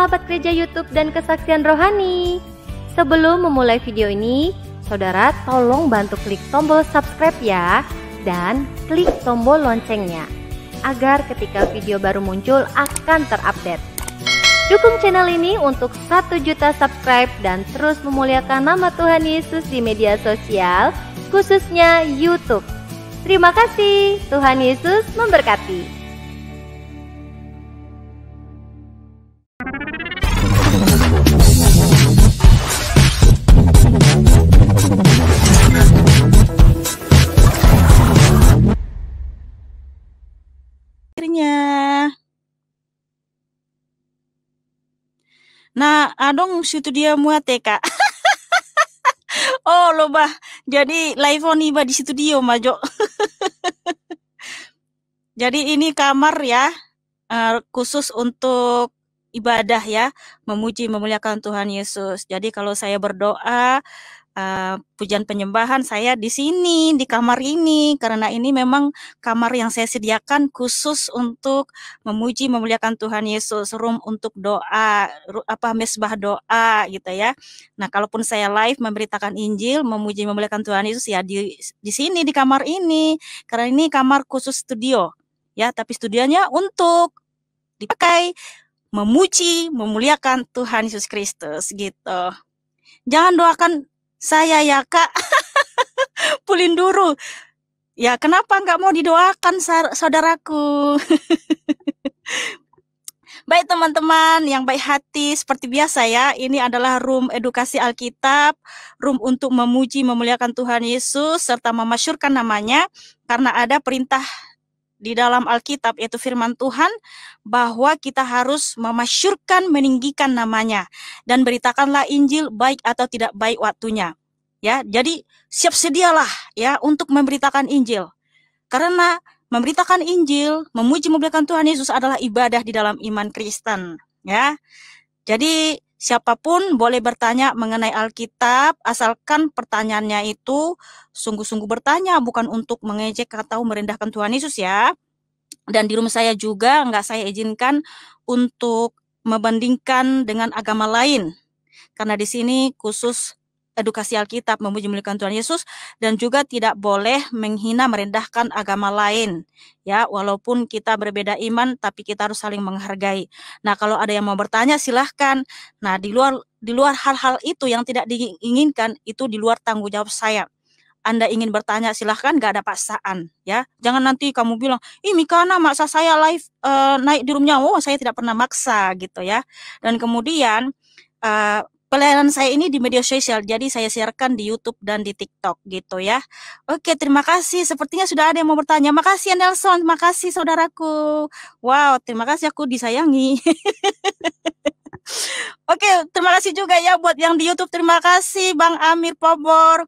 sahabat gereja YouTube dan kesaksian rohani. Sebelum memulai video ini, saudara tolong bantu klik tombol subscribe ya dan klik tombol loncengnya agar ketika video baru muncul akan terupdate. Dukung channel ini untuk 1 juta subscribe dan terus memuliakan nama Tuhan Yesus di media sosial, khususnya YouTube. Terima kasih, Tuhan Yesus memberkati. istrinya. Nah, adong situ dia ya, kak. oh loba, jadi live on iba di situ dia majo. jadi ini kamar ya, eh, khusus untuk ibadah ya, memuji memuliakan Tuhan Yesus. Jadi kalau saya berdoa, Eh, pujian penyembahan saya di sini di kamar ini karena ini memang kamar yang saya sediakan khusus untuk memuji memuliakan Tuhan Yesus room untuk doa apa mesbah doa gitu ya nah kalaupun saya live memberitakan Injil memuji memuliakan Tuhan Yesus ya di di sini di kamar ini karena ini kamar khusus studio ya tapi studionya untuk dipakai memuji memuliakan Tuhan Yesus Kristus gitu jangan doakan saya ya kak, dulu Ya kenapa nggak mau didoakan saudaraku? Baik teman-teman yang baik hati seperti biasa ya Ini adalah room edukasi Alkitab Room untuk memuji memuliakan Tuhan Yesus Serta memasyurkan namanya Karena ada perintah di dalam Alkitab yaitu firman Tuhan bahwa kita harus memasyurkan meninggikan namanya dan beritakanlah Injil baik atau tidak baik waktunya. Ya, jadi siap sedialah ya untuk memberitakan Injil. Karena memberitakan Injil, memuji memuliakan Tuhan Yesus adalah ibadah di dalam iman Kristen, ya. Jadi siapapun boleh bertanya mengenai Alkitab asalkan pertanyaannya itu sungguh-sungguh bertanya bukan untuk mengejek atau merendahkan Tuhan Yesus ya. Dan di rumah saya juga nggak saya izinkan untuk membandingkan dengan agama lain karena di sini khusus edukasi Alkitab, memuji-muliakan Tuhan Yesus dan juga tidak boleh menghina merendahkan agama lain. Ya, walaupun kita berbeda iman tapi kita harus saling menghargai. Nah, kalau ada yang mau bertanya silahkan. Nah, di luar di luar hal-hal itu yang tidak diinginkan itu di luar tanggung jawab saya. Anda ingin bertanya silahkan gak ada paksaan ya. Jangan nanti kamu bilang, "Ih, Mikana maksa saya live uh, naik di roomnya." Oh, saya tidak pernah maksa gitu ya. Dan kemudian uh, pelayanan saya ini di media sosial. Jadi saya siarkan di YouTube dan di TikTok gitu ya. Oke, terima kasih. Sepertinya sudah ada yang mau bertanya. Makasih ya, Nelson, makasih saudaraku. Wow, terima kasih aku disayangi. Oke, terima kasih juga ya buat yang di YouTube. Terima kasih Bang Amir Pobor,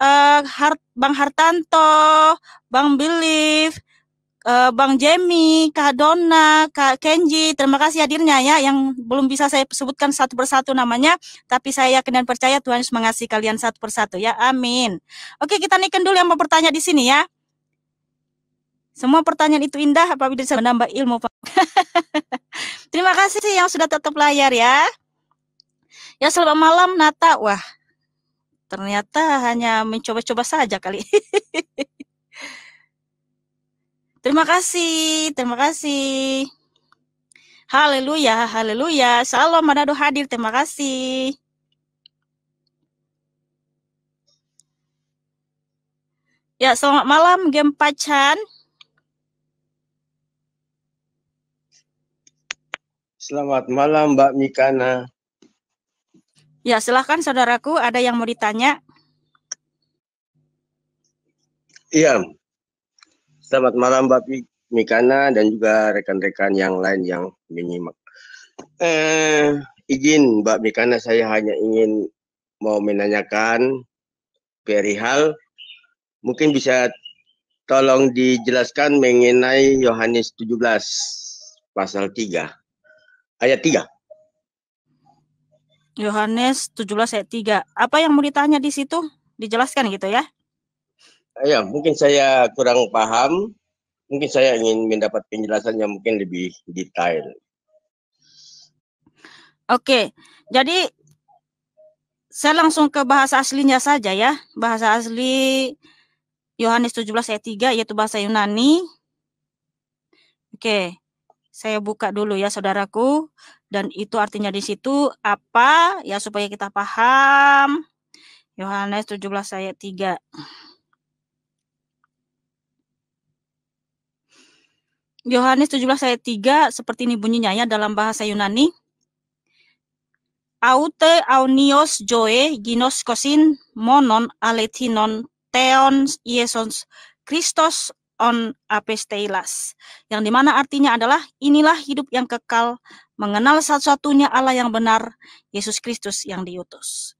uh, Hart, Bang Hartanto, Bang Believe uh, Bang Jemmy, Kak Dona, Kak Kenji. Terima kasih hadirnya ya yang belum bisa saya sebutkan satu persatu namanya, tapi saya yakin dan percaya Tuhan Yesus mengasihi kalian satu persatu ya. Amin. Oke, kita niken dulu yang mau bertanya di sini ya. Semua pertanyaan itu indah apabila bisa menambah ilmu. Terima kasih yang sudah tetap layar ya. Ya selamat malam Nata. Wah, ternyata hanya mencoba-coba saja kali. Terima kasih, terima kasih. Haleluya, haleluya. Salam Manado hadir, terima kasih. Ya, selamat malam Gempacan. Selamat malam Mbak Mikana. Ya, silahkan saudaraku, ada yang mau ditanya? Iya, Selamat malam Bapak Mikana dan juga rekan-rekan yang lain yang menyimak. Eh, izin Mbak Mikana saya hanya ingin mau menanyakan perihal mungkin bisa tolong dijelaskan mengenai Yohanes 17 pasal 3 ayat 3. Yohanes 17 ayat 3. Apa yang mau ditanya di situ? Dijelaskan gitu ya ya mungkin saya kurang paham mungkin saya ingin mendapat penjelasan yang mungkin lebih detail oke jadi saya langsung ke bahasa aslinya saja ya bahasa asli Yohanes 17 ayat 3 yaitu bahasa Yunani oke saya buka dulu ya saudaraku dan itu artinya di situ apa ya supaya kita paham Yohanes 17 ayat 3 Yohanes 17 ayat 3 seperti ini bunyinya ya dalam bahasa Yunani. Aute aunios joe ginos kosin monon aletinon teon yesons Kristos on apesteilas. Yang dimana artinya adalah inilah hidup yang kekal mengenal satu-satunya Allah yang benar, Yesus Kristus yang diutus.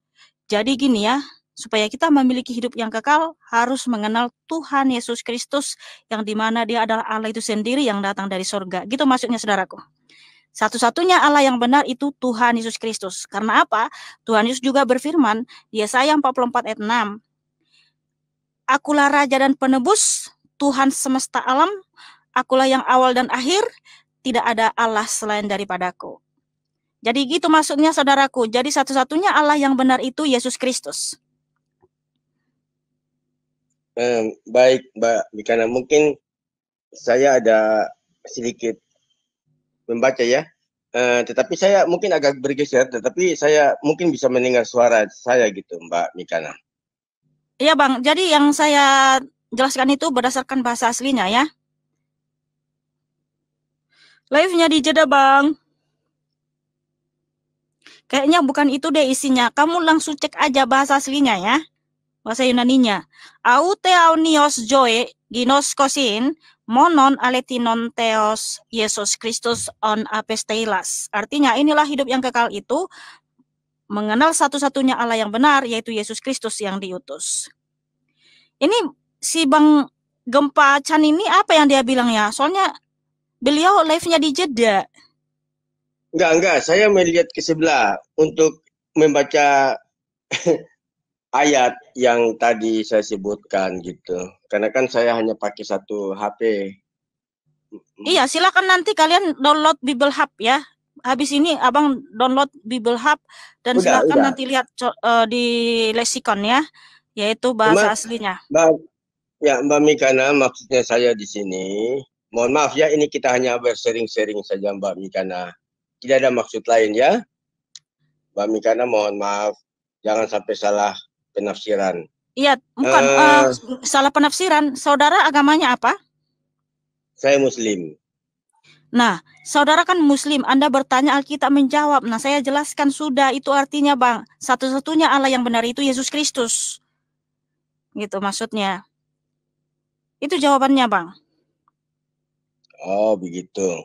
Jadi gini ya, supaya kita memiliki hidup yang kekal harus mengenal Tuhan Yesus Kristus yang dimana dia adalah Allah itu sendiri yang datang dari sorga. Gitu maksudnya saudaraku. Satu-satunya Allah yang benar itu Tuhan Yesus Kristus. Karena apa? Tuhan Yesus juga berfirman, Yesaya 44 ayat 6. Akulah Raja dan Penebus, Tuhan semesta alam, akulah yang awal dan akhir, tidak ada Allah selain daripadaku. Jadi gitu maksudnya saudaraku. Jadi satu-satunya Allah yang benar itu Yesus Kristus. Um, baik Mbak Mikana, mungkin saya ada sedikit membaca ya. Uh, tetapi saya mungkin agak bergeser, tetapi saya mungkin bisa mendengar suara saya gitu, Mbak Mikana. Iya, Bang. Jadi yang saya jelaskan itu berdasarkan bahasa aslinya ya. Live-nya di dijeda, Bang. Kayaknya bukan itu deh isinya. Kamu langsung cek aja bahasa aslinya ya bahasa Yunaninya. Aute aunios joe ginos kosin monon aletinon teos Yesus Kristus on apesteilas. Artinya inilah hidup yang kekal itu mengenal satu-satunya Allah yang benar yaitu Yesus Kristus yang diutus. Ini si Bang Gempa Chan ini apa yang dia bilang ya? Soalnya beliau live-nya di jeda. Enggak, enggak. Saya melihat ke sebelah untuk membaca ayat yang tadi saya sebutkan gitu. Karena kan saya hanya pakai satu HP. Hmm. Iya, silakan nanti kalian download Bible Hub ya. Habis ini Abang download Bible Hub dan udah, silakan udah. nanti lihat uh, di lexicon ya, yaitu bahasa Cuma, aslinya. Mbak, ya Mbak Mikana, maksudnya saya di sini. Mohon maaf ya, ini kita hanya bersering-sering saja Mbak Mikana. Tidak ada maksud lain ya. Mbak Mika, mohon maaf, jangan sampai salah penafsiran. Iya, bukan uh, uh, salah penafsiran. Saudara agamanya apa? Saya Muslim. Nah, saudara kan Muslim. Anda bertanya Alkitab menjawab. Nah, saya jelaskan sudah. Itu artinya, bang, satu-satunya Allah yang benar itu Yesus Kristus. Gitu maksudnya. Itu jawabannya, bang. Oh, begitu.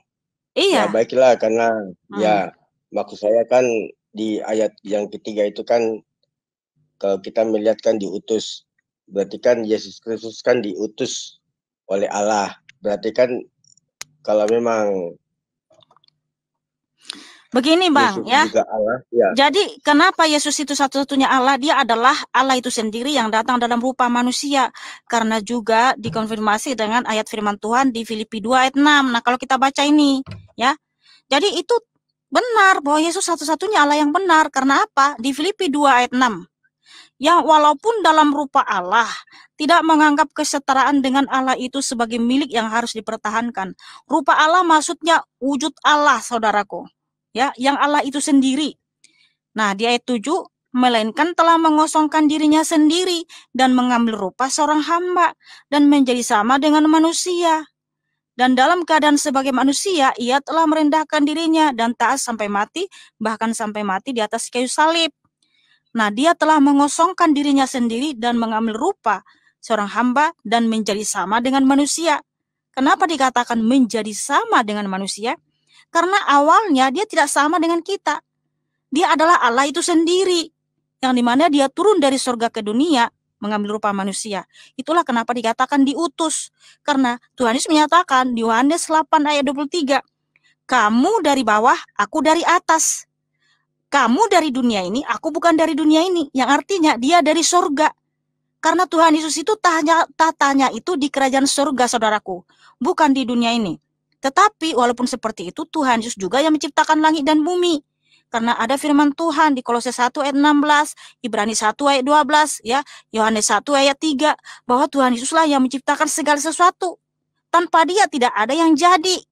Iya. Ya, baiklah, karena hmm. ya maksud saya kan di ayat yang ketiga itu kan kalau kita melihat kan diutus berarti kan Yesus Kristus kan diutus oleh Allah berarti kan kalau memang begini bang ya. Allah, ya jadi kenapa Yesus itu satu-satunya Allah dia adalah Allah itu sendiri yang datang dalam rupa manusia karena juga dikonfirmasi dengan ayat firman Tuhan di Filipi 2 ayat 6 nah kalau kita baca ini ya jadi itu benar bahwa Yesus satu-satunya Allah yang benar karena apa di Filipi 2 ayat 6 yang walaupun dalam rupa Allah tidak menganggap kesetaraan dengan Allah itu sebagai milik yang harus dipertahankan. Rupa Allah maksudnya wujud Allah, saudaraku. Ya, yang Allah itu sendiri. Nah, di ayat 7 melainkan telah mengosongkan dirinya sendiri dan mengambil rupa seorang hamba dan menjadi sama dengan manusia. Dan dalam keadaan sebagai manusia, ia telah merendahkan dirinya dan taat sampai mati, bahkan sampai mati di atas kayu salib. Nah, dia telah mengosongkan dirinya sendiri dan mengambil rupa seorang hamba dan menjadi sama dengan manusia. Kenapa dikatakan menjadi sama dengan manusia? Karena awalnya dia tidak sama dengan kita. Dia adalah Allah itu sendiri, yang dimana dia turun dari surga ke dunia mengambil rupa manusia. Itulah kenapa dikatakan diutus. Karena Tuhan Yesus menyatakan di Yohanes 8 ayat 23, kamu dari bawah, aku dari atas kamu dari dunia ini, aku bukan dari dunia ini. Yang artinya dia dari surga. Karena Tuhan Yesus itu tanya, tatanya itu di kerajaan surga, saudaraku. Bukan di dunia ini. Tetapi walaupun seperti itu, Tuhan Yesus juga yang menciptakan langit dan bumi. Karena ada firman Tuhan di Kolose 1 ayat 16, Ibrani 1 ayat 12, ya, Yohanes 1 ayat 3, bahwa Tuhan Yesuslah yang menciptakan segala sesuatu. Tanpa dia tidak ada yang jadi.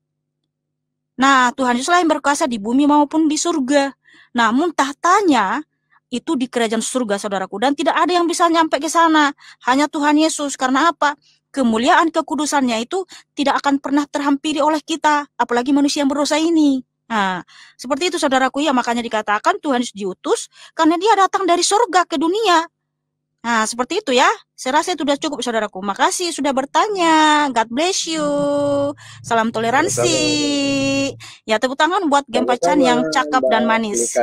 Nah, Tuhan Yesuslah yang berkuasa di bumi maupun di surga. Namun tahtanya itu di kerajaan surga saudaraku dan tidak ada yang bisa nyampe ke sana. Hanya Tuhan Yesus. Karena apa? Kemuliaan kekudusannya itu tidak akan pernah terhampiri oleh kita, apalagi manusia yang berdosa ini. Nah, seperti itu saudaraku ya, makanya dikatakan Tuhan Yesus diutus karena dia datang dari surga ke dunia Nah, seperti itu ya. Saya rasa itu sudah cukup, saudaraku. Makasih sudah bertanya. God bless you. Salam toleransi. Ya, tepuk tangan buat Game Pacan yang cakep dan manis.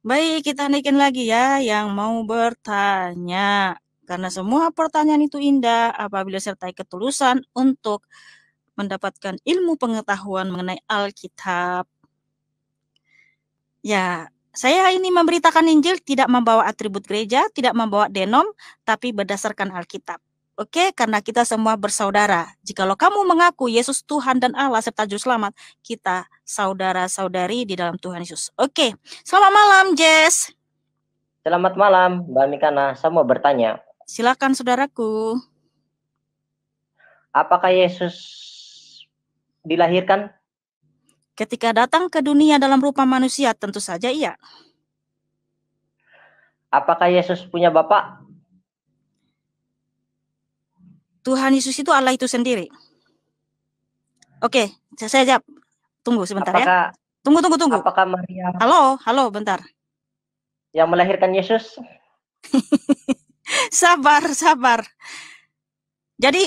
Baik, kita naikin lagi ya yang mau bertanya. Karena semua pertanyaan itu indah apabila sertai ketulusan untuk mendapatkan ilmu pengetahuan mengenai Alkitab. Ya, saya ini memberitakan Injil tidak membawa atribut gereja, tidak membawa denom, tapi berdasarkan Alkitab. Oke, karena kita semua bersaudara. Jikalau kamu mengaku Yesus Tuhan dan Allah serta Juru Selamat, kita saudara-saudari di dalam Tuhan Yesus. Oke, selamat malam Jess. Selamat malam Mbak Mikana, saya bertanya. Silakan saudaraku. Apakah Yesus dilahirkan ketika datang ke dunia dalam rupa manusia? Tentu saja iya. Apakah Yesus punya Bapak? Tuhan Yesus itu Allah itu sendiri. Oke, saya jawab. Tunggu sebentar ya. apakah, ya. Tunggu, tunggu, tunggu. Apakah Maria? Halo, halo, bentar. Yang melahirkan Yesus? sabar, sabar. Jadi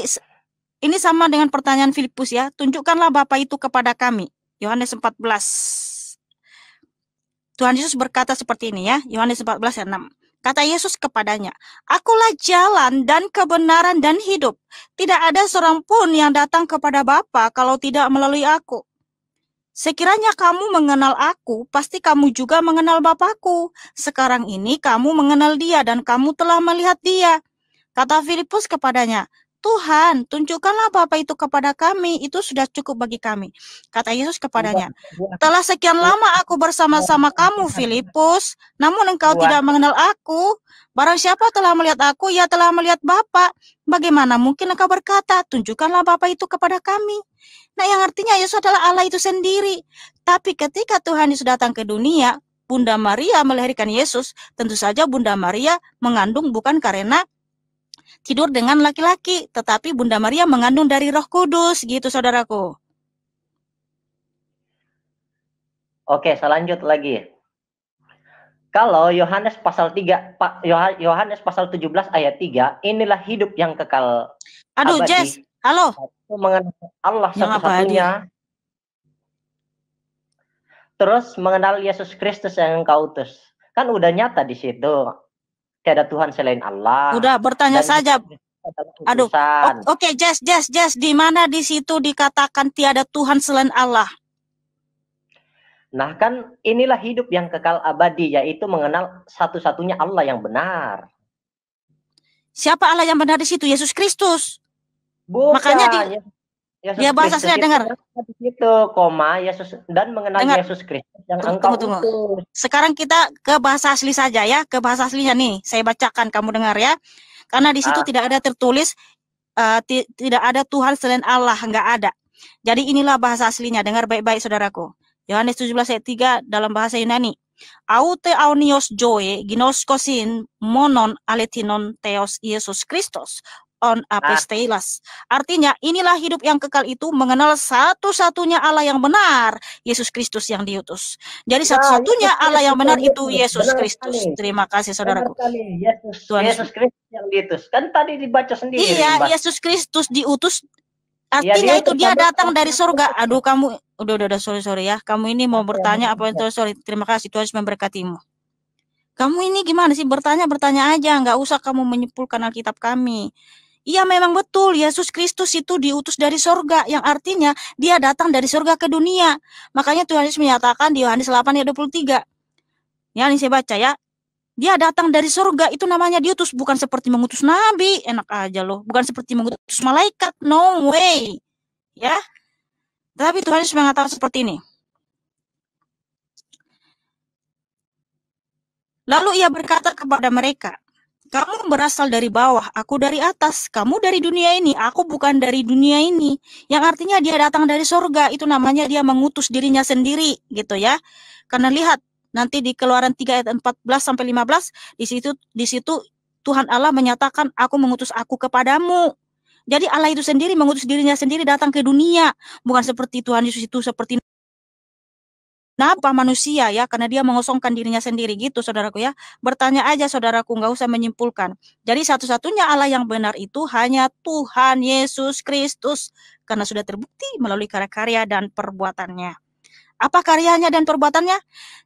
ini sama dengan pertanyaan Filipus ya. Tunjukkanlah bapak itu kepada kami. Yohanes 14. Tuhan Yesus berkata seperti ini ya, Yohanes 14 ayat 6. Kata Yesus kepadanya, "Akulah jalan dan kebenaran dan hidup. Tidak ada seorang pun yang datang kepada Bapa kalau tidak melalui aku. Sekiranya kamu mengenal aku, pasti kamu juga mengenal Bapakku. Sekarang ini kamu mengenal dia dan kamu telah melihat dia." Kata Filipus kepadanya, Tuhan, tunjukkanlah apa-apa itu kepada kami, itu sudah cukup bagi kami. Kata Yesus kepadanya, telah sekian lama aku bersama-sama kamu, Filipus, namun engkau tidak mengenal aku. Barang siapa telah melihat aku, ia telah melihat Bapa. Bagaimana mungkin engkau berkata, tunjukkanlah Bapa itu kepada kami. Nah yang artinya Yesus adalah Allah itu sendiri. Tapi ketika Tuhan Yesus datang ke dunia, Bunda Maria melahirkan Yesus, tentu saja Bunda Maria mengandung bukan karena tidur dengan laki-laki, tetapi Bunda Maria mengandung dari Roh Kudus gitu saudaraku. Oke, selanjut lagi. Kalau Yohanes pasal 3 Pak Yohanes pasal 17 ayat 3, inilah hidup yang kekal. Aduh, abadi. Jess, halo. Mengenal Allah satu-satunya. Terus mengenal Yesus Kristus yang engkau utus. Kan udah nyata di situ tiada Tuhan selain Allah. Udah bertanya Dan saja. Aduh. Oke, okay, Jas, Jas, Jas, di mana di situ dikatakan tiada Tuhan selain Allah? Nah, kan inilah hidup yang kekal abadi yaitu mengenal satu-satunya Allah yang benar. Siapa Allah yang benar di situ? Yesus Kristus. Bukan. Makanya di, Yesus ya, ya bahasa saya dengar. Di situ koma Yesus dan mengenal dengar. Yesus Kristus yang tunggu, engkau tunggu, Sekarang kita ke bahasa asli saja ya, ke bahasa aslinya nih. Saya bacakan kamu dengar ya. Karena di situ ah. tidak ada tertulis uh, tidak ada Tuhan selain Allah, enggak ada. Jadi inilah bahasa aslinya. Dengar baik-baik saudaraku. Yohanes 17 ayat 3 dalam bahasa Yunani. Aute aunios joe ginoskosin monon aletinon theos Yesus Kristus on apostelas. Ah. Artinya, inilah hidup yang kekal itu mengenal satu-satunya Allah yang benar, Yesus Kristus yang diutus. Jadi ya, satu-satunya Allah yang benar itu Yesus Kristus. Terima kasih saudaraku. Yesus, Yesus Kristus yang diutus. Kan tadi dibaca sendiri. Iya, Yesus Kristus diutus iya, Artinya itu dia datang dari surga. Aduh kamu udah udah, udah sorry sorry ya. Kamu ini mau bertanya apa itu sorry. Terima kasih Tuhan memberkatimu. Kamu ini gimana sih bertanya bertanya aja. Nggak usah kamu menyimpulkan Alkitab kami. Iya memang betul, Yesus Kristus itu diutus dari sorga, yang artinya dia datang dari sorga ke dunia. Makanya Tuhan Yesus menyatakan di Yohanes 8 ayat 23. Ya, ini saya baca ya. Dia datang dari sorga, itu namanya diutus, bukan seperti mengutus nabi. Enak aja loh, bukan seperti mengutus malaikat, no way. Ya, Tapi Tuhan Yesus mengatakan seperti ini. Lalu ia berkata kepada mereka, kamu berasal dari bawah, aku dari atas. Kamu dari dunia ini, aku bukan dari dunia ini. Yang artinya dia datang dari sorga, itu namanya dia mengutus dirinya sendiri, gitu ya. Karena lihat, nanti di keluaran 3 ayat 14 sampai 15, di situ di situ Tuhan Allah menyatakan, aku mengutus aku kepadamu. Jadi Allah itu sendiri mengutus dirinya sendiri datang ke dunia, bukan seperti Tuhan Yesus itu seperti Kenapa manusia ya? Karena dia mengosongkan dirinya sendiri gitu, saudaraku ya. Bertanya aja, saudaraku, nggak usah menyimpulkan. Jadi satu-satunya Allah yang benar itu hanya Tuhan Yesus Kristus, karena sudah terbukti melalui karya-karya dan perbuatannya. Apa karyanya dan perbuatannya?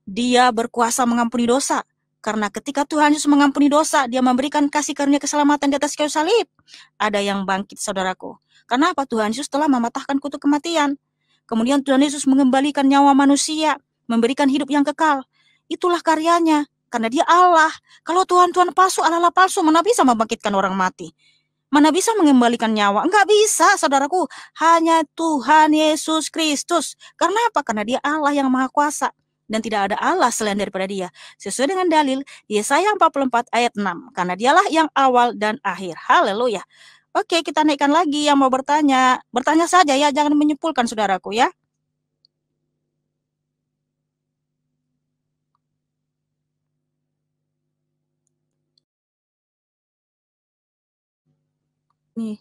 Dia berkuasa mengampuni dosa. Karena ketika Tuhan Yesus mengampuni dosa, dia memberikan kasih karunia keselamatan di atas kayu salib. Ada yang bangkit, saudaraku. Karena apa? Tuhan Yesus telah mematahkan kutu kematian. Kemudian Tuhan Yesus mengembalikan nyawa manusia, memberikan hidup yang kekal. Itulah karyanya, karena dia Allah. Kalau Tuhan-Tuhan palsu, Allah-Allah palsu, mana bisa membangkitkan orang mati? Mana bisa mengembalikan nyawa? Enggak bisa, saudaraku. Hanya Tuhan Yesus Kristus. Karena apa? Karena dia Allah yang maha kuasa. Dan tidak ada Allah selain daripada dia. Sesuai dengan dalil, Yesaya 44 ayat 6. Karena dialah yang awal dan akhir. Haleluya. Oke, kita naikkan lagi yang mau bertanya. Bertanya saja ya, jangan menyimpulkan saudaraku ya. Nih.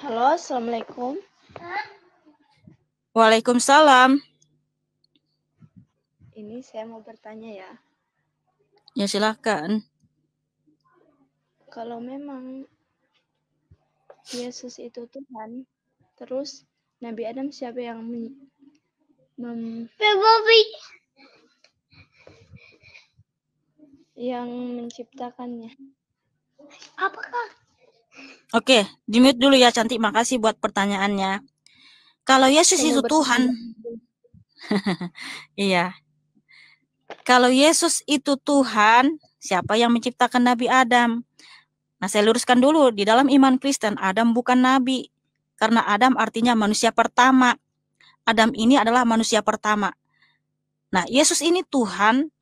Halo, Assalamualaikum. Waalaikumsalam. Ini saya mau bertanya ya. Ya silahkan kalau memang Yesus itu Tuhan, terus Nabi Adam siapa yang men mem yang menciptakannya? Apakah? Oke, di dulu ya cantik. Makasih buat pertanyaannya. Kalau Yesus itu Tuhan, iya. Kalau Yesus itu Tuhan, siapa yang menciptakan Nabi Adam? Nah, saya luruskan dulu di dalam iman Kristen Adam bukan nabi karena Adam artinya manusia pertama. Adam ini adalah manusia pertama. Nah, Yesus ini Tuhan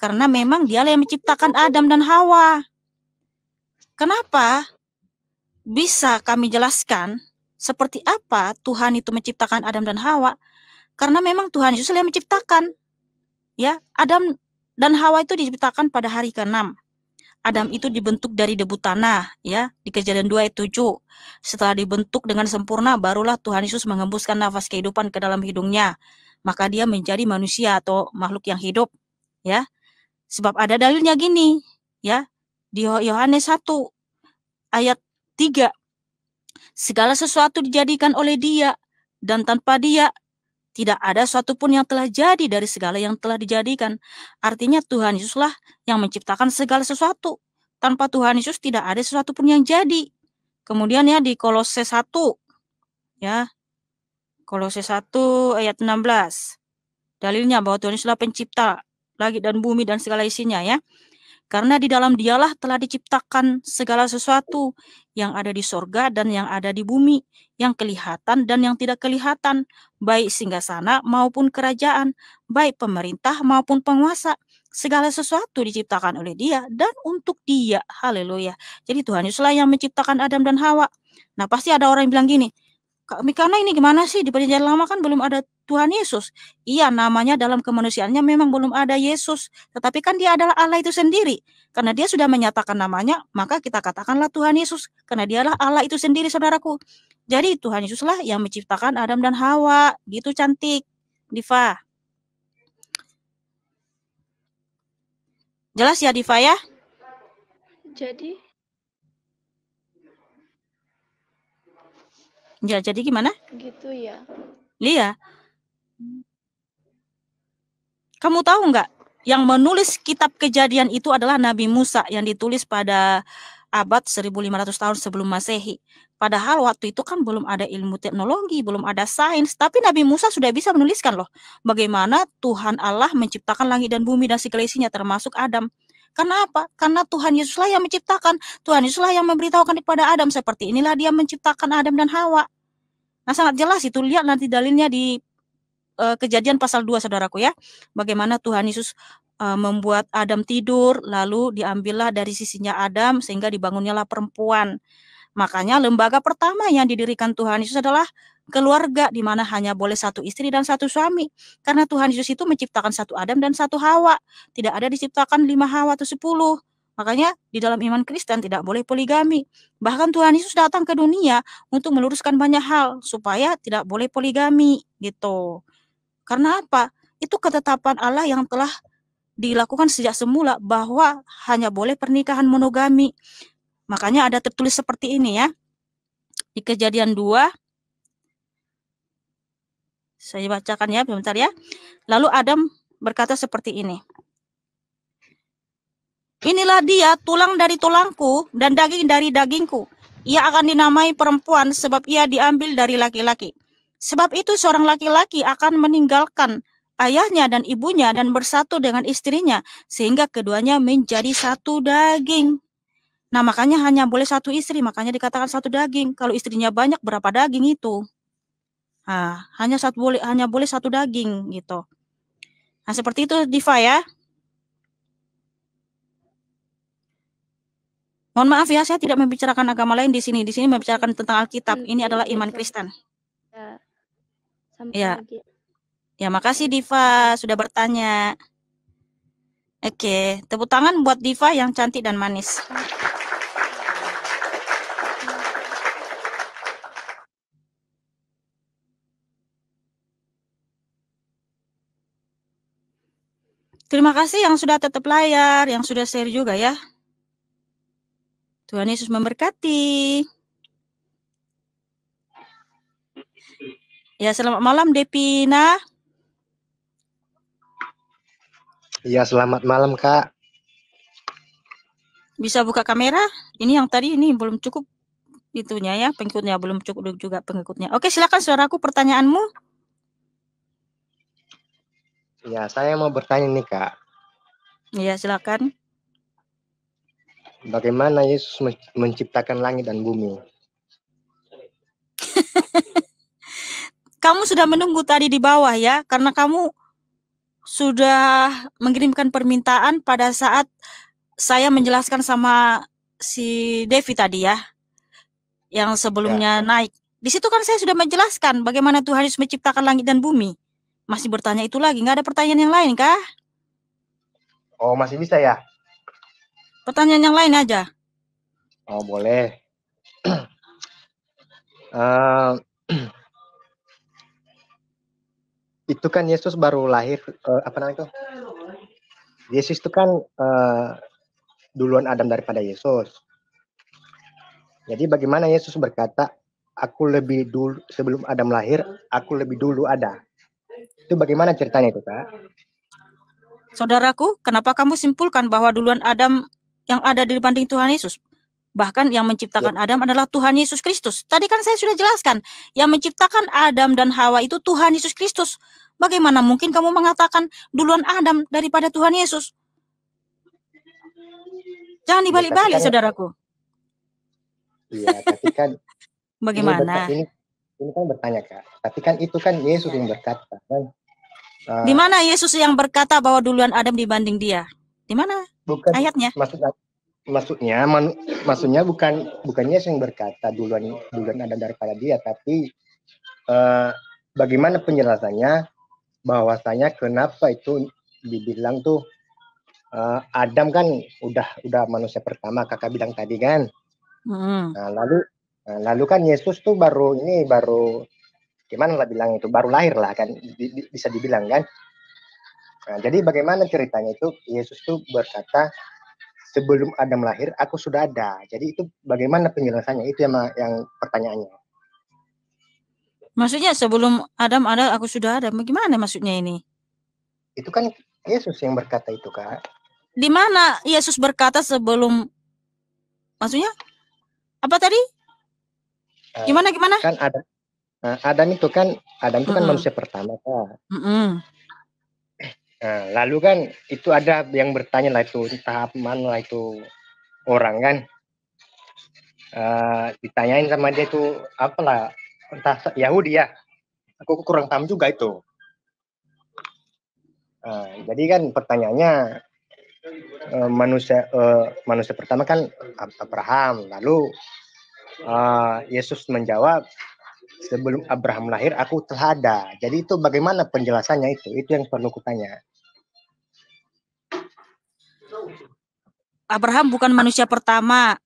karena memang Dia yang menciptakan Adam dan Hawa. Kenapa? Bisa kami jelaskan seperti apa Tuhan itu menciptakan Adam dan Hawa? Karena memang Tuhan Yesus yang menciptakan. Ya, Adam dan Hawa itu diciptakan pada hari ke-6. Adam itu dibentuk dari debu tanah ya di kejadian 2 ayat 7. Setelah dibentuk dengan sempurna barulah Tuhan Yesus mengembuskan nafas kehidupan ke dalam hidungnya. Maka dia menjadi manusia atau makhluk yang hidup ya. Sebab ada dalilnya gini ya di Yohanes 1 ayat 3. Segala sesuatu dijadikan oleh dia dan tanpa dia tidak ada suatu pun yang telah jadi dari segala yang telah dijadikan. Artinya Tuhan Yesuslah yang menciptakan segala sesuatu. Tanpa Tuhan Yesus tidak ada sesuatu pun yang jadi. Kemudian ya di Kolose 1 ya. Kolose 1 ayat 16. Dalilnya bahwa Tuhan Yesuslah pencipta langit dan bumi dan segala isinya ya. Karena di dalam dialah telah diciptakan segala sesuatu yang ada di sorga dan yang ada di bumi, yang kelihatan dan yang tidak kelihatan, baik singgasana maupun kerajaan, baik pemerintah maupun penguasa. Segala sesuatu diciptakan oleh dia dan untuk dia. Haleluya. Jadi Tuhan Yesuslah yang menciptakan Adam dan Hawa. Nah pasti ada orang yang bilang gini, Kak Mikana ini gimana sih di perjanjian lama kan belum ada Tuhan Yesus. Iya namanya dalam kemanusiaannya memang belum ada Yesus. Tetapi kan dia adalah Allah itu sendiri. Karena dia sudah menyatakan namanya maka kita katakanlah Tuhan Yesus. Karena dialah Allah itu sendiri saudaraku. Jadi Tuhan Yesuslah yang menciptakan Adam dan Hawa. Gitu cantik. Diva. Jelas ya Diva ya? Jadi Ya, jadi gimana? Gitu ya. Iya. Kamu tahu nggak? Yang menulis kitab kejadian itu adalah Nabi Musa yang ditulis pada abad 1500 tahun sebelum masehi. Padahal waktu itu kan belum ada ilmu teknologi, belum ada sains, tapi Nabi Musa sudah bisa menuliskan loh bagaimana Tuhan Allah menciptakan langit dan bumi dan segala isinya termasuk Adam. Karena apa? Karena Tuhan Yesuslah yang menciptakan. Tuhan Yesuslah yang memberitahukan kepada Adam seperti inilah dia menciptakan Adam dan Hawa. Nah, sangat jelas itu lihat nanti dalilnya di uh, kejadian pasal 2 Saudaraku ya. Bagaimana Tuhan Yesus uh, membuat Adam tidur lalu diambillah dari sisinya Adam sehingga dibangunnyalah perempuan. Makanya lembaga pertama yang didirikan Tuhan Yesus adalah keluarga di mana hanya boleh satu istri dan satu suami. Karena Tuhan Yesus itu menciptakan satu Adam dan satu Hawa. Tidak ada diciptakan lima Hawa atau sepuluh. Makanya di dalam iman Kristen tidak boleh poligami. Bahkan Tuhan Yesus datang ke dunia untuk meluruskan banyak hal supaya tidak boleh poligami gitu. Karena apa? Itu ketetapan Allah yang telah dilakukan sejak semula bahwa hanya boleh pernikahan monogami. Makanya ada tertulis seperti ini ya. Di kejadian 2 saya bacakan ya, sebentar ya. Lalu Adam berkata seperti ini. Inilah dia tulang dari tulangku dan daging dari dagingku. Ia akan dinamai perempuan sebab ia diambil dari laki-laki. Sebab itu seorang laki-laki akan meninggalkan ayahnya dan ibunya dan bersatu dengan istrinya sehingga keduanya menjadi satu daging. Nah makanya hanya boleh satu istri, makanya dikatakan satu daging. Kalau istrinya banyak berapa daging itu? Nah, hanya satu boleh hanya boleh satu daging gitu. Nah, seperti itu Diva ya. Mohon maaf ya, saya tidak membicarakan agama lain di sini. Di sini membicarakan tentang Alkitab. Hmm, Ini iya, adalah iya, iman iya. Kristen. Ya. ya. Ya, makasih Diva sudah bertanya. Oke, tepuk tangan buat Diva yang cantik dan manis. Terima kasih yang sudah tetap layar, yang sudah share juga ya. Tuhan Yesus memberkati. Ya, selamat malam Depina. Ya selamat malam Kak. Bisa buka kamera? Ini yang tadi ini belum cukup itunya ya, pengikutnya belum cukup juga pengikutnya. Oke, silakan suaraku pertanyaanmu. Ya, saya mau bertanya nih, Kak. Iya, silakan. Bagaimana Yesus menciptakan langit dan bumi? kamu sudah menunggu tadi di bawah ya, karena kamu sudah mengirimkan permintaan pada saat saya menjelaskan sama si Devi tadi ya, yang sebelumnya ya. naik. Di situ kan saya sudah menjelaskan bagaimana Tuhan Yesus menciptakan langit dan bumi. Masih bertanya itu lagi, nggak ada pertanyaan yang lain kah? Oh, masih bisa ya? Pertanyaan yang lain aja. Oh, boleh. uh, itu kan Yesus baru lahir, uh, apa namanya itu? Yesus itu kan uh, duluan Adam daripada Yesus. Jadi bagaimana Yesus berkata, aku lebih dulu sebelum Adam lahir, aku lebih dulu ada. Itu bagaimana ceritanya itu, Kak? Saudaraku, kenapa kamu simpulkan bahwa duluan Adam yang ada di depan Tuhan Yesus? Bahkan yang menciptakan ya. Adam adalah Tuhan Yesus Kristus. Tadi kan saya sudah jelaskan, yang menciptakan Adam dan Hawa itu Tuhan Yesus Kristus. Bagaimana mungkin kamu mengatakan duluan Adam daripada Tuhan Yesus? Jangan ya, dibalik-balik, ya, saudaraku. Iya, tapi kan bagaimana? Ini, ini, ini kan bertanya, Kak. Tapi kan itu kan Yesus yang berkata, kan? Ah. di mana Yesus yang berkata bahwa duluan Adam dibanding dia? Di mana? Bukan ayatnya. Maksudnya maksudnya man, maksudnya bukan bukannya yang berkata duluan duluan Adam daripada dia tapi uh, bagaimana penjelasannya bahwasanya kenapa itu dibilang tuh eh, Adam kan udah udah manusia pertama kakak bilang tadi kan Hmm. nah, lalu nah, lalu kan Yesus tuh baru ini baru gimana lah bilang itu baru lahir lah kan bisa dibilang kan nah, jadi bagaimana ceritanya itu Yesus tuh berkata sebelum Adam lahir aku sudah ada jadi itu bagaimana penjelasannya itu yang yang pertanyaannya maksudnya sebelum Adam ada aku sudah ada bagaimana maksudnya ini itu kan Yesus yang berkata itu kak di mana Yesus berkata sebelum maksudnya apa tadi eh, gimana gimana kan ada Nah, Adam itu kan Adam itu kan -uh. kan manusia pertama kan. Uh -uh. Nah, lalu kan itu ada yang bertanya lah itu tahap mana lah itu orang kan. Uh, ditanyain sama dia itu apalah entah Yahudi ya. Aku kurang paham juga itu. Uh, jadi kan pertanyaannya uh, manusia uh, manusia pertama kan Abraham lalu uh, Yesus menjawab sebelum Abraham lahir aku telah ada. Jadi itu bagaimana penjelasannya itu? Itu yang perlu kutanya. Abraham bukan manusia pertama.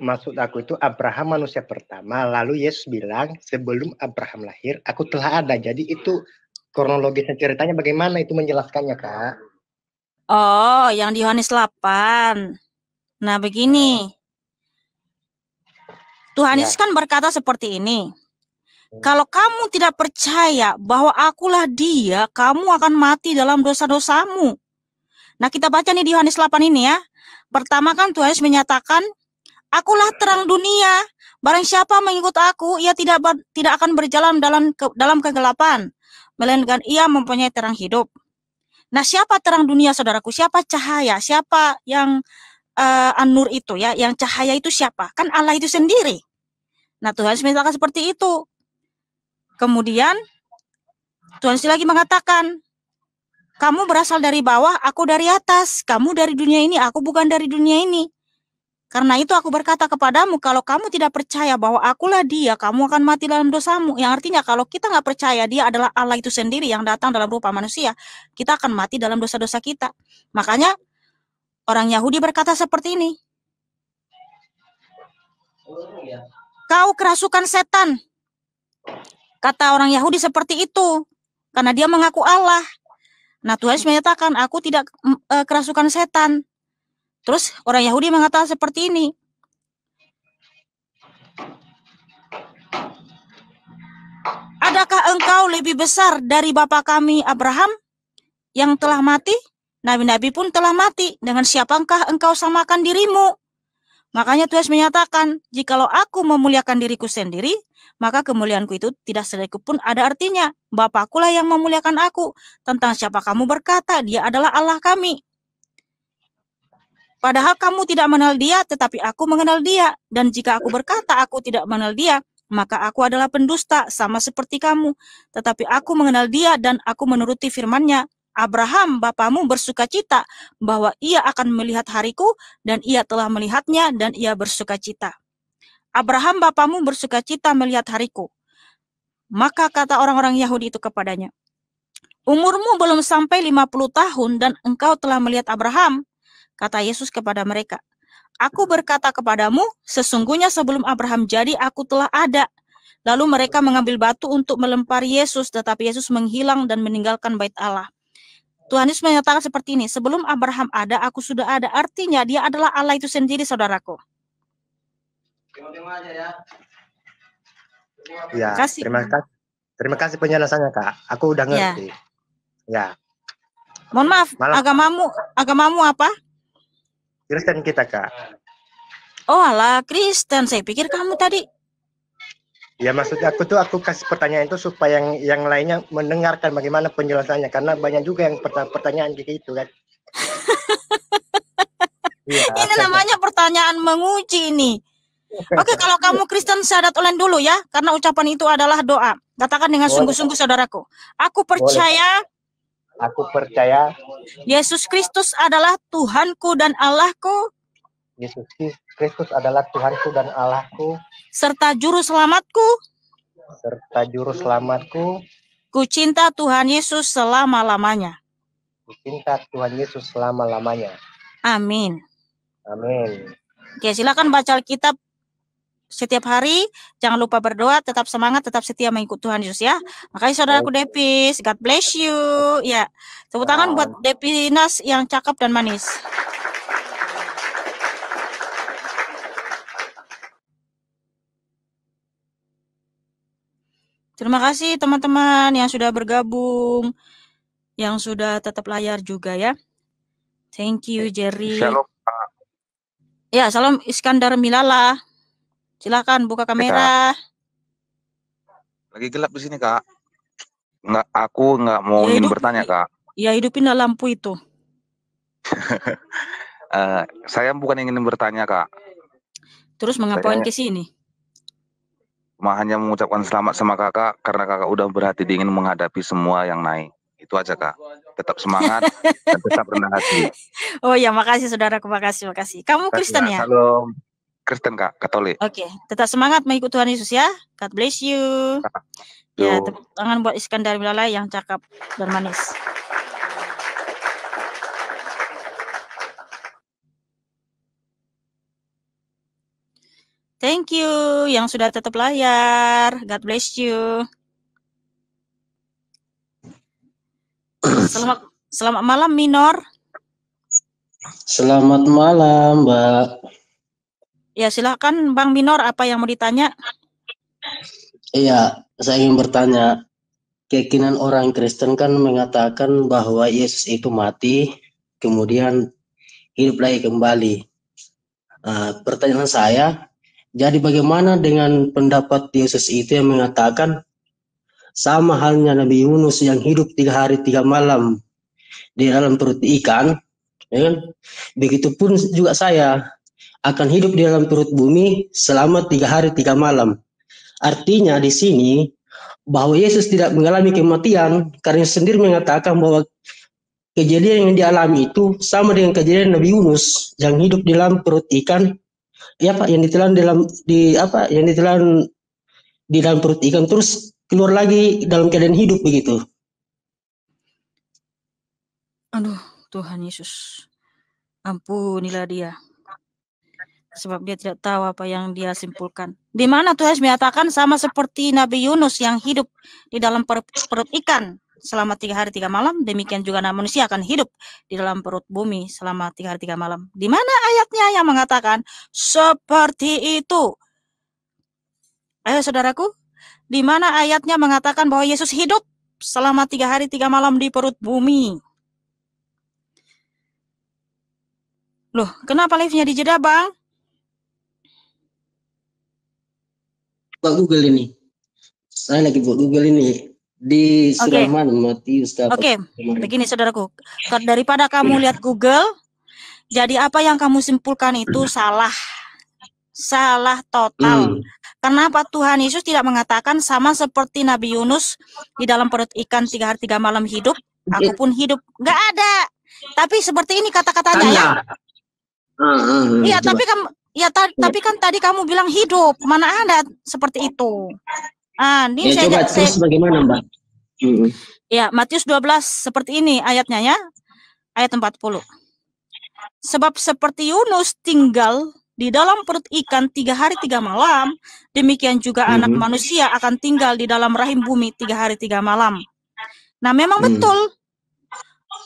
Maksud aku itu Abraham manusia pertama, lalu Yesus bilang sebelum Abraham lahir aku telah ada. Jadi itu kronologisnya ceritanya bagaimana itu menjelaskannya, Kak? Oh, yang di Yohanes 8. Nah, begini. Oh. Tuhan ya. Yesus kan berkata seperti ini. Hmm. Kalau kamu tidak percaya bahwa akulah dia, kamu akan mati dalam dosa-dosamu. Nah, kita baca nih di Yohanes 8 ini ya. Pertama kan Tuhan Yesus menyatakan, "Akulah terang dunia. Barang siapa mengikut aku, ia tidak ber, tidak akan berjalan dalam ke, dalam kegelapan, melainkan ia mempunyai terang hidup." Nah, siapa terang dunia, saudaraku? Siapa cahaya? Siapa yang uh, eh, an itu ya, yang cahaya itu siapa? Kan Allah itu sendiri. Nah Tuhan misalkan seperti itu. Kemudian Tuhan lagi mengatakan, kamu berasal dari bawah, aku dari atas. Kamu dari dunia ini, aku bukan dari dunia ini. Karena itu aku berkata kepadamu, kalau kamu tidak percaya bahwa akulah dia, kamu akan mati dalam dosamu. Yang artinya kalau kita nggak percaya dia adalah Allah itu sendiri yang datang dalam rupa manusia, kita akan mati dalam dosa-dosa kita. Makanya Orang Yahudi berkata seperti ini. Kau kerasukan setan. Kata orang Yahudi seperti itu. Karena dia mengaku Allah. Nah Tuhan Yesus hmm. menyatakan, aku tidak mm, e, kerasukan setan. Terus orang Yahudi mengatakan seperti ini. Adakah engkau lebih besar dari bapa kami Abraham yang telah mati? Nabi-nabi pun telah mati. Dengan siapakah engkau samakan dirimu? Makanya Tuhan menyatakan, jikalau aku memuliakan diriku sendiri, maka kemuliaanku itu tidak sedikit pun ada artinya. Bapakulah yang memuliakan aku. Tentang siapa kamu berkata, dia adalah Allah kami. Padahal kamu tidak mengenal dia, tetapi aku mengenal dia. Dan jika aku berkata aku tidak mengenal dia, maka aku adalah pendusta, sama seperti kamu. Tetapi aku mengenal dia dan aku menuruti firmannya. Abraham, bapamu bersuka cita bahwa ia akan melihat hariku dan ia telah melihatnya dan ia bersuka cita. Abraham, bapamu bersuka cita melihat hariku. Maka kata orang-orang Yahudi itu kepadanya, Umurmu belum sampai 50 tahun dan engkau telah melihat Abraham. Kata Yesus kepada mereka, Aku berkata kepadamu, sesungguhnya sebelum Abraham jadi aku telah ada. Lalu mereka mengambil batu untuk melempari Yesus, tetapi Yesus menghilang dan meninggalkan bait Allah. Tuhan Yesus menyatakan seperti ini, sebelum Abraham ada, aku sudah ada. Artinya dia adalah Allah itu sendiri, saudaraku. Ya, terima kasih. Terima kasih penjelasannya, Kak. Aku udah ya. ngerti. Ya. ya. Mohon maaf, Malam. agamamu agamamu apa? Kristen kita, Kak. Oh, Allah Kristen. Saya pikir kamu tadi Ya maksudnya aku tuh aku kasih pertanyaan itu supaya yang yang lainnya mendengarkan bagaimana penjelasannya karena banyak juga yang pertanyaan kayak gitu kan. ya, ini namanya pertanyaan menguji ini. Oke, kalau kamu Kristen syadat online dulu ya, karena ucapan itu adalah doa. Katakan dengan sungguh-sungguh saudaraku. Aku percaya Boleh. Aku percaya Yesus Kristus adalah Tuhanku dan Allahku. Yesus Kristus Kristus adalah Tuhanku dan Allahku, serta Juru Selamatku, serta Juru Selamatku. Ku cinta Tuhan Yesus selama-lamanya. Ku cinta Tuhan Yesus selama-lamanya. Amin. Amin. Oke, silakan baca Alkitab setiap hari. Jangan lupa berdoa, tetap semangat, tetap setia mengikut Tuhan Yesus ya. Makanya saudaraku Depis God bless you. Ya, tepuk tangan buat Depinas yang cakep dan manis. Terima kasih teman-teman yang sudah bergabung, yang sudah tetap layar juga ya. Thank you Jerry. Shalom. Ya, salam Iskandar Milala. Silakan buka kamera. Lagi gelap di sini, Kak. Enggak, aku enggak mau ya, ingin hidup, bertanya, Kak. Ya, hidupinlah lampu itu. uh, saya bukan ingin bertanya, Kak. Terus mengapain saya... ke sini? Ma hanya mengucapkan selamat sama kakak karena kakak udah berhati dingin menghadapi semua yang naik. Itu aja kak. Tetap semangat dan tetap rendah hati. Oh ya, makasih saudara, makasih, makasih. Kamu kasih, Kristen ya? Halo, Kristen kak, Katolik. Oke, okay. tetap semangat mengikuti Tuhan Yesus ya. God bless you. Kak. Ya, tepuk tangan buat Iskandar Wilalai yang cakap dan manis. Thank you yang sudah tetap layar. God bless you. Selamat selamat malam Minor. Selamat malam, Mbak. Ya, silakan Bang Minor apa yang mau ditanya? Iya, saya ingin bertanya. Keyakinan orang Kristen kan mengatakan bahwa Yesus itu mati, kemudian hidup lagi kembali. Uh, pertanyaan saya, jadi bagaimana dengan pendapat Yesus itu yang mengatakan sama halnya Nabi Yunus yang hidup tiga hari tiga malam di dalam perut ikan, ya kan? Begitupun juga saya akan hidup di dalam perut bumi selama tiga hari tiga malam. Artinya di sini bahwa Yesus tidak mengalami kematian karena sendiri mengatakan bahwa kejadian yang dialami itu sama dengan kejadian Nabi Yunus yang hidup di dalam perut ikan ya Pak yang ditelan dalam di apa yang ditelan di dalam perut ikan terus keluar lagi dalam keadaan hidup begitu. Aduh, Tuhan Yesus. Ampunilah dia. Sebab dia tidak tahu apa yang dia simpulkan. Di mana Tuhan menyatakan sama seperti Nabi Yunus yang hidup di dalam perut, perut ikan selama tiga hari tiga malam, demikian juga anak manusia akan hidup di dalam perut bumi selama tiga hari tiga malam. Di mana ayatnya yang mengatakan seperti itu? Ayo saudaraku, di mana ayatnya mengatakan bahwa Yesus hidup selama tiga hari tiga malam di perut bumi? Loh, kenapa live-nya dijeda, Bang? Buat Google ini. Saya lagi buat Google ini di Suraman okay. Matius Oke, okay. begini saudaraku. Daripada kamu lihat Google, jadi apa yang kamu simpulkan itu hmm. salah. Salah total. Hmm. Kenapa Tuhan Yesus tidak mengatakan sama seperti Nabi Yunus di dalam perut ikan tiga hari tiga malam hidup, aku pun hidup. Enggak ada. Tapi seperti ini kata-katanya ya. Ah, ah, ah, iya, uh, uh, tapi kamu ya ta ya. tapi kan tadi kamu bilang hidup. Mana ada seperti itu? Ah, ini ya, saya, coba, saya bagaimana, Mbak? Hmm. Ya, Matius 12 seperti ini ayatnya ya. Ayat 40. Sebab seperti Yunus tinggal di dalam perut ikan tiga hari tiga malam, demikian juga hmm anak manusia akan tinggal di dalam rahim bumi tiga hari tiga malam. Nah, memang hmm betul.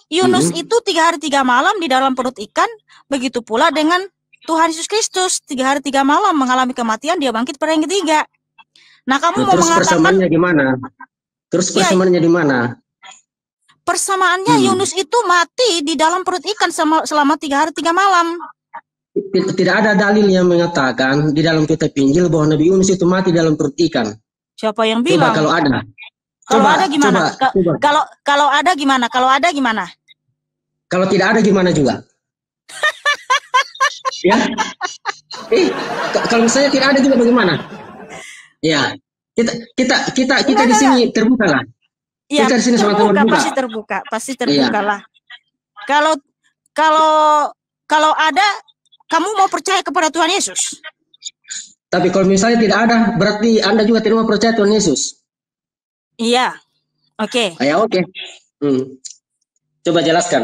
Yunus hmm itu tiga hari tiga malam di dalam perut ikan, begitu pula dengan Tuhan Yesus Kristus tiga hari tiga malam mengalami kematian, dia bangkit pada yang ketiga. Nah, kamu nah, mau terus mengatakan persamaannya di mana? Terus iya, persamaannya ya, di mana? Persamaannya hmm. Yunus itu mati di dalam perut ikan selama, selama tiga hari tiga malam. Tidak ada dalil yang mengatakan di dalam kitab Injil bahwa Nabi Yunus itu mati dalam perut ikan. Siapa yang bilang? Coba kalau ada. Kalau ada gimana? Kalau kalau ada gimana? Kalau ada gimana? Kalau tidak ada gimana juga? ya? Eh, kalau misalnya tidak ada juga bagaimana? Ya, kita kita kita kita enggak, di sini enggak. terbuka lah. Kan? Ya, kita di sini terbuka, terbuka, pasti terbuka, pasti iya. terbuka ya. lah. Kalau kalau kalau ada kamu mau percaya kepada Tuhan Yesus. Tapi kalau misalnya tidak ada, berarti Anda juga tidak mau percaya Tuhan Yesus. Iya. Oke. Okay. Ah, ya, oke. Okay. Hmm. Coba jelaskan.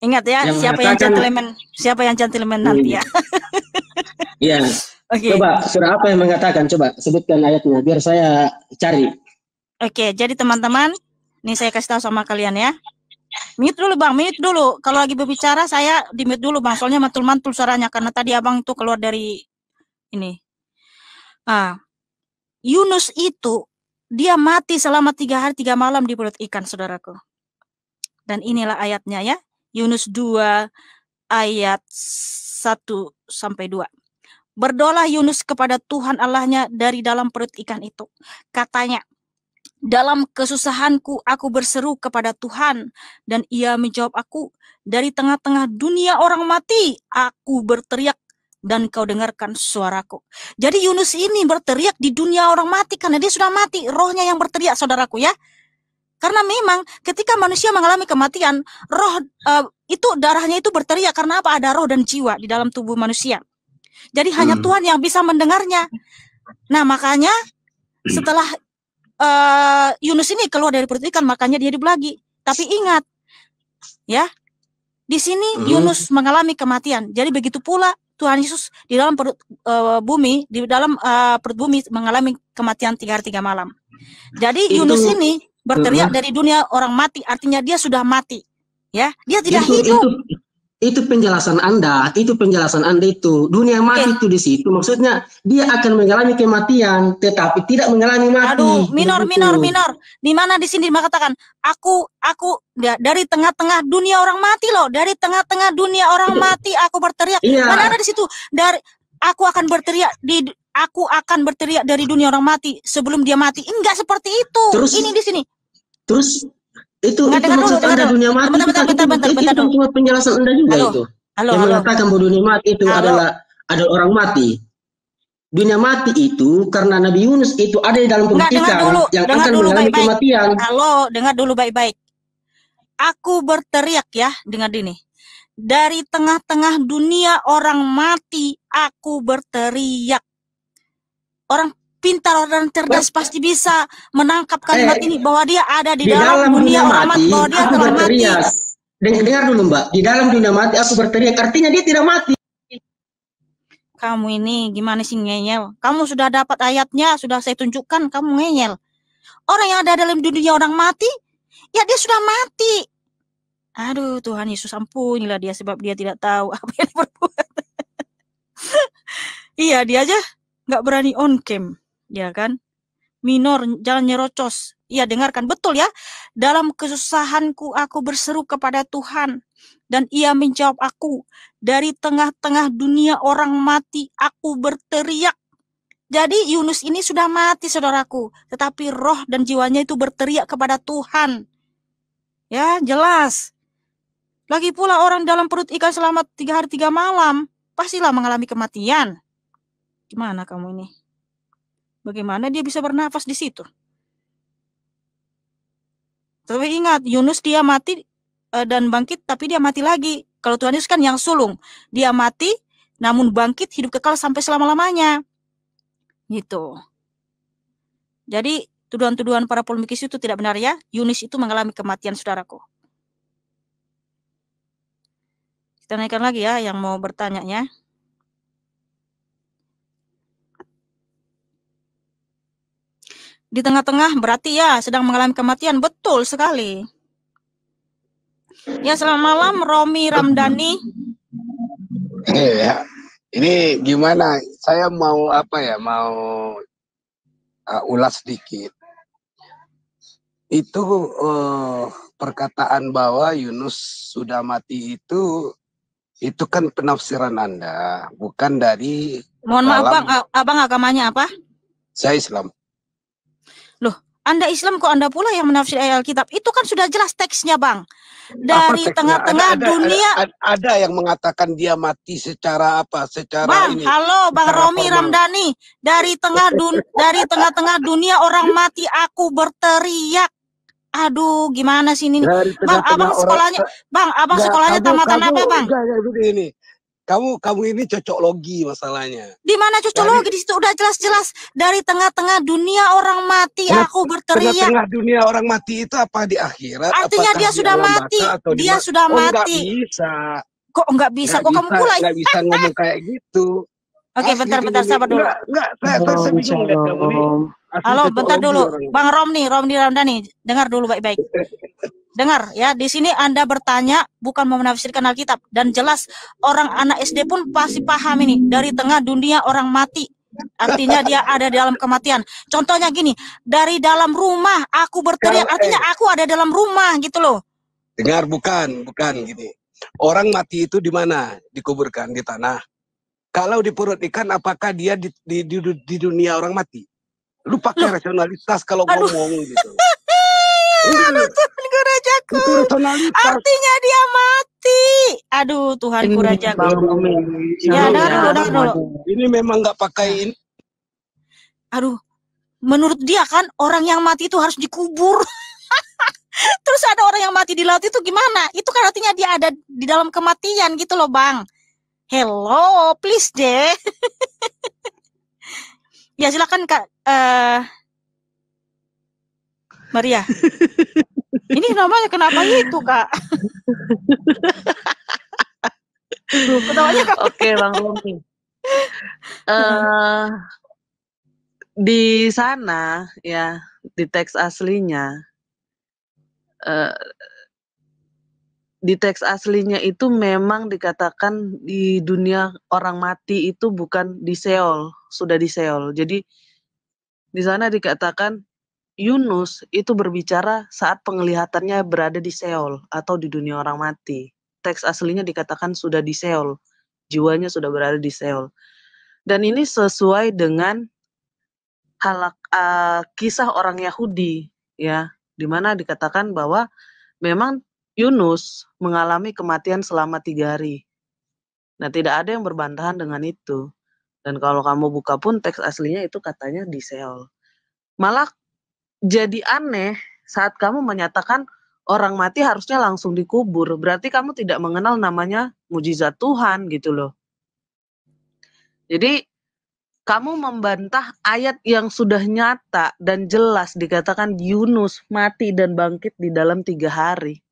Ingat ya, yang siapa yang gentleman, siapa yang gentleman hmm. nanti ya. Iya. yes. Okay. Coba surah apa yang mengatakan? Coba sebutkan ayatnya biar saya cari. Oke, okay, jadi teman-teman, ini saya kasih tahu sama kalian ya. Mute dulu bang, mute dulu. Kalau lagi berbicara saya di mute dulu bang, soalnya mantul-mantul suaranya karena tadi abang itu keluar dari ini. Ah, Yunus itu dia mati selama tiga hari tiga malam di perut ikan saudaraku. Dan inilah ayatnya ya. Yunus 2 ayat 1 sampai 2. Berdoalah Yunus kepada Tuhan Allahnya dari dalam perut ikan itu. Katanya, dalam kesusahanku aku berseru kepada Tuhan dan ia menjawab aku, dari tengah-tengah dunia orang mati aku berteriak dan kau dengarkan suaraku. Jadi Yunus ini berteriak di dunia orang mati karena dia sudah mati, rohnya yang berteriak saudaraku ya. Karena memang ketika manusia mengalami kematian, roh uh, itu darahnya itu berteriak karena apa? Ada roh dan jiwa di dalam tubuh manusia. Jadi hmm. hanya Tuhan yang bisa mendengarnya. Nah, makanya setelah uh, Yunus ini keluar dari perut ikan, makanya dia dibelagi. Tapi ingat, ya, di sini hmm. Yunus mengalami kematian. Jadi begitu pula Tuhan Yesus di dalam perut uh, bumi, di dalam uh, perut bumi mengalami kematian tiga hari tiga malam. Jadi itu, Yunus ini berteriak hmm. dari dunia orang mati, artinya dia sudah mati, ya, dia tidak itu, hidup. Itu, itu penjelasan Anda, itu penjelasan Anda itu. Dunia mati itu di situ. Maksudnya dia akan mengalami kematian tetapi tidak mengalami mati. Aduh, minor minor minor. Di mana di sini mengatakan aku aku ya, dari tengah-tengah dunia orang mati loh, dari tengah-tengah dunia orang iya. mati aku berteriak. Iya. Mana ada di situ? Dari aku akan berteriak di aku akan berteriak dari dunia orang mati sebelum dia mati. Enggak seperti itu. Terus, ini di sini. Terus itu itu maksud dulu, Anda dunia mati. Bentar, bentar, bentar, bentar, bentar, itu cuma penjelasan Anda juga halo, itu. Halo, yang halo. mengatakan bahwa dunia mati itu halo. adalah ada orang mati. Dunia mati itu karena Nabi Yunus itu ada di dalam perbukitan yang dengar akan dulu mengalami baik -baik. kematian. Halo, dengar dulu baik-baik. Aku berteriak ya, dengar ini. Dari tengah-tengah dunia orang mati, aku berteriak. Orang pintar, orang cerdas pasti bisa menangkap eh, kalimat eh, ini bahwa dia ada di, di dalam, dalam dunia orang mati, bahwa dia telah mati. Dengar dulu Mbak, di dalam dunia mati aku berteriak, artinya dia tidak mati. Kamu ini gimana sih ngeyel? Kamu sudah dapat ayatnya, sudah saya tunjukkan, kamu ngeyel. Orang yang ada dalam dunia orang mati, ya dia sudah mati. Aduh Tuhan Yesus ampunilah dia sebab dia tidak tahu apa yang berbuat. iya dia aja nggak berani on cam ya kan? Minor, jangan nyerocos. Iya, dengarkan. Betul ya. Dalam kesusahanku aku berseru kepada Tuhan. Dan ia menjawab aku. Dari tengah-tengah dunia orang mati, aku berteriak. Jadi Yunus ini sudah mati, saudaraku. Tetapi roh dan jiwanya itu berteriak kepada Tuhan. Ya, jelas. Lagi pula orang dalam perut ikan selama tiga hari tiga malam, pastilah mengalami kematian. Gimana kamu ini? Bagaimana dia bisa bernafas di situ? Tapi ingat, Yunus dia mati eh, dan bangkit, tapi dia mati lagi. Kalau Tuhan Yesus kan yang sulung, dia mati, namun bangkit hidup kekal sampai selama-lamanya. Gitu. Jadi tuduhan-tuduhan para polemikis itu tidak benar ya. Yunus itu mengalami kematian saudaraku. Kita naikkan lagi ya yang mau bertanya ya. di tengah-tengah berarti ya sedang mengalami kematian. Betul sekali. Ya, selamat malam Romi Ramdhani. Eh, ya Ini gimana? Saya mau apa ya? Mau uh, ulas sedikit. Itu uh, perkataan bahwa Yunus sudah mati itu itu kan penafsiran Anda, bukan dari Mohon maaf Bang, Abang agamanya apa? Saya Islam. Anda Islam kok Anda pula yang menafsir ayat Alkitab. Itu kan sudah jelas teksnya, Bang. Dari tengah-tengah dunia ada, ada, yang mengatakan dia mati secara apa? Secara Bang, ini. halo Bang Romi formal. Ramdhani. Dari tengah dun dari tengah-tengah dunia orang mati aku berteriak. Aduh, gimana sih ini? bang, abang sekolahnya, Bang, abang sekolahnya tamatan apa, Bang? kamu kamu ini cocok logi masalahnya. Di mana cocok logi nah, di situ udah jelas-jelas dari tengah-tengah dunia orang mati tengah, aku berteriak. Tengah-tengah dunia orang mati itu apa di akhirat? Artinya dia sudah mati. Atau dia di, sudah oh, mati. bisa. Kok nggak bisa? Gak kok bisa, kamu pula? Nggak bisa ngomong kayak gitu. Oke, okay, bentar-bentar sabar dulu. Enggak, enggak, saya, saya, lihat kamu nih. Halo, bentar dulu. Bang Romni, Romni Ramdhani, dengar dulu baik-baik. Dengar ya, di sini Anda bertanya bukan mau menafsirkan Alkitab dan jelas orang anak SD pun pasti paham ini. Dari tengah dunia orang mati. Artinya dia ada di dalam kematian. Contohnya gini, dari dalam rumah aku berteriak, artinya aku ada dalam rumah gitu loh. Dengar bukan, bukan gini. Gitu. Orang mati itu di mana? Dikuburkan di tanah. Kalau di perut ikan apakah dia di, di, di, di dunia orang mati? Lupakan rasionalitas kalau Aduh. ngomong gitu. tuhan iya. kurajaku. Artinya dia mati. Aduh Tuhan ku kurajaku. Ya, dulu, Ini memang nggak pakai ya. ini. Aduh, menurut dia kan orang yang mati itu harus dikubur. Terus ada orang yang mati di laut itu gimana? Itu kan artinya dia ada di dalam kematian gitu loh, Bang. Hello, please deh. ya silakan Kak uh, Maria. Ini namanya kenapa itu kak? Oke, kak. Oke bang Romi. Uh, di sana ya di teks aslinya uh, di teks aslinya itu memang dikatakan di dunia orang mati itu bukan di Seol, sudah di Seol. Jadi di sana dikatakan Yunus itu berbicara saat penglihatannya berada di Seoul atau di dunia orang mati. Teks aslinya dikatakan sudah di Seoul, jiwanya sudah berada di Seoul. Dan ini sesuai dengan halak uh, kisah orang Yahudi ya, di mana dikatakan bahwa memang Yunus mengalami kematian selama tiga hari. Nah, tidak ada yang berbantahan dengan itu. Dan kalau kamu buka pun teks aslinya itu katanya di Seoul. Malah jadi aneh saat kamu menyatakan orang mati harusnya langsung dikubur. Berarti kamu tidak mengenal namanya mujizat Tuhan gitu loh. Jadi kamu membantah ayat yang sudah nyata dan jelas dikatakan Yunus mati dan bangkit di dalam tiga hari.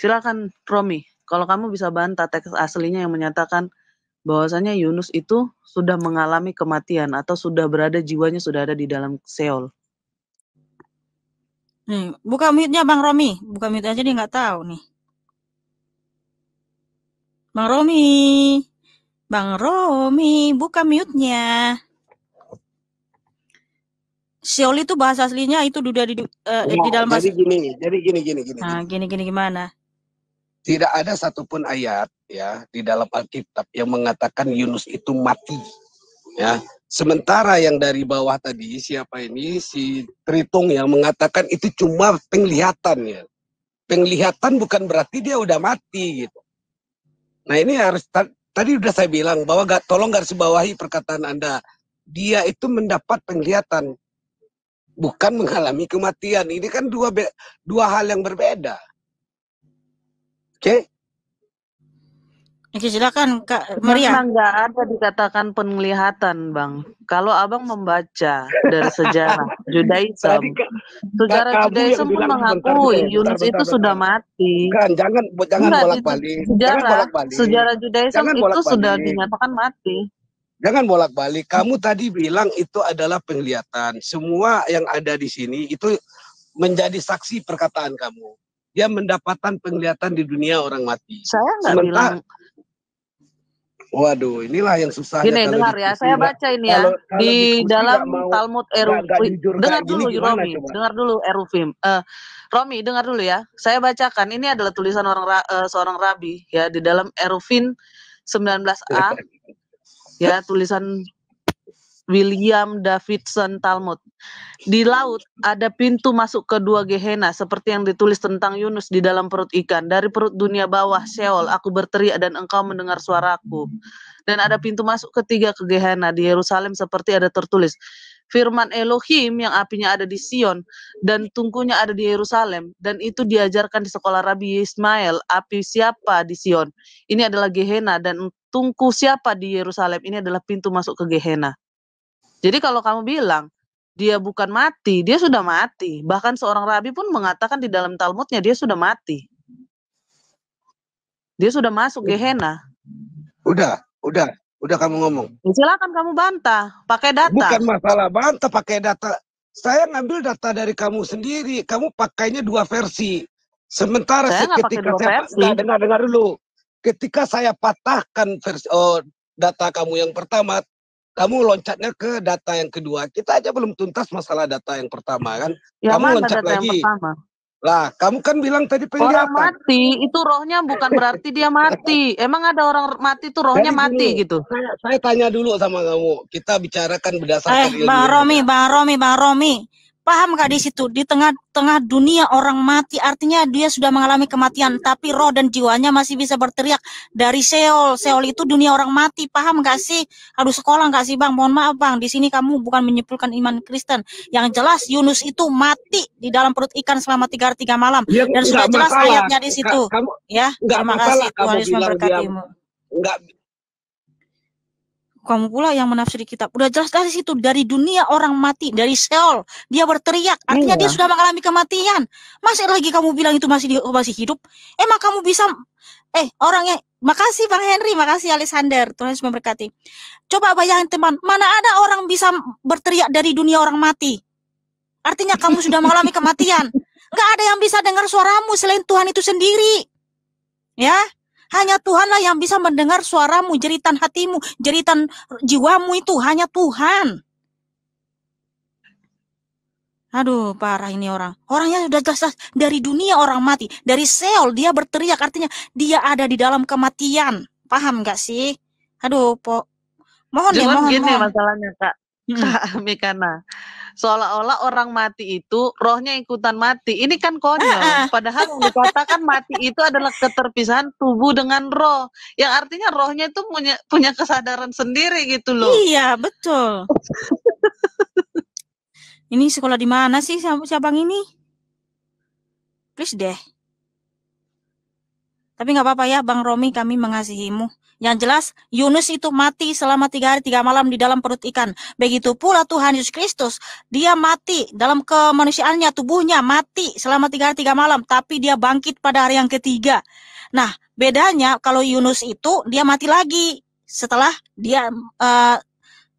Silakan Romi, kalau kamu bisa bantah teks aslinya yang menyatakan bahwasanya Yunus itu sudah mengalami kematian atau sudah berada jiwanya sudah ada di dalam Seol. Hmm, buka mute-nya Bang Romi, buka mute aja dia nggak tahu nih. Bang Romi, Bang Romi, buka mute-nya. Seol itu bahasa aslinya itu sudah di uh, di dalam bahasa. Jadi gini, jadi gini gini gini. Nah, gini gini gimana? Tidak ada satupun ayat ya di dalam Alkitab yang mengatakan Yunus itu mati. Ya. Sementara yang dari bawah tadi siapa ini si Tritung yang mengatakan itu cuma penglihatan ya. Penglihatan bukan berarti dia udah mati gitu. Nah ini harus tadi udah saya bilang bahwa gak, tolong garis bawahi perkataan Anda. Dia itu mendapat penglihatan, bukan mengalami kematian. Ini kan dua dua hal yang berbeda. Oke. Oke, silakan Kak Maria. Karena nggak ada dikatakan penglihatan, Bang. Kalau Abang membaca dari sejarah Judaism, kan sejarah Judaism pun mengakui Yunus itu sudah mati. Kan jangan jangan bolak-balik. Sejarah, bolak sejarah Judaism jangan itu sudah dinyatakan mati. Jangan bolak-balik. Kamu tadi bilang itu adalah penglihatan. Semua yang ada di sini itu menjadi saksi perkataan kamu dia mendapatkan penglihatan di dunia orang mati. Saya nggak bilang. Waduh, inilah yang susah. Gini, dengar ya, saya baca ini ya kalau, kalau di dalam mau, Talmud Erufim. Dengar dulu, Romi. Dengar dulu Erufim. Uh, eh, Romi, dengar dulu ya. Saya bacakan. Ini adalah tulisan orang uh, seorang rabi ya di dalam sembilan 19a. ya, tulisan William Davidson Talmud. Di laut ada pintu masuk ke dua Gehenna seperti yang ditulis tentang Yunus di dalam perut ikan. Dari perut dunia bawah Seol aku berteriak dan engkau mendengar suaraku. Dan ada pintu masuk ketiga ke Gehenna di Yerusalem seperti ada tertulis. Firman Elohim yang apinya ada di Sion dan tungkunya ada di Yerusalem dan itu diajarkan di sekolah Rabi Ismail api siapa di Sion ini adalah Gehenna dan tungku siapa di Yerusalem ini adalah pintu masuk ke Gehenna jadi kalau kamu bilang dia bukan mati, dia sudah mati. Bahkan seorang rabi pun mengatakan di dalam Talmudnya dia sudah mati. Dia sudah masuk Gehenna. Udah, udah, udah kamu ngomong. Ya, silakan kamu bantah, pakai data. Bukan masalah bantah, pakai data. Saya ngambil data dari kamu sendiri. Kamu pakainya dua versi. Sementara saya ketika saya versi. dengar dengar dulu. Ketika saya patahkan versi oh, data kamu yang pertama, kamu loncatnya ke data yang kedua. Kita aja belum tuntas masalah data yang pertama hmm. kan. Ya, kamu mana loncat data lagi. Yang pertama? Lah, kamu kan bilang tadi penglihatan. Orang mati itu rohnya bukan berarti dia mati. Emang ada orang mati itu rohnya Jadi mati dulu, gitu. Saya, saya tanya dulu sama kamu. Kita bicarakan berdasarkan eh, Bang Romi, Bang Romi, Bang Romi. Paham gak di situ? Di tengah-tengah dunia orang mati, artinya dia sudah mengalami kematian, tapi roh dan jiwanya masih bisa berteriak dari Seol. Seol itu dunia orang mati. Paham gak sih? Aduh sekolah gak sih bang? Mohon maaf bang, di sini kamu bukan menyimpulkan iman Kristen. Yang jelas Yunus itu mati di dalam perut ikan selama tiga hari tiga malam. Ya, dan sudah jelas masalah. ayatnya di situ. kamu, ya, terima kasih. Tuhan Yesus memberkatimu. Enggak kamu pula yang menafsiri kitab. Udah jelas dari situ dari dunia orang mati, dari Seol dia berteriak. Artinya iya. dia sudah mengalami kematian. Masih lagi kamu bilang itu masih masih hidup? Emang kamu bisa eh orang yang makasih Bang Henry, makasih Alexander. Tuhan Yesus memberkati. Coba bayangin teman, mana ada orang bisa berteriak dari dunia orang mati? Artinya kamu sudah mengalami kematian. Gak ada yang bisa dengar suaramu selain Tuhan itu sendiri. Ya, hanya Tuhanlah yang bisa mendengar suaramu, jeritan hatimu, jeritan jiwamu itu hanya Tuhan. Aduh, parah ini orang. Orangnya sudah jelas dari dunia orang mati, dari Seol dia berteriak artinya dia ada di dalam kematian. Paham nggak sih? Aduh, po. Mohon Cuman ya, mohon. gini mohon. masalahnya, Kak. Hmm. Kak Mikana seolah-olah orang mati itu rohnya ikutan mati. Ini kan konyol. Padahal dikatakan mati itu adalah keterpisahan tubuh dengan roh. Yang artinya rohnya itu punya punya kesadaran sendiri gitu loh. Iya, betul. ini sekolah di mana sih cabang ini? Please deh. Tapi nggak apa-apa ya Bang Romi, kami mengasihimu. Yang jelas Yunus itu mati selama tiga hari tiga malam di dalam perut ikan. Begitu pula Tuhan Yesus Kristus, dia mati dalam kemanusiaannya, tubuhnya mati selama tiga hari tiga malam, tapi dia bangkit pada hari yang ketiga. Nah, bedanya kalau Yunus itu dia mati lagi setelah dia uh,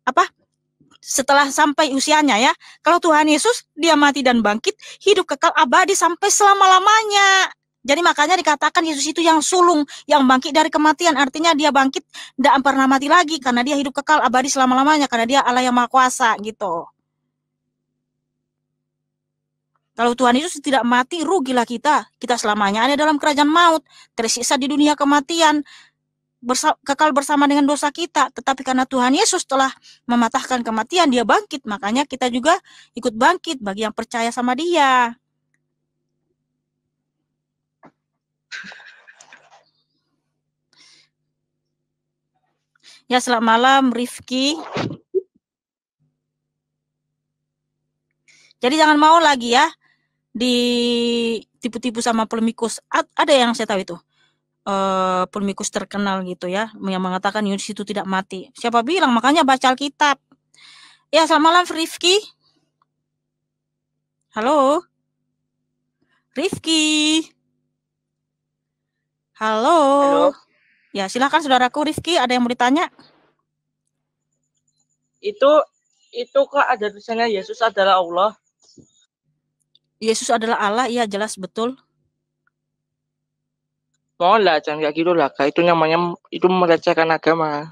apa? setelah sampai usianya ya. Kalau Tuhan Yesus dia mati dan bangkit, hidup kekal abadi sampai selama-lamanya. Jadi makanya dikatakan Yesus itu yang sulung, yang bangkit dari kematian. Artinya dia bangkit, tidak pernah mati lagi karena dia hidup kekal abadi selama-lamanya karena dia Allah yang maha kuasa gitu. Kalau Tuhan Yesus tidak mati, rugilah kita. Kita selamanya ada dalam kerajaan maut, tersisa di dunia kematian, bersa kekal bersama dengan dosa kita. Tetapi karena Tuhan Yesus telah mematahkan kematian, dia bangkit. Makanya kita juga ikut bangkit bagi yang percaya sama dia. Ya, selamat malam Rifki. Jadi jangan mau lagi ya di tipu tipu sama polemikus. Ada yang saya tahu itu. Uh, polemikus terkenal gitu ya yang mengatakan Yunus itu tidak mati. Siapa bilang? Makanya baca Alkitab. Ya, selamat malam Rifki. Halo. Rifki. Halo. Halo. Ya, silahkan saudaraku Rizky, ada yang mau ditanya? Itu itu kok ada tulisannya Yesus adalah Allah. Yesus adalah Allah, iya jelas betul. Oh lah, jangan kayak gitu lah, kak. Itu namanya itu melecehkan agama.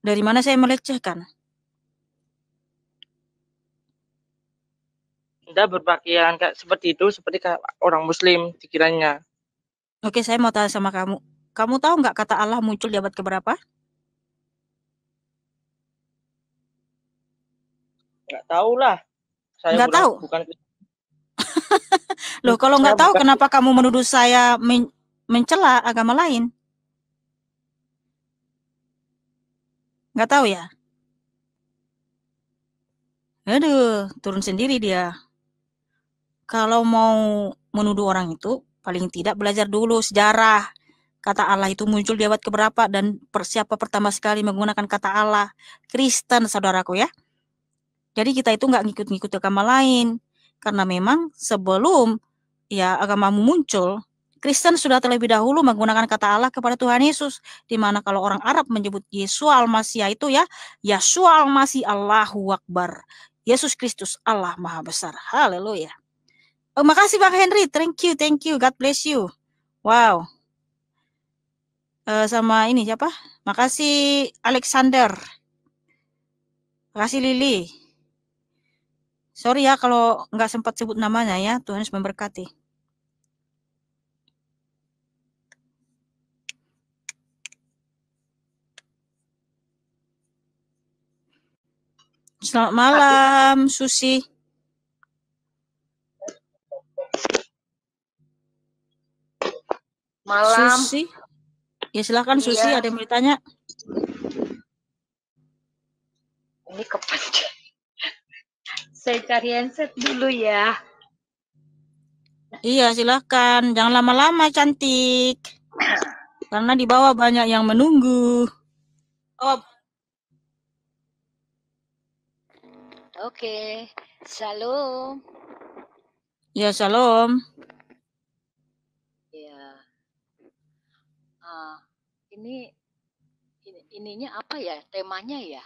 Dari mana saya melecehkan? Anda berpakaian kak seperti itu, seperti orang Muslim pikirannya. Oke, saya mau tanya sama kamu kamu tahu nggak kata Allah muncul di abad keberapa? Nggak tahu lah. nggak tahu. Bukan... Loh, kalau nggak tahu bukan... kenapa kamu menuduh saya men mencela agama lain? Nggak tahu ya? Aduh, turun sendiri dia. Kalau mau menuduh orang itu, paling tidak belajar dulu sejarah Kata Allah itu muncul di abad keberapa dan siapa pertama sekali menggunakan kata Allah? Kristen, saudaraku ya. Jadi kita itu nggak ngikut-ngikut agama lain karena memang sebelum ya agamamu muncul, Kristen sudah terlebih dahulu menggunakan kata Allah kepada Tuhan Yesus. Di mana kalau orang Arab menyebut Yesus Almasia itu ya, Yesus Al-Masih Allahu Akbar. Yesus Kristus Allah Maha Besar. Haleluya. Oh, eh, kasih Pak Henry. Thank you, thank you. God bless you. Wow. Eh, sama ini siapa? Makasih Alexander. Makasih Lili. Sorry ya kalau nggak sempat sebut namanya ya. Tuhan Yesus memberkati. Selamat malam, Susi. Malam. Susi. Ya silakan iya. Susi, ada yang mau ditanya? Ini kepanjang. Saya cari handset dulu ya. Iya silahkan. jangan lama-lama cantik. Karena di bawah banyak yang menunggu. Oh. Oke, salam. Ya salam. Ya. Uh ah, ini ininya apa ya temanya ya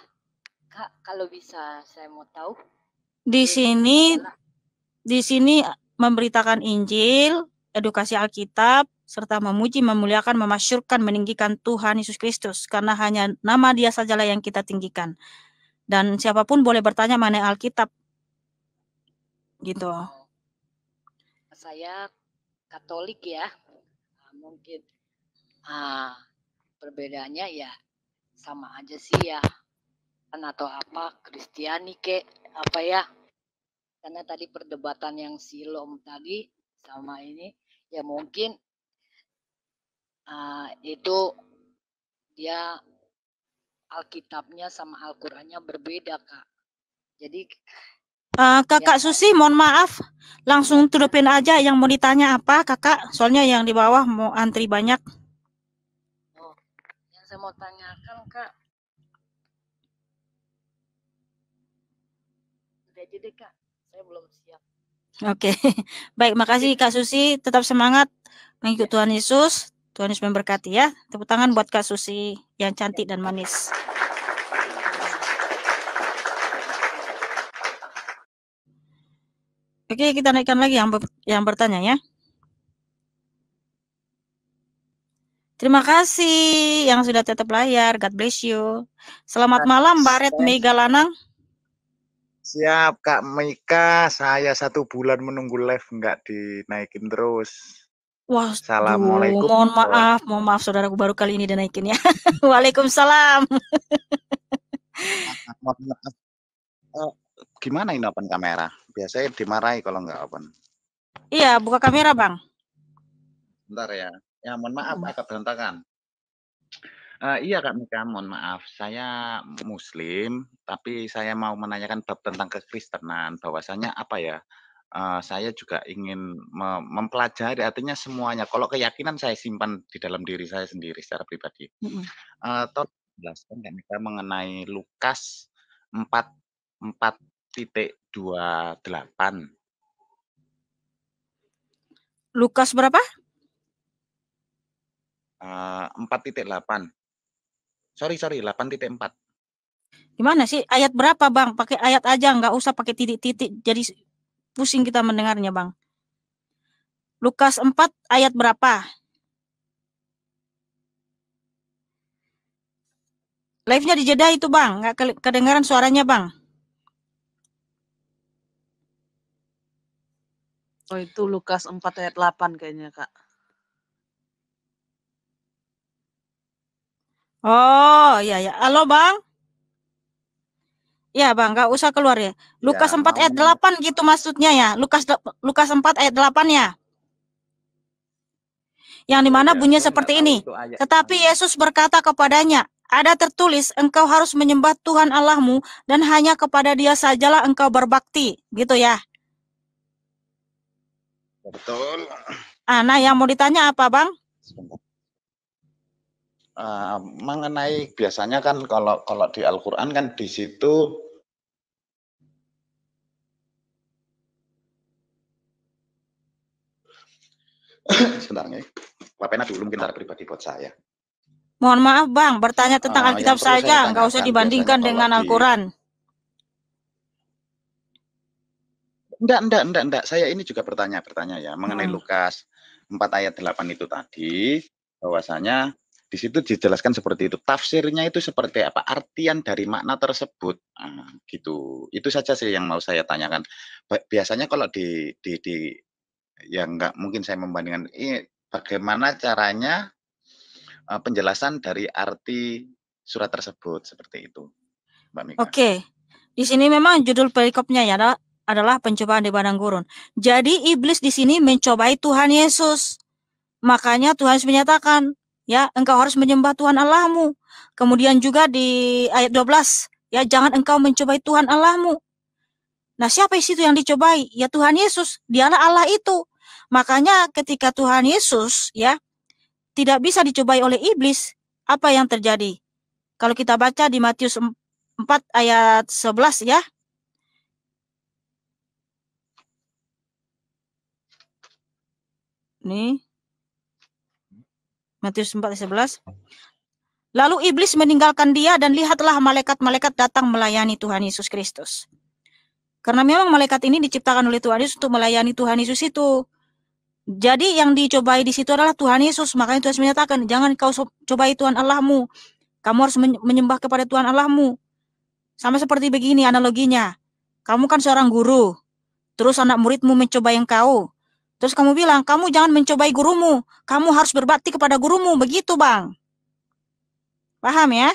kak kalau bisa saya mau tahu di sini di sini memberitakan Injil edukasi Alkitab serta memuji, memuliakan, memasyurkan, meninggikan Tuhan Yesus Kristus karena hanya nama Dia sajalah yang kita tinggikan. Dan siapapun boleh bertanya mengenai Alkitab. Gitu. Saya Katolik ya. Mungkin ah perbedaannya ya sama aja sih ya kan atau apa Kristiani ke apa ya karena tadi perdebatan yang silom tadi sama ini ya mungkin uh, itu dia Alkitabnya sama Alqurannya berbeda kak jadi uh, kakak ya, Susi mohon maaf langsung tutupin aja yang mau ditanya apa kakak soalnya yang di bawah mau antri banyak saya mau tanyakan kak udah deh kak saya belum siap Oke, okay. baik. Makasih Kak Susi. Tetap semangat mengikut ya. Tuhan Yesus. Tuhan Yesus memberkati ya. Tepuk tangan buat Kak Susi yang cantik dan manis. Oke, kita naikkan lagi yang yang bertanya ya. Terima kasih yang sudah tetap layar. God bless you. Selamat Kak, malam, Mbak Red Mega Lanang. Siap, Kak Mika. Saya satu bulan menunggu live, nggak dinaikin terus. Wah, Assalamualaikum. Mohon maaf, mohon maaf saudaraku baru kali ini dinaikin ya. Waalaikumsalam. Maaf maaf. Eh, gimana ini open kamera? Biasanya dimarahi kalau nggak open. Iya, buka kamera, Bang. Bentar ya. Ya, mohon maaf hmm. agak berantakan. Uh, iya Kak Mika, mohon maaf. Saya Muslim, tapi saya mau menanyakan bab tentang kekristenan. Bahwasanya iya. apa ya? Uh, saya juga ingin mempelajari artinya semuanya. Kalau keyakinan saya simpan di dalam diri saya sendiri secara pribadi. Eh, tolong jelaskan Kak Mika mengenai Lukas 4 4 titik delapan. Lukas berapa? titik 4.8. Sorry, sorry, 8.4. Gimana sih? Ayat berapa, Bang? Pakai ayat aja, nggak usah pakai titik-titik. Jadi pusing kita mendengarnya, Bang. Lukas 4 ayat berapa? Live-nya di jeda itu, Bang. Nggak kedengaran suaranya, Bang. Oh, itu Lukas 4 ayat 8 kayaknya, Kak. Oh, iya ya. Halo, Bang. Ya, Bang, nggak usah keluar ya. Lukas ya, 4 ayat 8 gitu maksudnya ya. Lukas Lukas 4 ayat 8 ya. Yang dimana ya, bunyinya ya, seperti ini. Tetapi Yesus berkata kepadanya, ada tertulis engkau harus menyembah Tuhan Allahmu dan hanya kepada dia sajalah engkau berbakti. Gitu ya. Betul. Ah, nah yang mau ditanya apa, Bang? Sebentar uh, mengenai biasanya kan kalau kalau di Al-Qur'an kan di situ sebentar nih. Wapena dulu mungkin pribadi buat saya. Mohon maaf Bang, bertanya ah, tentang uh, Alkitab saja, nggak usah dibandingkan dengan Al-Quran. Enggak, enggak, enggak, enggak. Saya ini juga bertanya, bertanya ya mengenai hmm. Lukas 4 ayat 8 itu tadi, bahwasanya di situ dijelaskan seperti itu. Tafsirnya itu seperti apa? Artian dari makna tersebut. Ah, gitu. Itu saja sih yang mau saya tanyakan. Biasanya kalau di di di ya nggak mungkin saya membandingkan ini bagaimana caranya eh, penjelasan dari arti surat tersebut seperti itu. Mbak Mika. Oke. Di sini memang judul perikopnya ya adalah, adalah pencobaan di padang gurun. Jadi iblis di sini mencobai Tuhan Yesus. Makanya Tuhan menyatakan, ya engkau harus menyembah Tuhan Allahmu. Kemudian juga di ayat 12 ya jangan engkau mencobai Tuhan Allahmu. Nah, siapa itu yang dicobai? Ya Tuhan Yesus, dialah Allah itu. Makanya ketika Tuhan Yesus ya tidak bisa dicobai oleh iblis, apa yang terjadi? Kalau kita baca di Matius 4 ayat 11 ya. Nih Matius 11. Lalu iblis meninggalkan dia dan lihatlah malaikat-malaikat datang melayani Tuhan Yesus Kristus. Karena memang malaikat ini diciptakan oleh Tuhan Yesus untuk melayani Tuhan Yesus itu. Jadi yang dicobai di situ adalah Tuhan Yesus. Makanya Tuhan menyatakan, jangan kau cobai Tuhan Allahmu. Kamu harus menyembah kepada Tuhan Allahmu. Sama seperti begini analoginya. Kamu kan seorang guru. Terus anak muridmu mencoba yang kau Terus kamu bilang, kamu jangan mencobai gurumu. Kamu harus berbakti kepada gurumu. Begitu, Bang. Paham ya?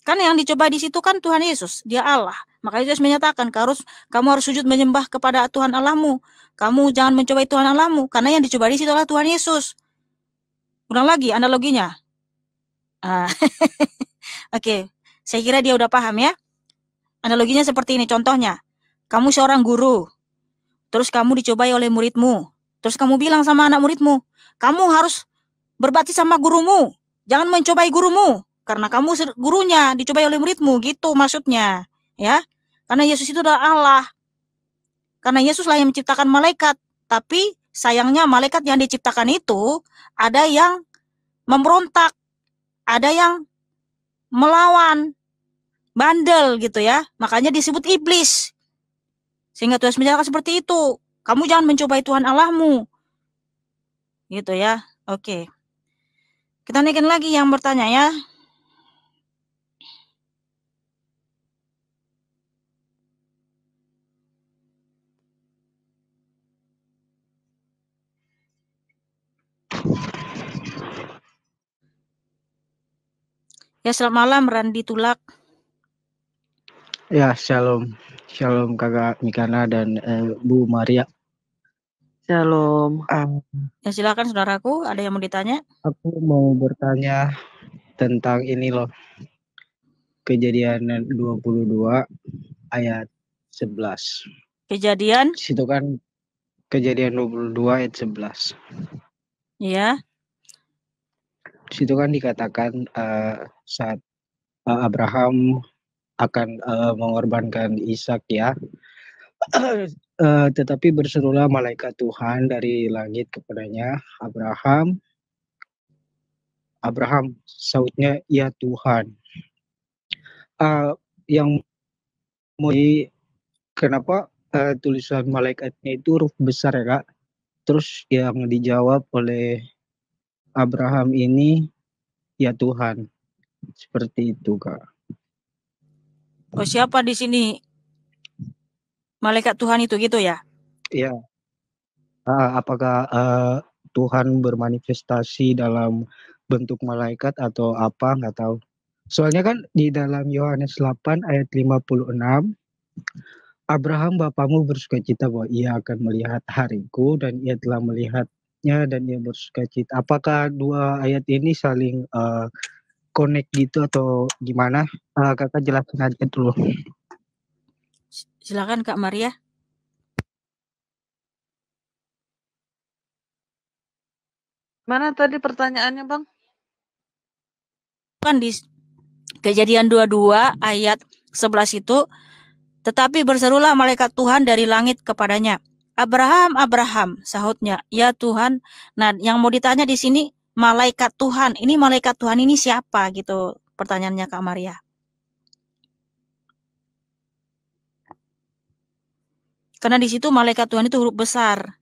Kan yang dicoba di situ kan Tuhan Yesus, dia Allah. Makanya Yesus menyatakan, harus, kamu harus sujud menyembah kepada Tuhan Allahmu. Kamu jangan mencobai Tuhan Allahmu, karena yang dicoba di situ adalah Tuhan Yesus. Kurang lagi analoginya. Ah. Oke, okay. saya kira dia udah paham ya. Analoginya seperti ini contohnya. Kamu seorang guru. Terus kamu dicobai oleh muridmu. Terus kamu bilang sama anak muridmu, kamu harus berbakti sama gurumu. Jangan mencobai gurumu karena kamu gurunya dicobai oleh muridmu gitu maksudnya, ya. Karena Yesus itu adalah Allah. Karena Yesuslah yang menciptakan malaikat, tapi sayangnya malaikat yang diciptakan itu ada yang memberontak, ada yang melawan, bandel gitu ya. Makanya disebut iblis. Sehingga Tuhan menjelaskan seperti itu. Kamu jangan mencobai Tuhan Allahmu. Gitu ya. Oke. Kita naikin lagi yang bertanya ya. Ya, selamat malam Randi Tulak. Ya, shalom. Shalom Kakak Mikana dan eh, Bu Maria. Shalom. Um, ya silakan saudaraku, ada yang mau ditanya? Aku mau bertanya tentang ini loh. Kejadian 22 ayat 11. Kejadian? Situ kan kejadian 22 ayat 11. Iya. Situ kan dikatakan uh, saat uh, Abraham akan uh, mengorbankan Ishak ya. uh, tetapi berserulah malaikat Tuhan dari langit kepadanya, Abraham, Abraham, sautnya ya Tuhan. Uh, yang mulai kenapa uh, tulisan malaikatnya itu huruf besar ya kak? Terus yang dijawab oleh Abraham ini ya Tuhan, seperti itu kak. Oh siapa di sini malaikat Tuhan itu gitu ya? Iya. Uh, apakah uh, Tuhan bermanifestasi dalam bentuk malaikat atau apa nggak tahu. Soalnya kan di dalam Yohanes 8 ayat 56 Abraham bapamu bersuka cita bahwa ia akan melihat hariku dan ia telah melihatnya dan ia bersuka cita. Apakah dua ayat ini saling uh, connect gitu atau gimana uh, kakak jelasin aja dulu silakan kak Maria mana tadi pertanyaannya bang kan di kejadian 22 ayat 11 itu tetapi berserulah malaikat Tuhan dari langit kepadanya Abraham, Abraham, sahutnya. Ya Tuhan. Nah, yang mau ditanya di sini, malaikat Tuhan. Ini malaikat Tuhan ini siapa gitu pertanyaannya Kak Maria. Karena di situ malaikat Tuhan itu huruf besar.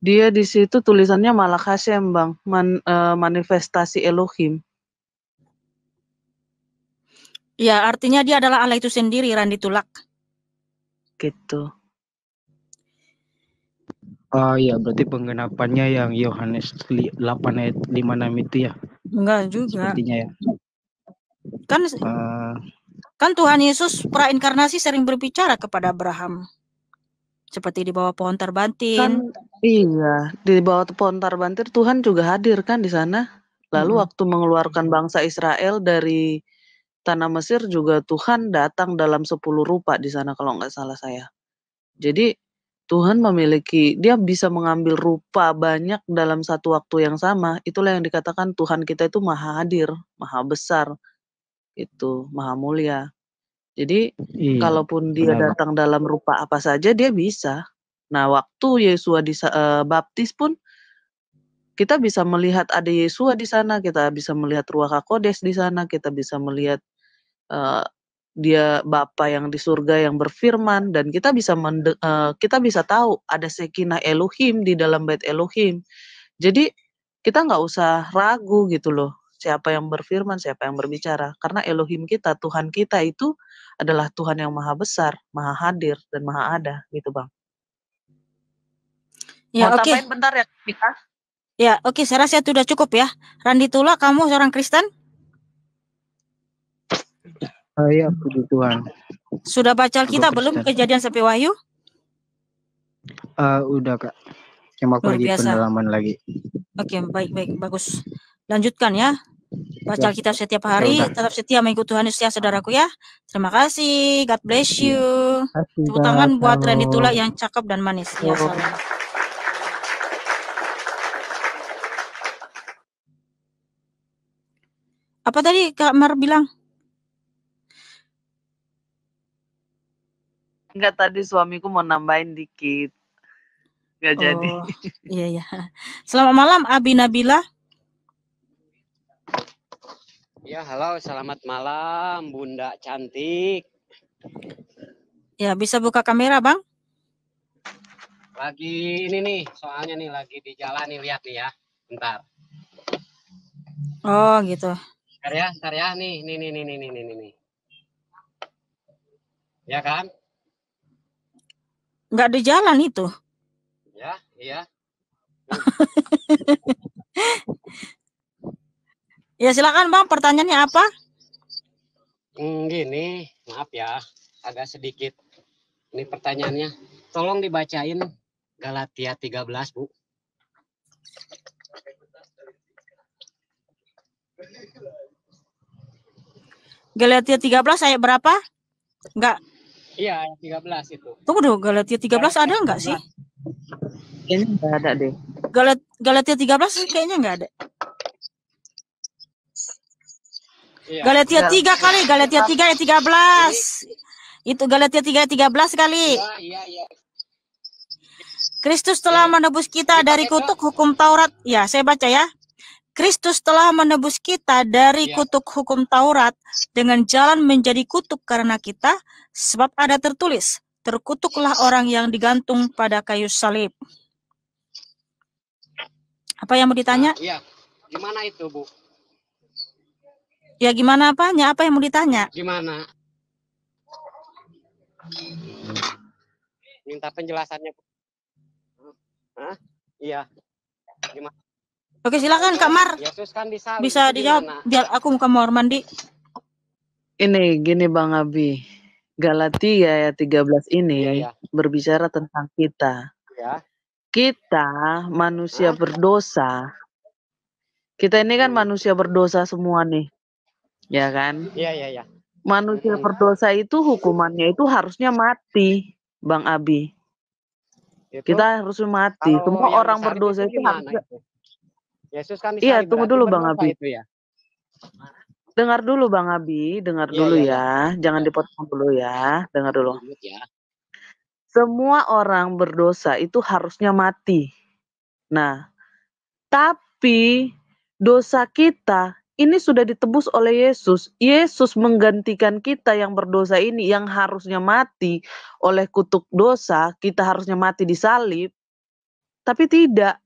Dia di situ tulisannya malah Hashem, Bang. Man, uh, manifestasi Elohim. Ya, artinya dia adalah Allah itu sendiri, Randi Tulak. Gitu. Ah iya, berarti penggenapannya yang Yohanes 8 ayat 56 itu ya? Enggak juga. Sepertinya ya. Kan uh, kan Tuhan Yesus prainkarnasi sering berbicara kepada Abraham. Seperti di bawah pohon terbantin. Kan, iya, di bawah pohon terbantin Tuhan juga hadir kan di sana. Lalu hmm. waktu mengeluarkan bangsa Israel dari tanah Mesir juga Tuhan datang dalam 10 rupa di sana kalau nggak salah saya. Jadi Tuhan memiliki, dia bisa mengambil rupa banyak dalam satu waktu yang sama. Itulah yang dikatakan Tuhan kita itu maha hadir, maha besar, itu maha mulia. Jadi iya, kalaupun dia benar. datang dalam rupa apa saja, dia bisa. Nah, waktu Yesus di uh, baptis pun kita bisa melihat ada Yesus di sana, kita bisa melihat Ruah Kodes di sana, kita bisa melihat eh, dia Bapa yang di surga yang berfirman dan kita bisa mende, uh, kita bisa tahu ada sekina Elohim di dalam bait Elohim. Jadi kita nggak usah ragu gitu loh siapa yang berfirman, siapa yang berbicara karena Elohim kita, Tuhan kita itu adalah Tuhan yang maha besar, maha hadir dan maha ada gitu, Bang. Ya, oke okay. bentar ya, kita Ya, oke, okay, saya rasa itu sudah cukup ya. Randi Tula, kamu seorang Kristen? Saya puji Tuhan. Sudah baca Alkitab belum kejadian sampai Wahyu? Uh, udah Kak. Cuma aku lagi pendalaman lagi. Oke, okay, baik baik bagus. Lanjutkan ya. Baca ya. kita setiap ya, hari, ya, tetap setia mengikuti Tuhan Yesus ya saudaraku ya. Terima kasih. God bless ya. you. Kasih, Tepuk tangan God. buat Randy Tula yang cakep dan manis. Ya, oh. salam. Apa tadi Kak Mar bilang? Enggak tadi suamiku mau nambahin dikit. Enggak oh, jadi. Iya ya. Selamat malam Abi Nabila. Ya, halo, selamat malam Bunda cantik. Ya, bisa buka kamera, Bang? Lagi ini nih, soalnya nih lagi di jalan nih lihat nih ya. Bentar. Oh, gitu. Bentar ya, bentar ya nih, nih nih nih nih nih nih nih. Ya kan? nggak ada jalan itu. Ya, iya. ya silakan bang, pertanyaannya apa? Hmm, gini, maaf ya, agak sedikit. Ini pertanyaannya, tolong dibacain Galatia 13, Bu. Galatia 13 ayat berapa? Enggak Iya, yang 13 itu. Tunggu dong, Galatia 13 ada enggak sih? Kayaknya enggak ada deh. Galat Galatia 13 kayaknya enggak ada. Iya. Galatia 3 kali, Galatia 3 ya 13. Jadi, itu Galatia 3 ayat 13 kali. Iya, iya, iya. Kristus telah iya. menebus kita dari kutuk hukum Taurat. Ya, saya baca ya. Kristus telah menebus kita dari ya. kutuk hukum Taurat dengan jalan menjadi kutuk karena kita, sebab ada tertulis, terkutuklah orang yang digantung pada kayu salib. Apa yang mau ditanya? Ya, gimana itu, Bu? Ya gimana apanya? Apa yang mau ditanya? Gimana? Minta penjelasannya. bu? Hah? Iya. Gimana? Oke, silakan Kamar. Yesus kan bisa bisa dijawab biar aku ke kamar mandi. Ini gini Bang Abi. Galatia iya, ya 13 ini ya, ya. berbicara tentang kita. Ya. Kita manusia berdosa. Kita ini kan manusia berdosa semua nih. Ya kan? Iya, iya, iya. Manusia hmm. berdosa itu hukumannya itu harusnya mati, Bang Abi. Itu, kita harus mati. Semua orang berdosa itu, itu harus Yesus kan Iya, tunggu dulu Bang Abi. Itu ya? Dengar dulu Bang Abi, dengar iya, iya, ya, dulu ya. ya. Jangan iya. dipotong dulu ya. Dengar dulu. Ya. Semua orang berdosa itu harusnya mati. Nah, tapi dosa kita ini sudah ditebus oleh Yesus. Yesus menggantikan kita yang berdosa ini, yang harusnya mati oleh kutuk dosa. Kita harusnya mati di salib, tapi tidak.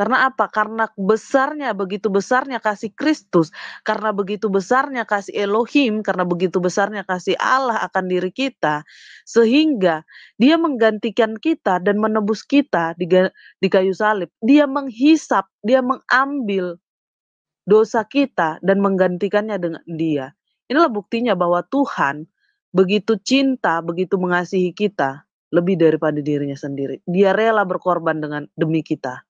Karena apa? Karena besarnya, begitu besarnya kasih Kristus, karena begitu besarnya kasih Elohim, karena begitu besarnya kasih Allah akan diri kita, sehingga dia menggantikan kita dan menebus kita di, di kayu salib. Dia menghisap, dia mengambil dosa kita dan menggantikannya dengan dia. Inilah buktinya bahwa Tuhan begitu cinta, begitu mengasihi kita lebih daripada dirinya sendiri. Dia rela berkorban dengan demi kita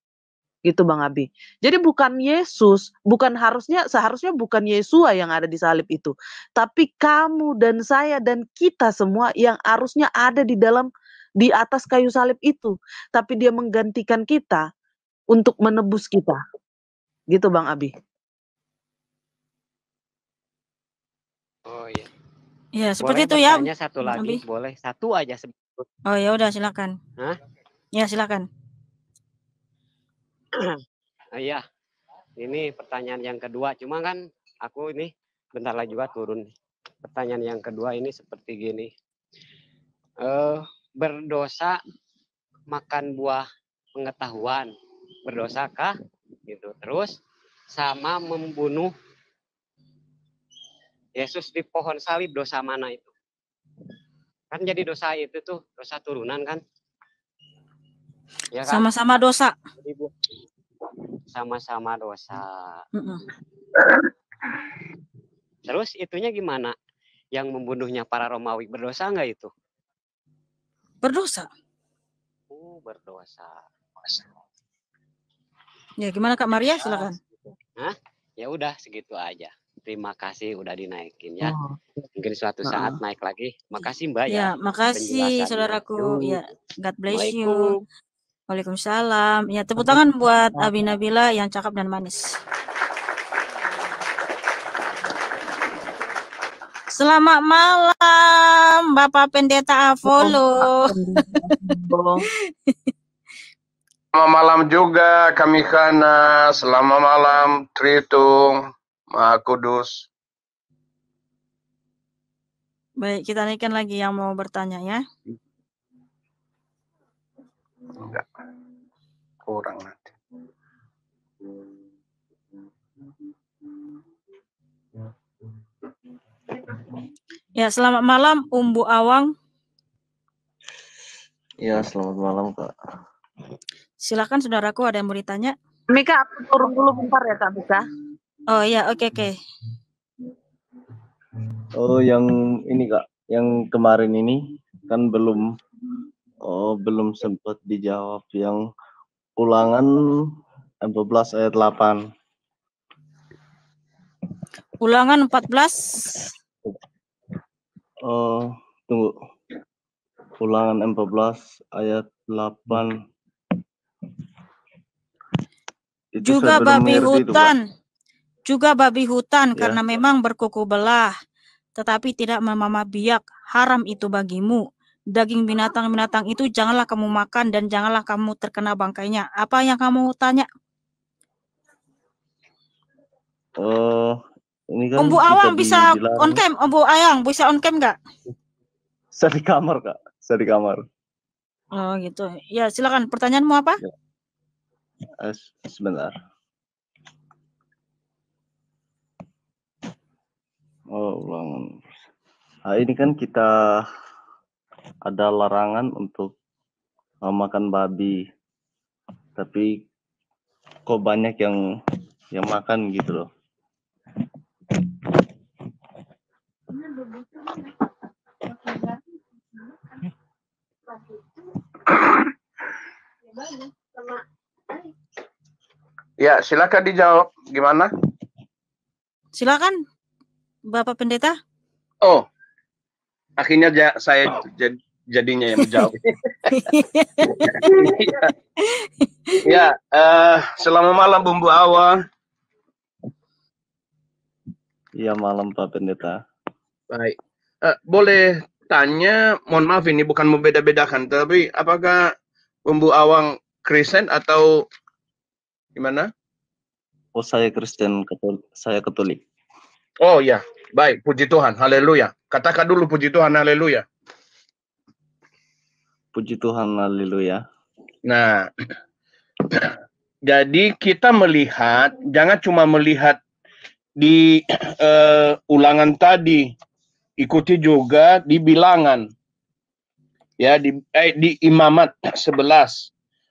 gitu Bang Abi. Jadi bukan Yesus, bukan harusnya seharusnya bukan Yesua yang ada di salib itu, tapi kamu dan saya dan kita semua yang harusnya ada di dalam di atas kayu salib itu, tapi dia menggantikan kita untuk menebus kita. Gitu Bang Abi. Oh iya. Ya, seperti boleh itu ya. satu lagi, Abi. boleh satu aja. Oh ya udah silakan. Hah? Ya silakan. Iya, ini pertanyaan yang kedua. Cuma kan aku ini bentar lagi juga turun. Pertanyaan yang kedua ini seperti gini. Uh, berdosa makan buah pengetahuan berdosa kah? Gitu. Terus sama membunuh Yesus di pohon salib dosa mana itu? Kan jadi dosa itu tuh dosa turunan kan? Ya kan? Sama-sama dosa. Sama-sama dosa. Terus itunya gimana? Yang membunuhnya para Romawi berdosa nggak itu? Berdosa. Oh, berdosa. Ya, gimana Kak Maria? Silakan. Gitu. Hah? Ya udah segitu aja. Terima kasih udah dinaikin ya. Oh. Mungkin suatu saat naik lagi. Makasih Mbak ya. Ya, makasih saudaraku. Ya, God bless you. Waalaikumsalam. Ya, tepuk tangan buat Abi Nabila yang cakap dan manis. Selamat malam, Bapak Pendeta Avolo. Selamat malam juga, kami Kana. Selamat malam, Tritung, Maha Kudus. Baik, kita naikkan lagi yang mau bertanya ya enggak kurang nanti Ya, selamat malam Umbu Awang. Ya, selamat malam Kak. Silakan saudaraku ada yang mau ditanya. Mika turun dulu bentar ya Kak Mika. Oh ya oke okay, oke. Okay. Oh, yang ini Kak, yang kemarin ini kan belum Oh, belum sempat dijawab yang ulangan 14 ayat 8. Ulangan 14. Oh, tunggu. Ulangan 14 ayat 8. Itu juga babi hutan. Itu, juga babi hutan ya. karena memang berkuku belah, tetapi tidak memamah biak, haram itu bagimu daging binatang-binatang itu janganlah kamu makan dan janganlah kamu terkena bangkainya. Apa yang kamu tanya? Oh, ini kan Ombu Awang bisa dilarang. on cam, Ombu Ayang bisa on cam nggak? Saya di kamar, Kak. Saya di kamar. Oh, gitu. Ya, silakan. Pertanyaanmu apa? Ya. Uh, sebentar. Oh, ulangan. Nah, ini kan kita ada larangan untuk uh, makan babi tapi kok banyak yang yang makan gitu loh Ya, silakan dijawab. Gimana? Silakan, Bapak Pendeta. Oh, akhirnya saya jadi jadinya yang jauh ya, ya uh, selamat malam Bumbu Awal. Iya malam Pak Pendeta. Baik. Uh, boleh tanya, mohon maaf ini bukan membeda-bedakan, tapi apakah Bumbu Awang Kristen atau gimana? Oh saya Kristen, saya Katolik. Oh ya, baik. Puji Tuhan, Haleluya. Katakan dulu puji Tuhan, Haleluya. Puji Tuhan, haleluya. Nah, jadi kita melihat, jangan cuma melihat di uh, ulangan tadi, ikuti juga di bilangan. Ya, di eh, di imamat 11.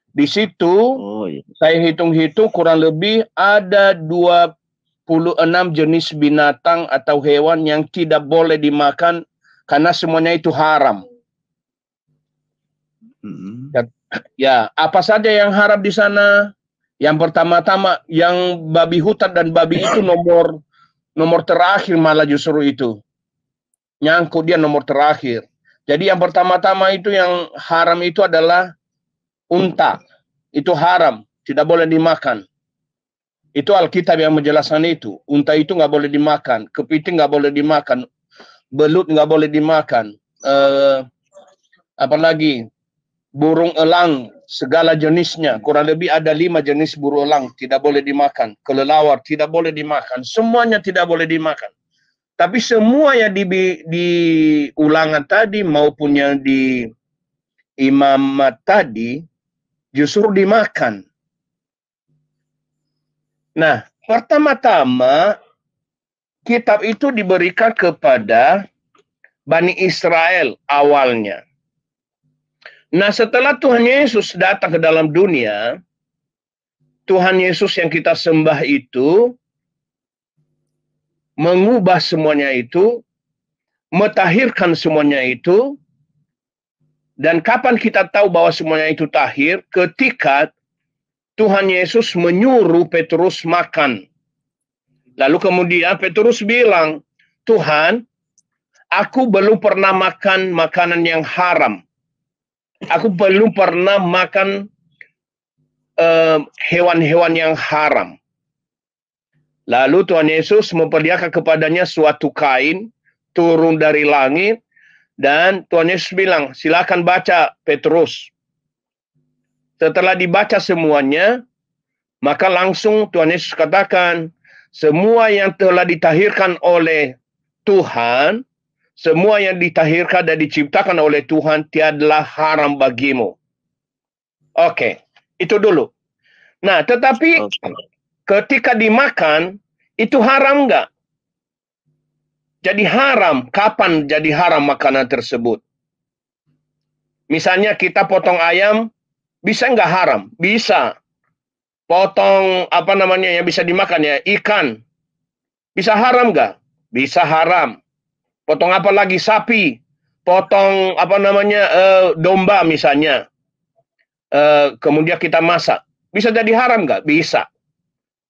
Di situ oh, iya. saya hitung-hitung kurang lebih ada 26 jenis binatang atau hewan yang tidak boleh dimakan karena semuanya itu haram. Mm-hmm. ya, apa saja yang harap di sana? Yang pertama-tama, yang babi hutan dan babi itu nomor nomor terakhir malah justru itu. Nyangkut dia nomor terakhir. Jadi yang pertama-tama itu yang haram itu adalah unta. Itu haram, tidak boleh dimakan. Itu Alkitab yang menjelaskan itu. Unta itu nggak boleh dimakan, kepiting nggak boleh dimakan, belut nggak boleh dimakan. Uh, eh, apalagi burung elang segala jenisnya kurang lebih ada lima jenis burung elang tidak boleh dimakan kelelawar tidak boleh dimakan semuanya tidak boleh dimakan tapi semua yang di, di ulangan tadi maupun yang di imamat tadi justru dimakan nah pertama-tama kitab itu diberikan kepada Bani Israel awalnya Nah setelah Tuhan Yesus datang ke dalam dunia, Tuhan Yesus yang kita sembah itu mengubah semuanya itu, metahirkan semuanya itu, dan kapan kita tahu bahwa semuanya itu tahir? Ketika Tuhan Yesus menyuruh Petrus makan. Lalu kemudian Petrus bilang, Tuhan, aku belum pernah makan makanan yang haram aku belum pernah makan eh, hewan-hewan uh, yang haram. Lalu Tuhan Yesus memperlihatkan kepadanya suatu kain turun dari langit dan Tuhan Yesus bilang, silakan baca Petrus. Setelah dibaca semuanya, maka langsung Tuhan Yesus katakan, semua yang telah ditahirkan oleh Tuhan semua yang ditahirkan dan diciptakan oleh Tuhan tiadalah haram bagimu. Oke, okay. itu dulu. Nah, tetapi okay. ketika dimakan itu haram nggak? Jadi haram. Kapan jadi haram makanan tersebut? Misalnya kita potong ayam, bisa nggak haram? Bisa. Potong apa namanya yang bisa dimakan ya ikan, bisa haram nggak? Bisa haram potong apa lagi sapi, potong apa namanya uh, domba misalnya, uh, kemudian kita masak, bisa jadi haram nggak? Bisa.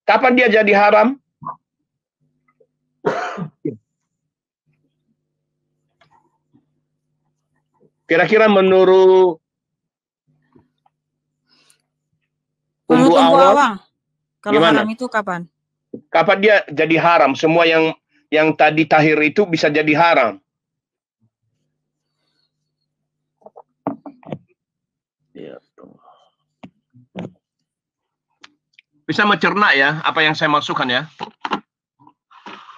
Kapan dia jadi haram? Kira-kira menurut Tumbuh awang, awang. Kalau haram itu kapan? Kapan dia jadi haram? Semua yang yang tadi tahir itu bisa jadi haram. Ya bisa mencerna ya apa yang saya masukkan ya?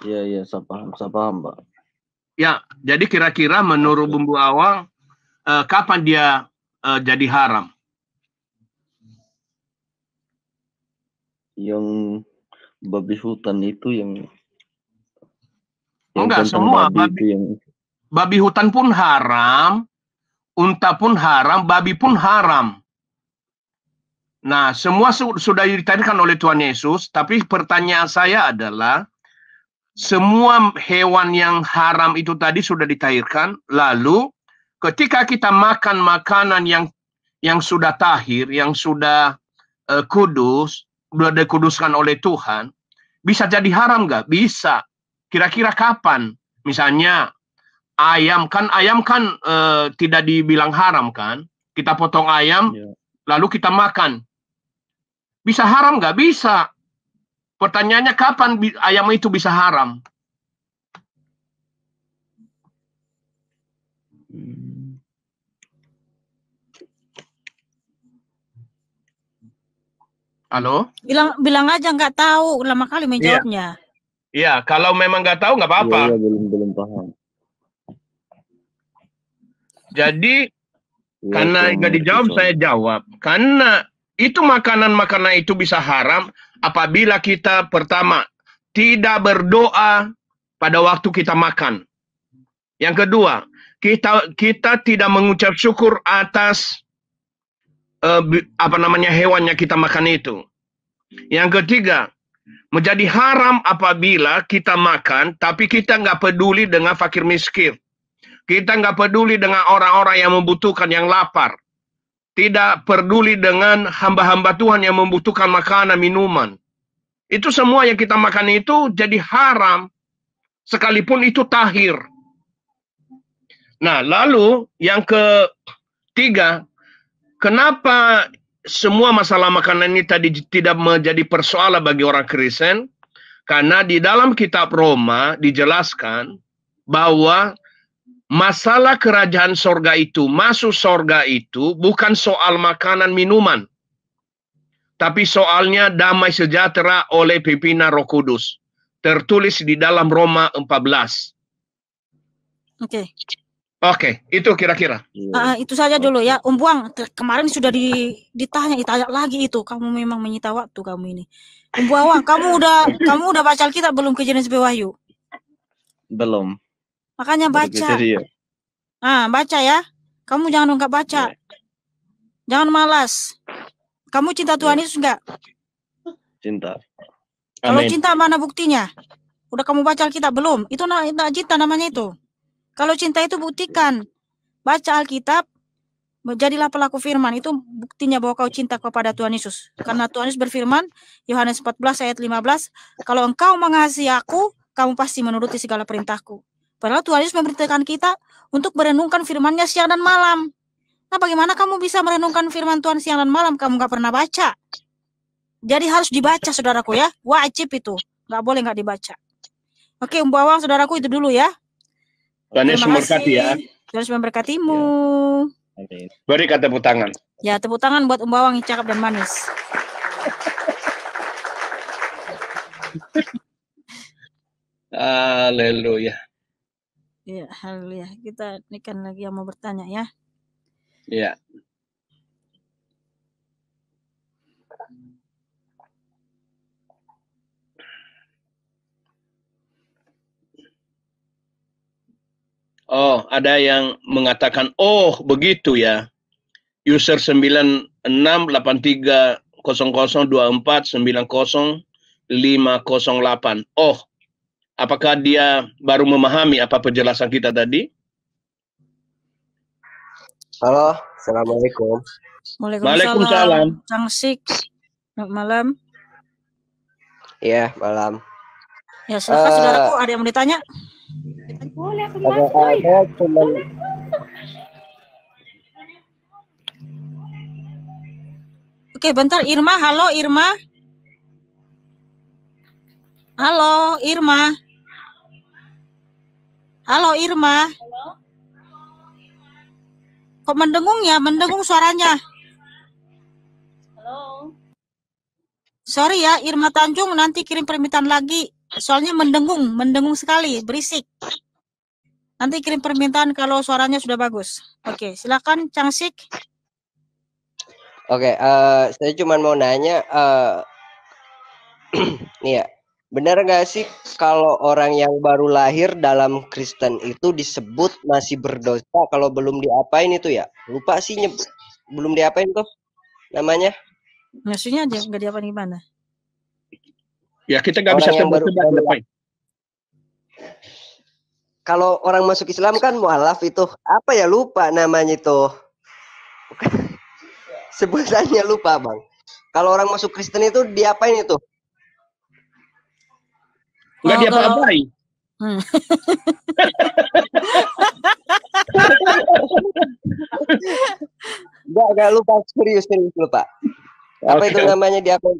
Iya iya, saya paham, saya paham, Pak. Ya, jadi kira-kira menurut bumbu awang eh, kapan dia eh, jadi haram? Yang babi hutan itu yang Enggak semua babi, babi, yang... babi hutan pun haram, unta pun haram, babi pun haram. Nah, semua su sudah ditarikan oleh Tuhan Yesus, tapi pertanyaan saya adalah semua hewan yang haram itu tadi sudah ditahirkan, lalu ketika kita makan makanan yang yang sudah tahir, yang sudah uh, kudus, sudah dikuduskan oleh Tuhan, bisa jadi haram nggak? Bisa kira-kira kapan misalnya ayam kan ayam kan e, tidak dibilang haram kan kita potong ayam yeah. lalu kita makan bisa haram nggak bisa pertanyaannya kapan ayam itu bisa haram Halo? Bilang bilang aja nggak tahu, lama kali menjawabnya. Iya. Iya, kalau memang nggak tahu nggak apa-apa. Ya, ya, belum belum paham. Jadi ya, karena nggak dijawab itu. saya jawab. Karena itu makanan-makanan itu bisa haram apabila kita pertama tidak berdoa pada waktu kita makan. Yang kedua, kita kita tidak mengucap syukur atas uh, apa namanya hewannya kita makan itu. Yang ketiga, Menjadi haram apabila kita makan, tapi kita nggak peduli dengan fakir miskin. Kita nggak peduli dengan orang-orang yang membutuhkan, yang lapar. Tidak peduli dengan hamba-hamba Tuhan yang membutuhkan makanan, minuman. Itu semua yang kita makan itu jadi haram. Sekalipun itu tahir. Nah, lalu yang ketiga, kenapa semua masalah makanan ini tadi tidak menjadi persoalan bagi orang Kristen karena di dalam kitab Roma dijelaskan bahwa masalah kerajaan sorga itu, masuk sorga itu bukan soal makanan minuman. Tapi soalnya damai sejahtera oleh pimpinan roh kudus. Tertulis di dalam Roma 14. Oke. Okay. Oke, okay, itu kira-kira. Uh, itu saja dulu ya, Om Buang. Kemarin sudah di, ditanya, ditanya lagi itu. Kamu memang menyita waktu kamu ini. Om Buang, kamu udah kamu udah baca Alkitab belum ke Jenis Wahyu? Belum. Makanya baca. Ah, baca ya. Kamu jangan nggak baca. Iya. Jangan malas. Kamu cinta Tuhan itu iya. Yesus enggak? Cinta. Amin. Kalau cinta mana buktinya? Udah kamu baca Alkitab belum? Itu nak cinta namanya itu. Kalau cinta itu buktikan. Baca Alkitab, jadilah pelaku firman. Itu buktinya bahwa kau cinta kepada Tuhan Yesus. Karena Tuhan Yesus berfirman, Yohanes 14 ayat 15, kalau engkau mengasihi aku, kamu pasti menuruti segala perintahku. Padahal Tuhan Yesus memberitakan kita untuk merenungkan Firmannya siang dan malam. Nah, bagaimana kamu bisa merenungkan firman Tuhan siang dan malam? Kamu gak pernah baca. Jadi harus dibaca, saudaraku ya. Wajib itu. Gak boleh gak dibaca. Oke, bawang saudaraku itu dulu ya. Tuhan Yesus memberkati ya. Tuhan Yesus memberkatimu. Ya. Beri kata tepuk tangan. Ya, tepuk tangan buat Umbawang wangi yang cakep dan manis. Haleluya. Ya, haleluya. Kita ini lagi yang mau bertanya ya. Iya. Oh, ada yang mengatakan, oh begitu ya. User 96830024905008. Oh, apakah dia baru memahami apa penjelasan kita tadi? Halo, Assalamualaikum. Waalaikumsalam. Cang Sik, malam. Iya, malam. Ya, selamat uh, eh, saudaraku, ada yang mau ditanya? Oke, bentar Irma. Halo Irma. Halo Irma. Halo Irma. Kok mendengung ya? Mendengung suaranya. Halo. Sorry ya, Irma Tanjung nanti kirim permintaan lagi soalnya mendengung, mendengung sekali, berisik. Nanti kirim permintaan kalau suaranya sudah bagus. Oke, okay, silakan Cangsik. Oke, okay, uh, eh, saya cuma mau nanya, uh, nih ya, benar nggak sih kalau orang yang baru lahir dalam Kristen itu disebut masih berdosa kalau belum diapain itu ya? Lupa sih, belum diapain tuh namanya? Maksudnya aja, nggak diapain gimana? Ya kita nggak bisa tebak depan. Kalau orang masuk Islam kan mualaf itu apa ya lupa namanya itu. Sebutannya lupa bang. Kalau orang masuk Kristen itu diapain itu? Enggak dia apa apain Enggak, hmm. enggak lupa serius serius lupa. Apa itu namanya diapain?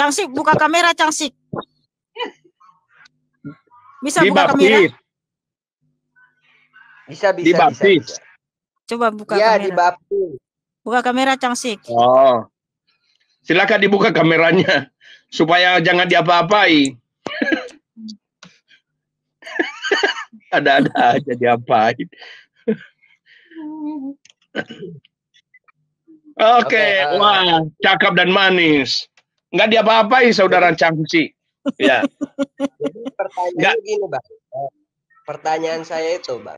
Cangsik buka kamera Cangsik. Bisa buka kamera? Bisa bisa. di Bisa, Coba buka ya, kamera. dibaptis. Buka kamera Cangsik. Oh. Silakan dibuka kameranya supaya jangan diapa-apai. Ada-ada aja diapain. Oke, okay. okay, uh, wah, cakap dan manis nggak diapa-apai saudara Cangsi. Ya. Jadi pertanyaan gak. gini bang. Pertanyaan saya itu bang.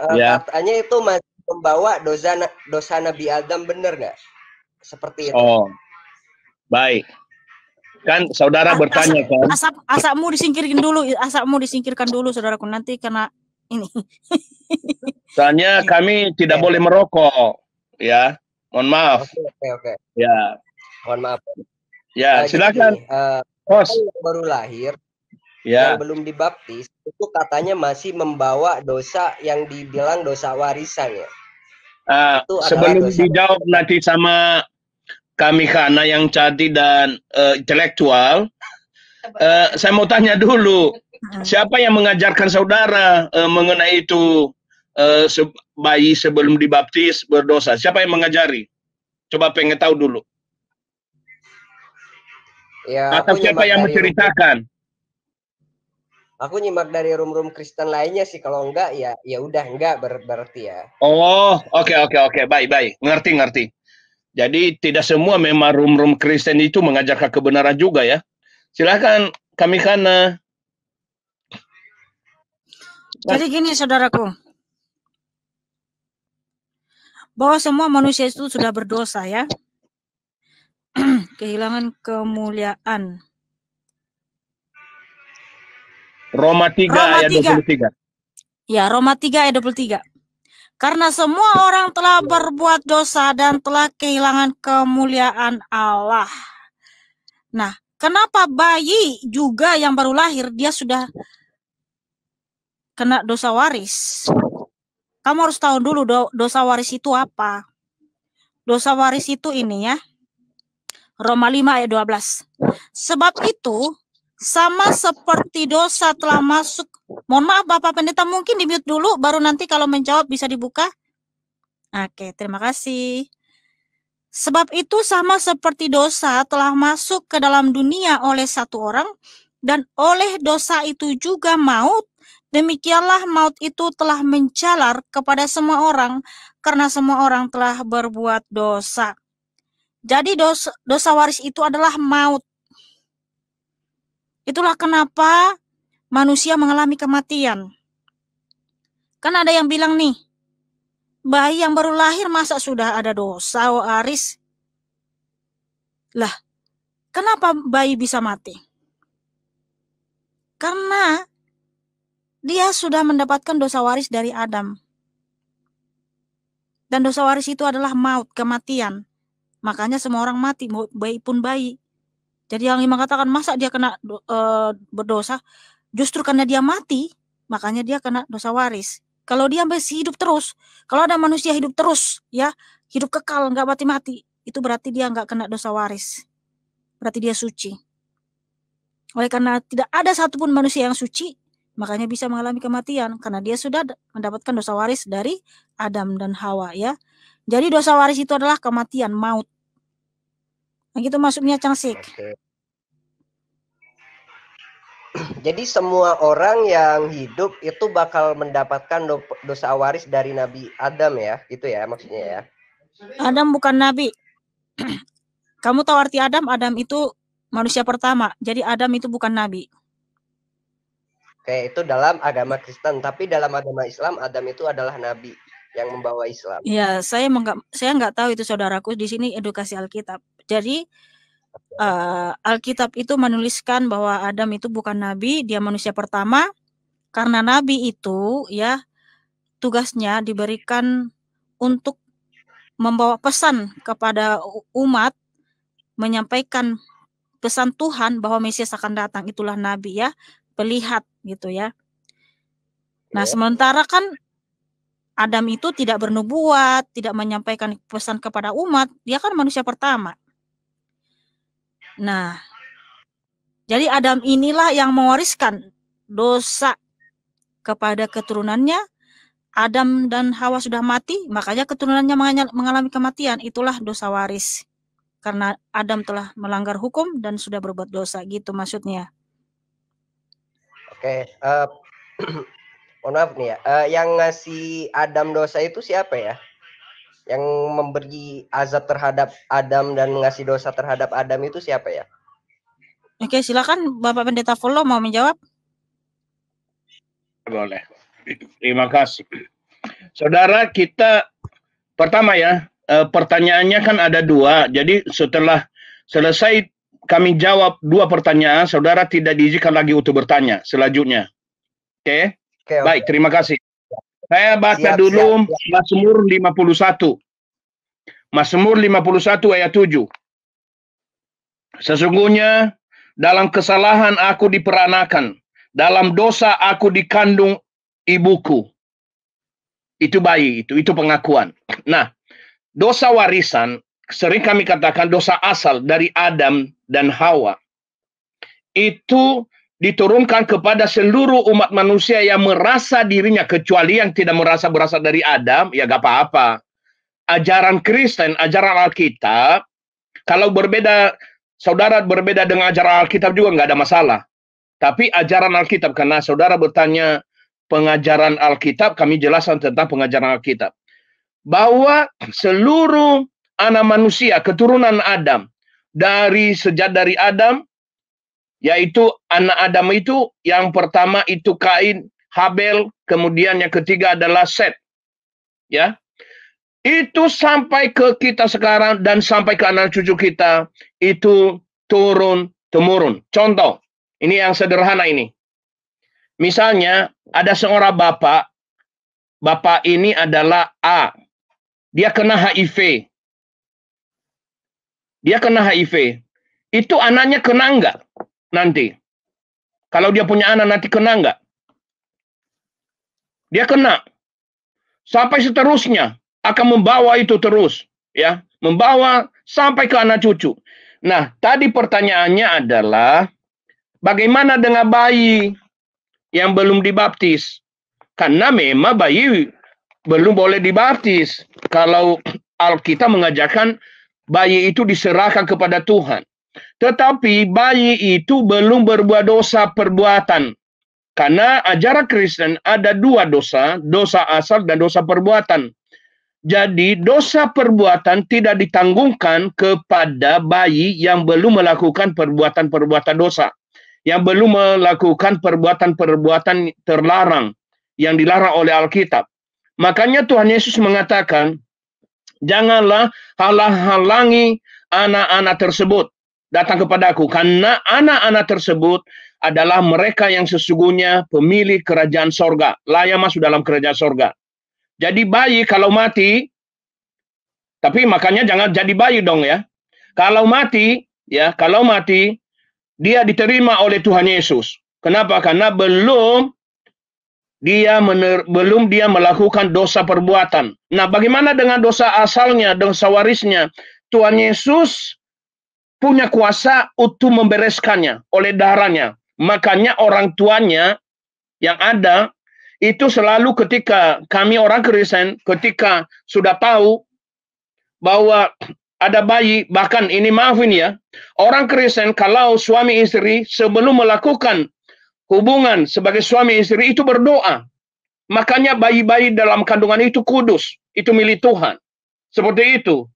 Uh, ya. Katanya itu masih membawa dosa dosa Nabi Adam bener nggak? Seperti itu. Oh, baik. Kan saudara asap, bertanya kan. Asap asapmu disingkirkan dulu, asapmu disingkirkan dulu saudaraku nanti karena ini. Soalnya kami tidak ya. boleh merokok, ya. Mohon maaf. Oke, oke. oke. Ya. Mohon maaf. Ya, nah, silakan. Jadi, uh, eh, yang baru lahir ya. yang belum dibaptis itu katanya masih membawa dosa yang dibilang dosa warisan ya. Uh, itu sebelum dosa dijawab nanti sama kami karena yang cantik dan uh, intelektual, uh, saya mau tanya dulu hmm. siapa yang mengajarkan saudara uh, mengenai itu uh, bayi sebelum dibaptis berdosa? Siapa yang mengajari? Coba pengen tahu dulu. Ya, Atau siapa yang menceritakan? aku nyimak dari room-room Kristen lainnya sih kalau enggak ya ya udah enggak ber berarti ya. Oh, oke okay, oke okay, oke, okay. baik baik. Ngerti ngerti. Jadi tidak semua memang room-room Kristen itu mengajarkan kebenaran juga ya. Silahkan kami karena Jadi gini saudaraku. Bahwa semua manusia itu sudah berdosa ya. kehilangan kemuliaan. Roma 3 Roma ayat 3. 23. Ya, Roma 3 ayat 23. Karena semua orang telah berbuat dosa dan telah kehilangan kemuliaan Allah. Nah, kenapa bayi juga yang baru lahir dia sudah kena dosa waris? Kamu harus tahu dulu do dosa waris itu apa. Dosa waris itu ini ya. Roma 5 ayat 12. Sebab itu sama seperti dosa telah masuk. Mohon maaf Bapak Pendeta mungkin di mute dulu baru nanti kalau menjawab bisa dibuka. Oke, terima kasih. Sebab itu sama seperti dosa telah masuk ke dalam dunia oleh satu orang dan oleh dosa itu juga maut. Demikianlah maut itu telah menjalar kepada semua orang karena semua orang telah berbuat dosa. Jadi dosa, dosa waris itu adalah maut. Itulah kenapa manusia mengalami kematian. Kan ada yang bilang nih, bayi yang baru lahir masa sudah ada dosa waris? Lah, kenapa bayi bisa mati? Karena dia sudah mendapatkan dosa waris dari Adam. Dan dosa waris itu adalah maut, kematian. Makanya semua orang mati, baik pun bayi. Jadi yang mengatakan masa dia kena e, berdosa, justru karena dia mati, makanya dia kena dosa waris. Kalau dia masih hidup terus, kalau ada manusia hidup terus, ya hidup kekal nggak mati-mati, itu berarti dia nggak kena dosa waris. Berarti dia suci. Oleh karena tidak ada satupun manusia yang suci, makanya bisa mengalami kematian karena dia sudah mendapatkan dosa waris dari Adam dan Hawa ya. Jadi dosa waris itu adalah kematian, maut. Begitu masuknya Cangsik. Okay. Jadi semua orang yang hidup itu bakal mendapatkan do dosa waris dari Nabi Adam ya, gitu ya maksudnya ya. Adam bukan nabi. Kamu tahu arti Adam? Adam itu manusia pertama. Jadi Adam itu bukan nabi. Oke, itu dalam agama Kristen, tapi dalam agama Islam Adam itu adalah nabi yang membawa Islam. Iya, saya nggak saya nggak tahu itu saudaraku di sini edukasi Alkitab. Jadi uh, Alkitab itu menuliskan bahwa Adam itu bukan nabi, dia manusia pertama. Karena nabi itu ya tugasnya diberikan untuk membawa pesan kepada umat, menyampaikan pesan Tuhan bahwa Mesias akan datang, itulah nabi ya, pelihat gitu ya. Nah, ya. sementara kan Adam itu tidak bernubuat, tidak menyampaikan pesan kepada umat, dia kan manusia pertama. Nah, jadi Adam inilah yang mewariskan dosa kepada keturunannya. Adam dan Hawa sudah mati, makanya keturunannya mengalami kematian. Itulah dosa waris. Karena Adam telah melanggar hukum dan sudah berbuat dosa, gitu maksudnya. Oke, uh, mohon maaf nih ya. Uh, yang ngasih Adam dosa itu siapa ya? yang memberi azab terhadap Adam dan ngasih dosa terhadap Adam itu siapa ya? Oke, silakan Bapak Pendeta Volo mau menjawab. Boleh. Terima kasih. Saudara kita pertama ya, eh, pertanyaannya kan ada dua. Jadi setelah selesai kami jawab dua pertanyaan, saudara tidak diizinkan lagi untuk bertanya selanjutnya. Oke. Okay? Okay, okay. Baik, terima kasih. Saya baca siap, dulu Mazmur 51. Mazmur 51 ayat 7. Sesungguhnya dalam kesalahan aku diperanakan, dalam dosa aku dikandung ibuku. Itu bayi itu, itu pengakuan. Nah, dosa warisan sering kami katakan dosa asal dari Adam dan Hawa. Itu diturunkan kepada seluruh umat manusia yang merasa dirinya kecuali yang tidak merasa berasal dari Adam ya gak apa-apa ajaran Kristen ajaran Alkitab kalau berbeda saudara berbeda dengan ajaran Alkitab juga nggak ada masalah tapi ajaran Alkitab karena saudara bertanya pengajaran Alkitab kami jelaskan tentang pengajaran Alkitab bahwa seluruh anak manusia keturunan Adam dari sejak dari Adam yaitu anak Adam itu yang pertama itu Kain, Habel, kemudian yang ketiga adalah Set. Ya. Itu sampai ke kita sekarang dan sampai ke anak cucu kita itu turun temurun. Contoh, ini yang sederhana ini. Misalnya ada seorang bapak, bapak ini adalah A. Dia kena HIV. Dia kena HIV. Itu anaknya kena enggak? nanti. Kalau dia punya anak nanti kena nggak? Dia kena. Sampai seterusnya akan membawa itu terus, ya, membawa sampai ke anak cucu. Nah, tadi pertanyaannya adalah bagaimana dengan bayi yang belum dibaptis? Karena memang bayi belum boleh dibaptis kalau Alkitab mengajarkan bayi itu diserahkan kepada Tuhan. Tetapi bayi itu belum berbuat dosa perbuatan. Karena ajaran Kristen ada dua dosa, dosa asal dan dosa perbuatan. Jadi dosa perbuatan tidak ditanggungkan kepada bayi yang belum melakukan perbuatan-perbuatan dosa. Yang belum melakukan perbuatan-perbuatan terlarang. Yang dilarang oleh Alkitab. Makanya Tuhan Yesus mengatakan, janganlah halang-halangi anak-anak tersebut datang kepada aku karena anak-anak tersebut adalah mereka yang sesungguhnya pemilik kerajaan sorga layak masuk dalam kerajaan sorga jadi bayi kalau mati tapi makanya jangan jadi bayi dong ya kalau mati ya kalau mati dia diterima oleh Tuhan Yesus kenapa karena belum dia mener, belum dia melakukan dosa perbuatan. Nah, bagaimana dengan dosa asalnya, dosa warisnya? Tuhan Yesus punya kuasa untuk membereskannya oleh darahnya. Makanya orang tuanya yang ada itu selalu ketika kami orang Kristen ketika sudah tahu bahwa ada bayi bahkan ini maafin ya orang Kristen kalau suami istri sebelum melakukan hubungan sebagai suami istri itu berdoa makanya bayi-bayi dalam kandungan itu kudus itu milik Tuhan seperti itu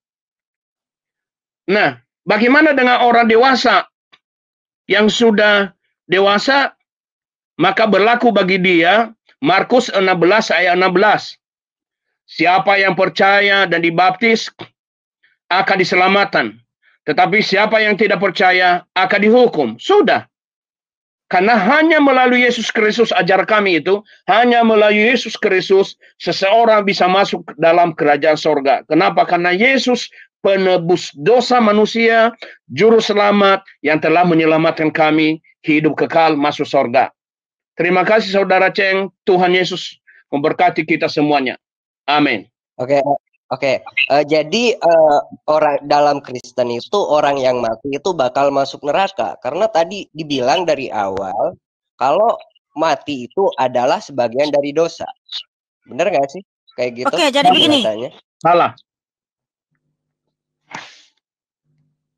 nah Bagaimana dengan orang dewasa yang sudah dewasa maka berlaku bagi dia Markus 16 ayat 16. Siapa yang percaya dan dibaptis akan diselamatkan. Tetapi siapa yang tidak percaya akan dihukum. Sudah. Karena hanya melalui Yesus Kristus ajar kami itu, hanya melalui Yesus Kristus seseorang bisa masuk dalam kerajaan sorga. Kenapa? Karena Yesus penebus dosa manusia, juru selamat yang telah menyelamatkan kami hidup kekal masuk sorga. Terima kasih Saudara Ceng, Tuhan Yesus memberkati kita semuanya. Amin. Oke, okay, oke. Okay. Uh, eh, jadi uh, orang dalam Kristen itu orang yang mati itu bakal masuk neraka karena tadi dibilang dari awal kalau mati itu adalah sebagian dari dosa. Bener gak sih? Kayak gitu. Oke, okay, jadi begini. Salah.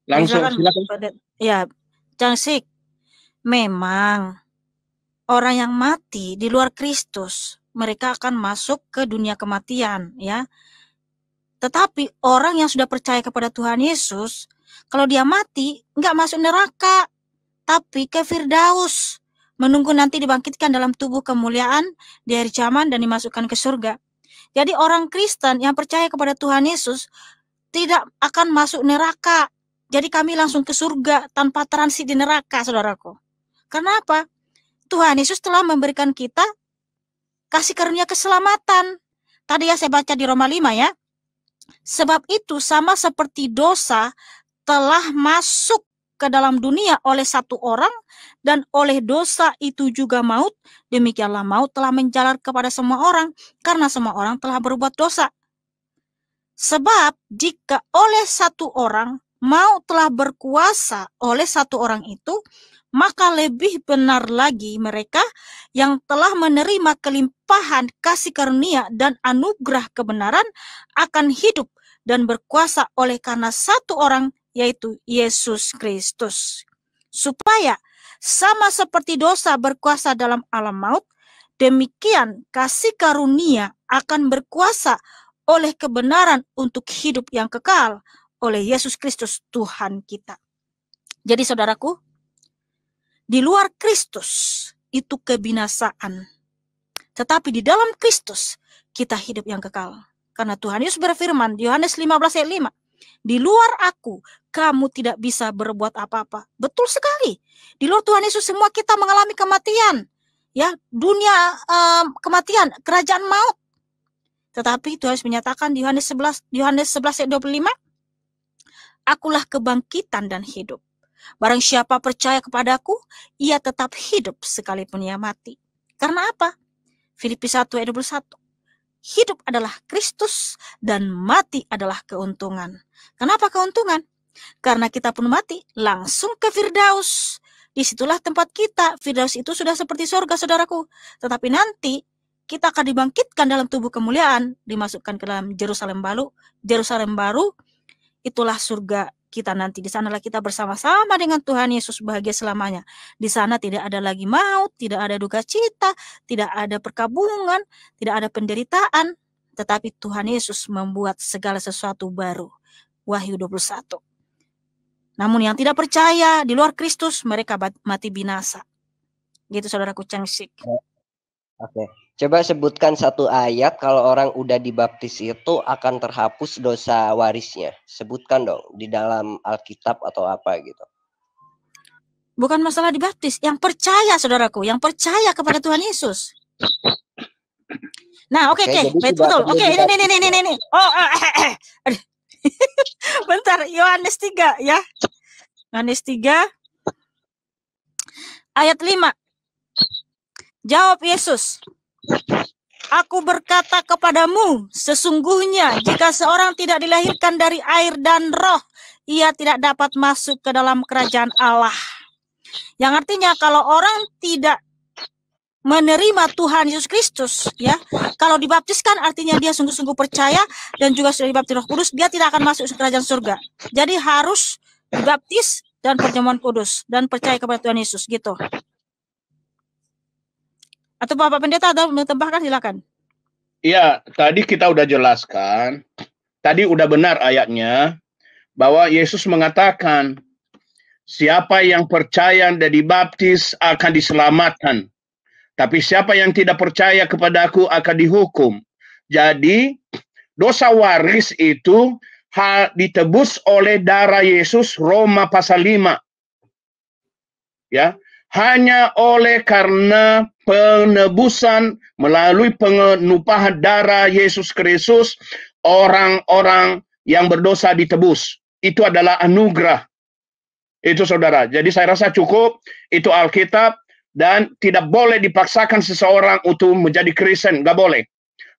Langsung silakan. Ya, Cangsik. Memang orang yang mati di luar Kristus, mereka akan masuk ke dunia kematian, ya. Tetapi orang yang sudah percaya kepada Tuhan Yesus, kalau dia mati, nggak masuk neraka, tapi ke Firdaus, menunggu nanti dibangkitkan dalam tubuh kemuliaan di hari zaman dan dimasukkan ke surga. Jadi orang Kristen yang percaya kepada Tuhan Yesus tidak akan masuk neraka, jadi kami langsung ke surga tanpa transit di neraka, saudaraku. Kenapa? Tuhan Yesus telah memberikan kita kasih karunia keselamatan. Tadi ya saya baca di Roma 5 ya. Sebab itu sama seperti dosa telah masuk ke dalam dunia oleh satu orang dan oleh dosa itu juga maut. Demikianlah maut telah menjalar kepada semua orang karena semua orang telah berbuat dosa. Sebab jika oleh satu orang mau telah berkuasa oleh satu orang itu, maka lebih benar lagi mereka yang telah menerima kelimpahan kasih karunia dan anugerah kebenaran akan hidup dan berkuasa oleh karena satu orang yaitu Yesus Kristus. Supaya sama seperti dosa berkuasa dalam alam maut, demikian kasih karunia akan berkuasa oleh kebenaran untuk hidup yang kekal oleh Yesus Kristus Tuhan kita. Jadi saudaraku, di luar Kristus itu kebinasaan. Tetapi di dalam Kristus kita hidup yang kekal. Karena Tuhan Yesus berfirman di Yohanes 15 ayat 5, "Di luar aku kamu tidak bisa berbuat apa-apa." Betul sekali. Di luar Tuhan Yesus semua kita mengalami kematian. Ya, dunia um, kematian, kerajaan maut. Tetapi Tuhan Yesus menyatakan di Yohanes 11 Yohanes 11 ayat 25, akulah kebangkitan dan hidup. Barang siapa percaya kepadaku, ia tetap hidup sekalipun ia mati. Karena apa? Filipi 1 ayat 21. Hidup adalah Kristus dan mati adalah keuntungan. Kenapa keuntungan? Karena kita pun mati langsung ke Firdaus. Disitulah tempat kita. Firdaus itu sudah seperti surga saudaraku. Tetapi nanti kita akan dibangkitkan dalam tubuh kemuliaan, dimasukkan ke dalam Jerusalem baru, Jerusalem baru, itulah surga kita nanti. Di sanalah kita bersama-sama dengan Tuhan Yesus bahagia selamanya. Di sana tidak ada lagi maut, tidak ada duka cita, tidak ada perkabungan, tidak ada penderitaan. Tetapi Tuhan Yesus membuat segala sesuatu baru. Wahyu 21. Namun yang tidak percaya di luar Kristus mereka mati binasa. Gitu saudaraku Cengsik. Oke. Okay. Coba sebutkan satu ayat kalau orang udah dibaptis itu akan terhapus dosa warisnya. Sebutkan dong di dalam Alkitab atau apa gitu. Bukan masalah dibaptis, yang percaya saudaraku, yang percaya kepada Tuhan Yesus. Nah, oke oke, betul. Oke, ini, ini ini ini ini. Oh, eh, eh. eh, eh. Bentar, Yohanes 3 ya. Yohanes 3 ayat 5. Jawab Yesus, Aku berkata kepadamu, sesungguhnya jika seorang tidak dilahirkan dari air dan roh, ia tidak dapat masuk ke dalam kerajaan Allah. Yang artinya kalau orang tidak menerima Tuhan Yesus Kristus, ya, kalau dibaptiskan artinya dia sungguh-sungguh percaya dan juga sudah dibaptis Roh Kudus, dia tidak akan masuk ke kerajaan surga. Jadi harus dibaptis dan perjamuan kudus dan percaya kepada Tuhan Yesus gitu. Atau Bapak Pendeta ada menambahkan silakan. Iya, tadi kita udah jelaskan. Tadi udah benar ayatnya bahwa Yesus mengatakan siapa yang percaya dan dibaptis akan diselamatkan. Tapi siapa yang tidak percaya kepadaku akan dihukum. Jadi dosa waris itu hal ditebus oleh darah Yesus Roma pasal 5. Ya, hanya oleh karena penebusan melalui penupahan darah Yesus Kristus orang-orang yang berdosa ditebus. Itu adalah anugerah. Itu saudara. Jadi saya rasa cukup itu Alkitab dan tidak boleh dipaksakan seseorang untuk menjadi Kristen, nggak boleh.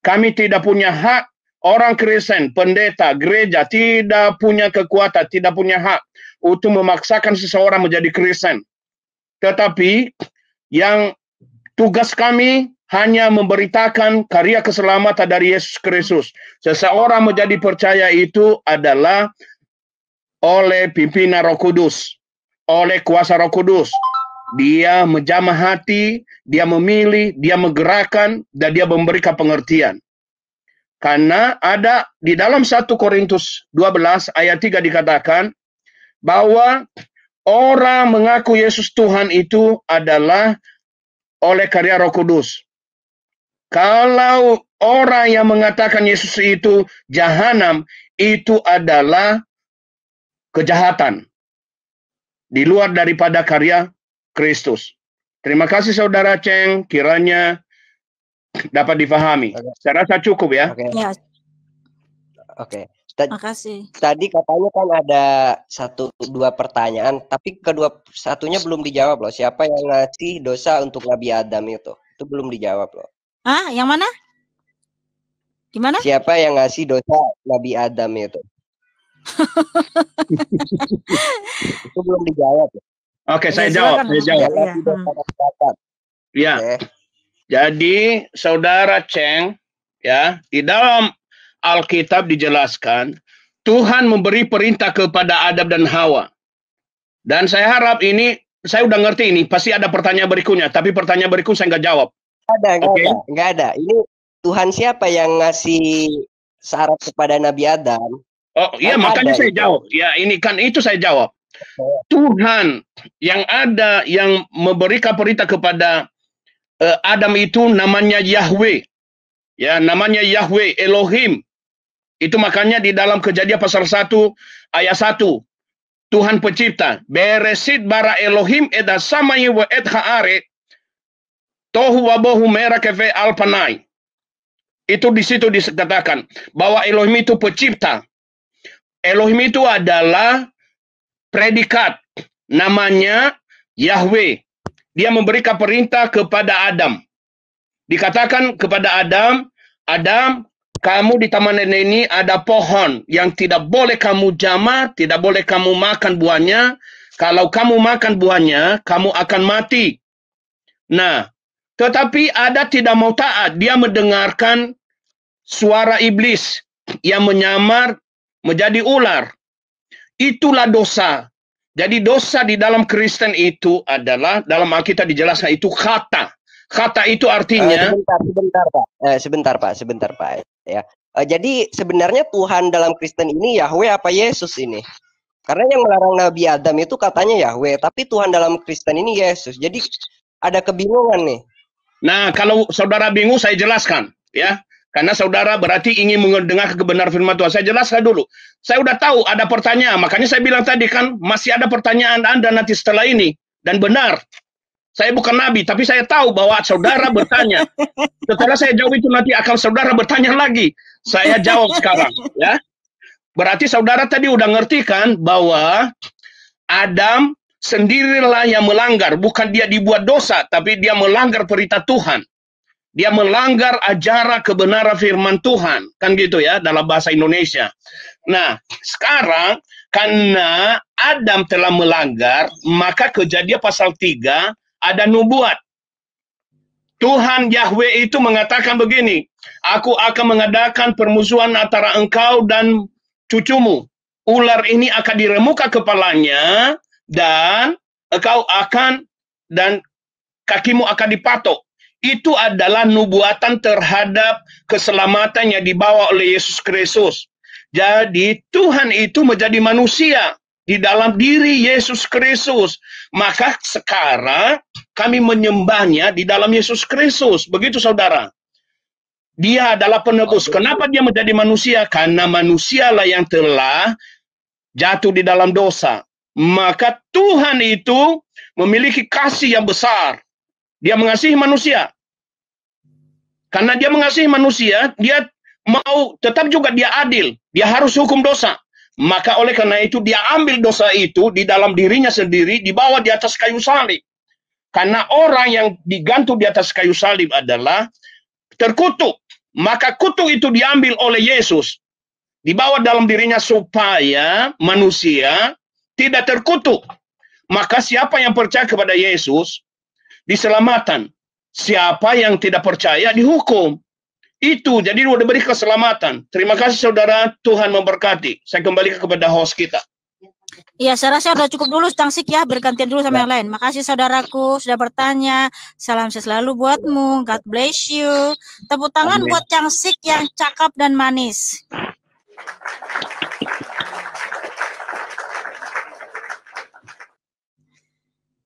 Kami tidak punya hak orang Kristen, pendeta, gereja tidak punya kekuatan, tidak punya hak untuk memaksakan seseorang menjadi Kristen. Tetapi yang Tugas kami hanya memberitakan karya keselamatan dari Yesus Kristus. Seseorang menjadi percaya itu adalah oleh pimpinan Roh Kudus, oleh kuasa Roh Kudus. Dia menjamah hati, dia memilih, dia menggerakkan, dan dia memberikan pengertian. Karena ada di dalam 1 Korintus 12 ayat 3 dikatakan bahwa orang mengaku Yesus Tuhan itu adalah oleh karya Roh Kudus. Kalau orang yang mengatakan Yesus itu jahanam, itu adalah kejahatan di luar daripada karya Kristus. Terima kasih Saudara Ceng, kiranya dapat difahami. Saya rasa cukup ya. Oke. Okay. Ya. Okay. Ta Makasih. Tadi katanya kan ada satu dua pertanyaan, tapi kedua satunya belum dijawab loh. Siapa yang ngasih dosa untuk Nabi Adam itu? Itu belum dijawab loh. Ah, yang mana? Gimana? Siapa yang ngasih dosa Nabi Adam itu? itu belum dijawab. Oke, okay, saya jawab. Saya jawab. Iya. Ya, ya. ya. Okay. Jadi saudara Cheng, ya di dalam Alkitab dijelaskan, Tuhan memberi perintah kepada Adam dan Hawa. Dan saya harap ini, saya udah ngerti ini, pasti ada pertanyaan berikutnya. Tapi pertanyaan berikut saya nggak jawab. ada, nggak okay? ada, nggak ada. Ini Tuhan siapa yang ngasih syarat kepada Nabi Adam? Oh iya, kan makanya saya saya jawab. Ya ini kan itu saya jawab. Tuhan yang ada yang memberikan perintah kepada uh, Adam itu namanya Yahweh. Ya, namanya Yahweh Elohim. Itu makanya di dalam kejadian pasal 1 ayat 1. Tuhan pencipta. Beresit bara Elohim eda samayi wa et haare. Tohu wabohu merah kefe alpanai. Itu di situ dikatakan. Bahwa Elohim itu pencipta. Elohim itu adalah predikat. Namanya Yahweh. Dia memberikan perintah kepada Adam. Dikatakan kepada Adam, Adam, kamu di Taman Eden ini ada pohon yang tidak boleh kamu jamah, tidak boleh kamu makan buahnya. Kalau kamu makan buahnya, kamu akan mati. Nah, tetapi ada tidak mau taat. Dia mendengarkan suara iblis yang menyamar menjadi ular. Itulah dosa. Jadi dosa di dalam Kristen itu adalah, dalam Alkitab dijelaskan itu kata. Kata itu artinya... Uh, sebentar, sebentar Pak. Eh, sebentar Pak, sebentar Pak ya. Uh, jadi sebenarnya Tuhan dalam Kristen ini Yahweh apa Yesus ini? Karena yang melarang Nabi Adam itu katanya Yahweh, tapi Tuhan dalam Kristen ini Yesus. Jadi ada kebingungan nih. Nah, kalau saudara bingung saya jelaskan ya. Karena saudara berarti ingin mendengar kebenaran firman Tuhan. Saya jelaskan dulu. Saya udah tahu ada pertanyaan, makanya saya bilang tadi kan masih ada pertanyaan Anda nanti setelah ini dan benar. Saya bukan nabi, tapi saya tahu bahwa saudara bertanya. Setelah saya jawab itu nanti akan saudara bertanya lagi. Saya jawab sekarang, ya. Berarti saudara tadi udah ngerti kan bahwa Adam sendirilah yang melanggar, bukan dia dibuat dosa, tapi dia melanggar perintah Tuhan. Dia melanggar ajaran kebenaran firman Tuhan, kan gitu ya dalam bahasa Indonesia. Nah, sekarang karena Adam telah melanggar, maka kejadian pasal 3 ada nubuat. Tuhan Yahweh itu mengatakan begini, aku akan mengadakan permusuhan antara engkau dan cucumu. Ular ini akan diremuka kepalanya dan engkau akan dan kakimu akan dipatok. Itu adalah nubuatan terhadap keselamatan yang dibawa oleh Yesus Kristus. Jadi Tuhan itu menjadi manusia di dalam diri Yesus Kristus. Maka sekarang kami menyembahnya di dalam Yesus Kristus. Begitu saudara. Dia adalah penebus. Kenapa dia menjadi manusia? Karena manusialah yang telah jatuh di dalam dosa. Maka Tuhan itu memiliki kasih yang besar. Dia mengasihi manusia. Karena dia mengasihi manusia, dia mau tetap juga dia adil. Dia harus hukum dosa. Maka oleh karena itu dia ambil dosa itu di dalam dirinya sendiri, dibawa di atas kayu salib. Karena orang yang digantung di atas kayu salib adalah terkutuk. Maka kutuk itu diambil oleh Yesus. Dibawa dalam dirinya supaya manusia tidak terkutuk. Maka siapa yang percaya kepada Yesus, diselamatan. Siapa yang tidak percaya, dihukum. Itu, jadi sudah diberi keselamatan. Terima kasih saudara, Tuhan memberkati. Saya kembali kepada host kita. Iya, saya rasa sudah cukup dulu Sik ya, bergantian dulu sama ya. yang lain. Makasih saudaraku sudah bertanya. Salam sehat selalu buatmu. God bless you. Tepuk tangan Amin. buat Sik yang cakap dan manis.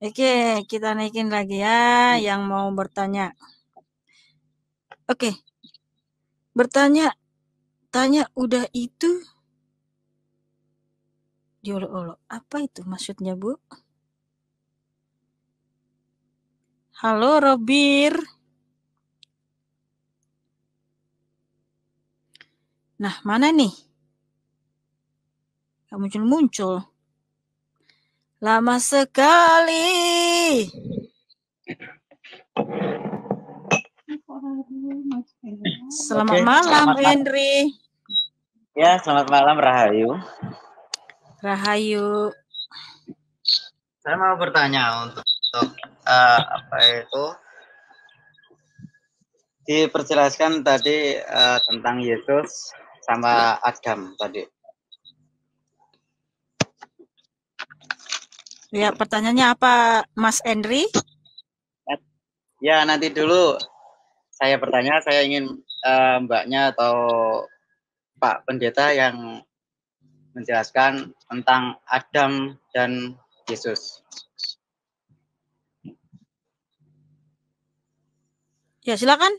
Oke, kita naikin lagi ya yang mau bertanya. Oke. Bertanya tanya udah itu Diolok-olok. Apa itu maksudnya, Bu? Halo, Robir. Nah, mana nih? Gak muncul-muncul. Lama sekali. Selamat okay. malam, selamat Henry. Ya, selamat malam, Rahayu. Rahayu. Saya mau bertanya untuk, untuk uh, apa itu diperjelaskan tadi uh, tentang Yesus sama Adam tadi. Ya, pertanyaannya apa, Mas Henry? Ya, nanti dulu saya bertanya, saya ingin uh, Mbaknya atau Pak Pendeta yang menjelaskan tentang Adam dan Yesus. Ya silakan.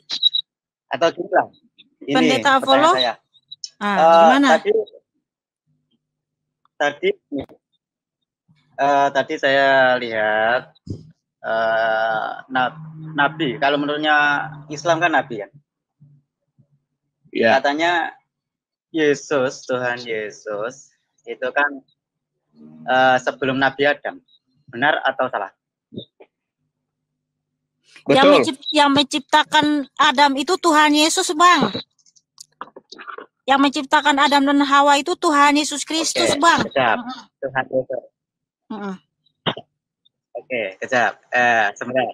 Atau juga ini Pendeta Apollo. Saya. Ah, uh, gimana? Tadi tadi uh, tadi saya lihat uh, nabi. Kalau menurutnya Islam kan nabi kan? Ya. Yeah. Katanya Yesus, Tuhan Yesus, itu kan uh, sebelum Nabi Adam. Benar atau salah? Betul. Yang, mencipt yang menciptakan Adam itu Tuhan Yesus, Bang. Yang menciptakan Adam dan Hawa itu Tuhan Yesus Kristus, okay, Bang. Kejap. Tuhan Yesus. Uh -uh. Oke, okay, kejap. Eh, sebentar.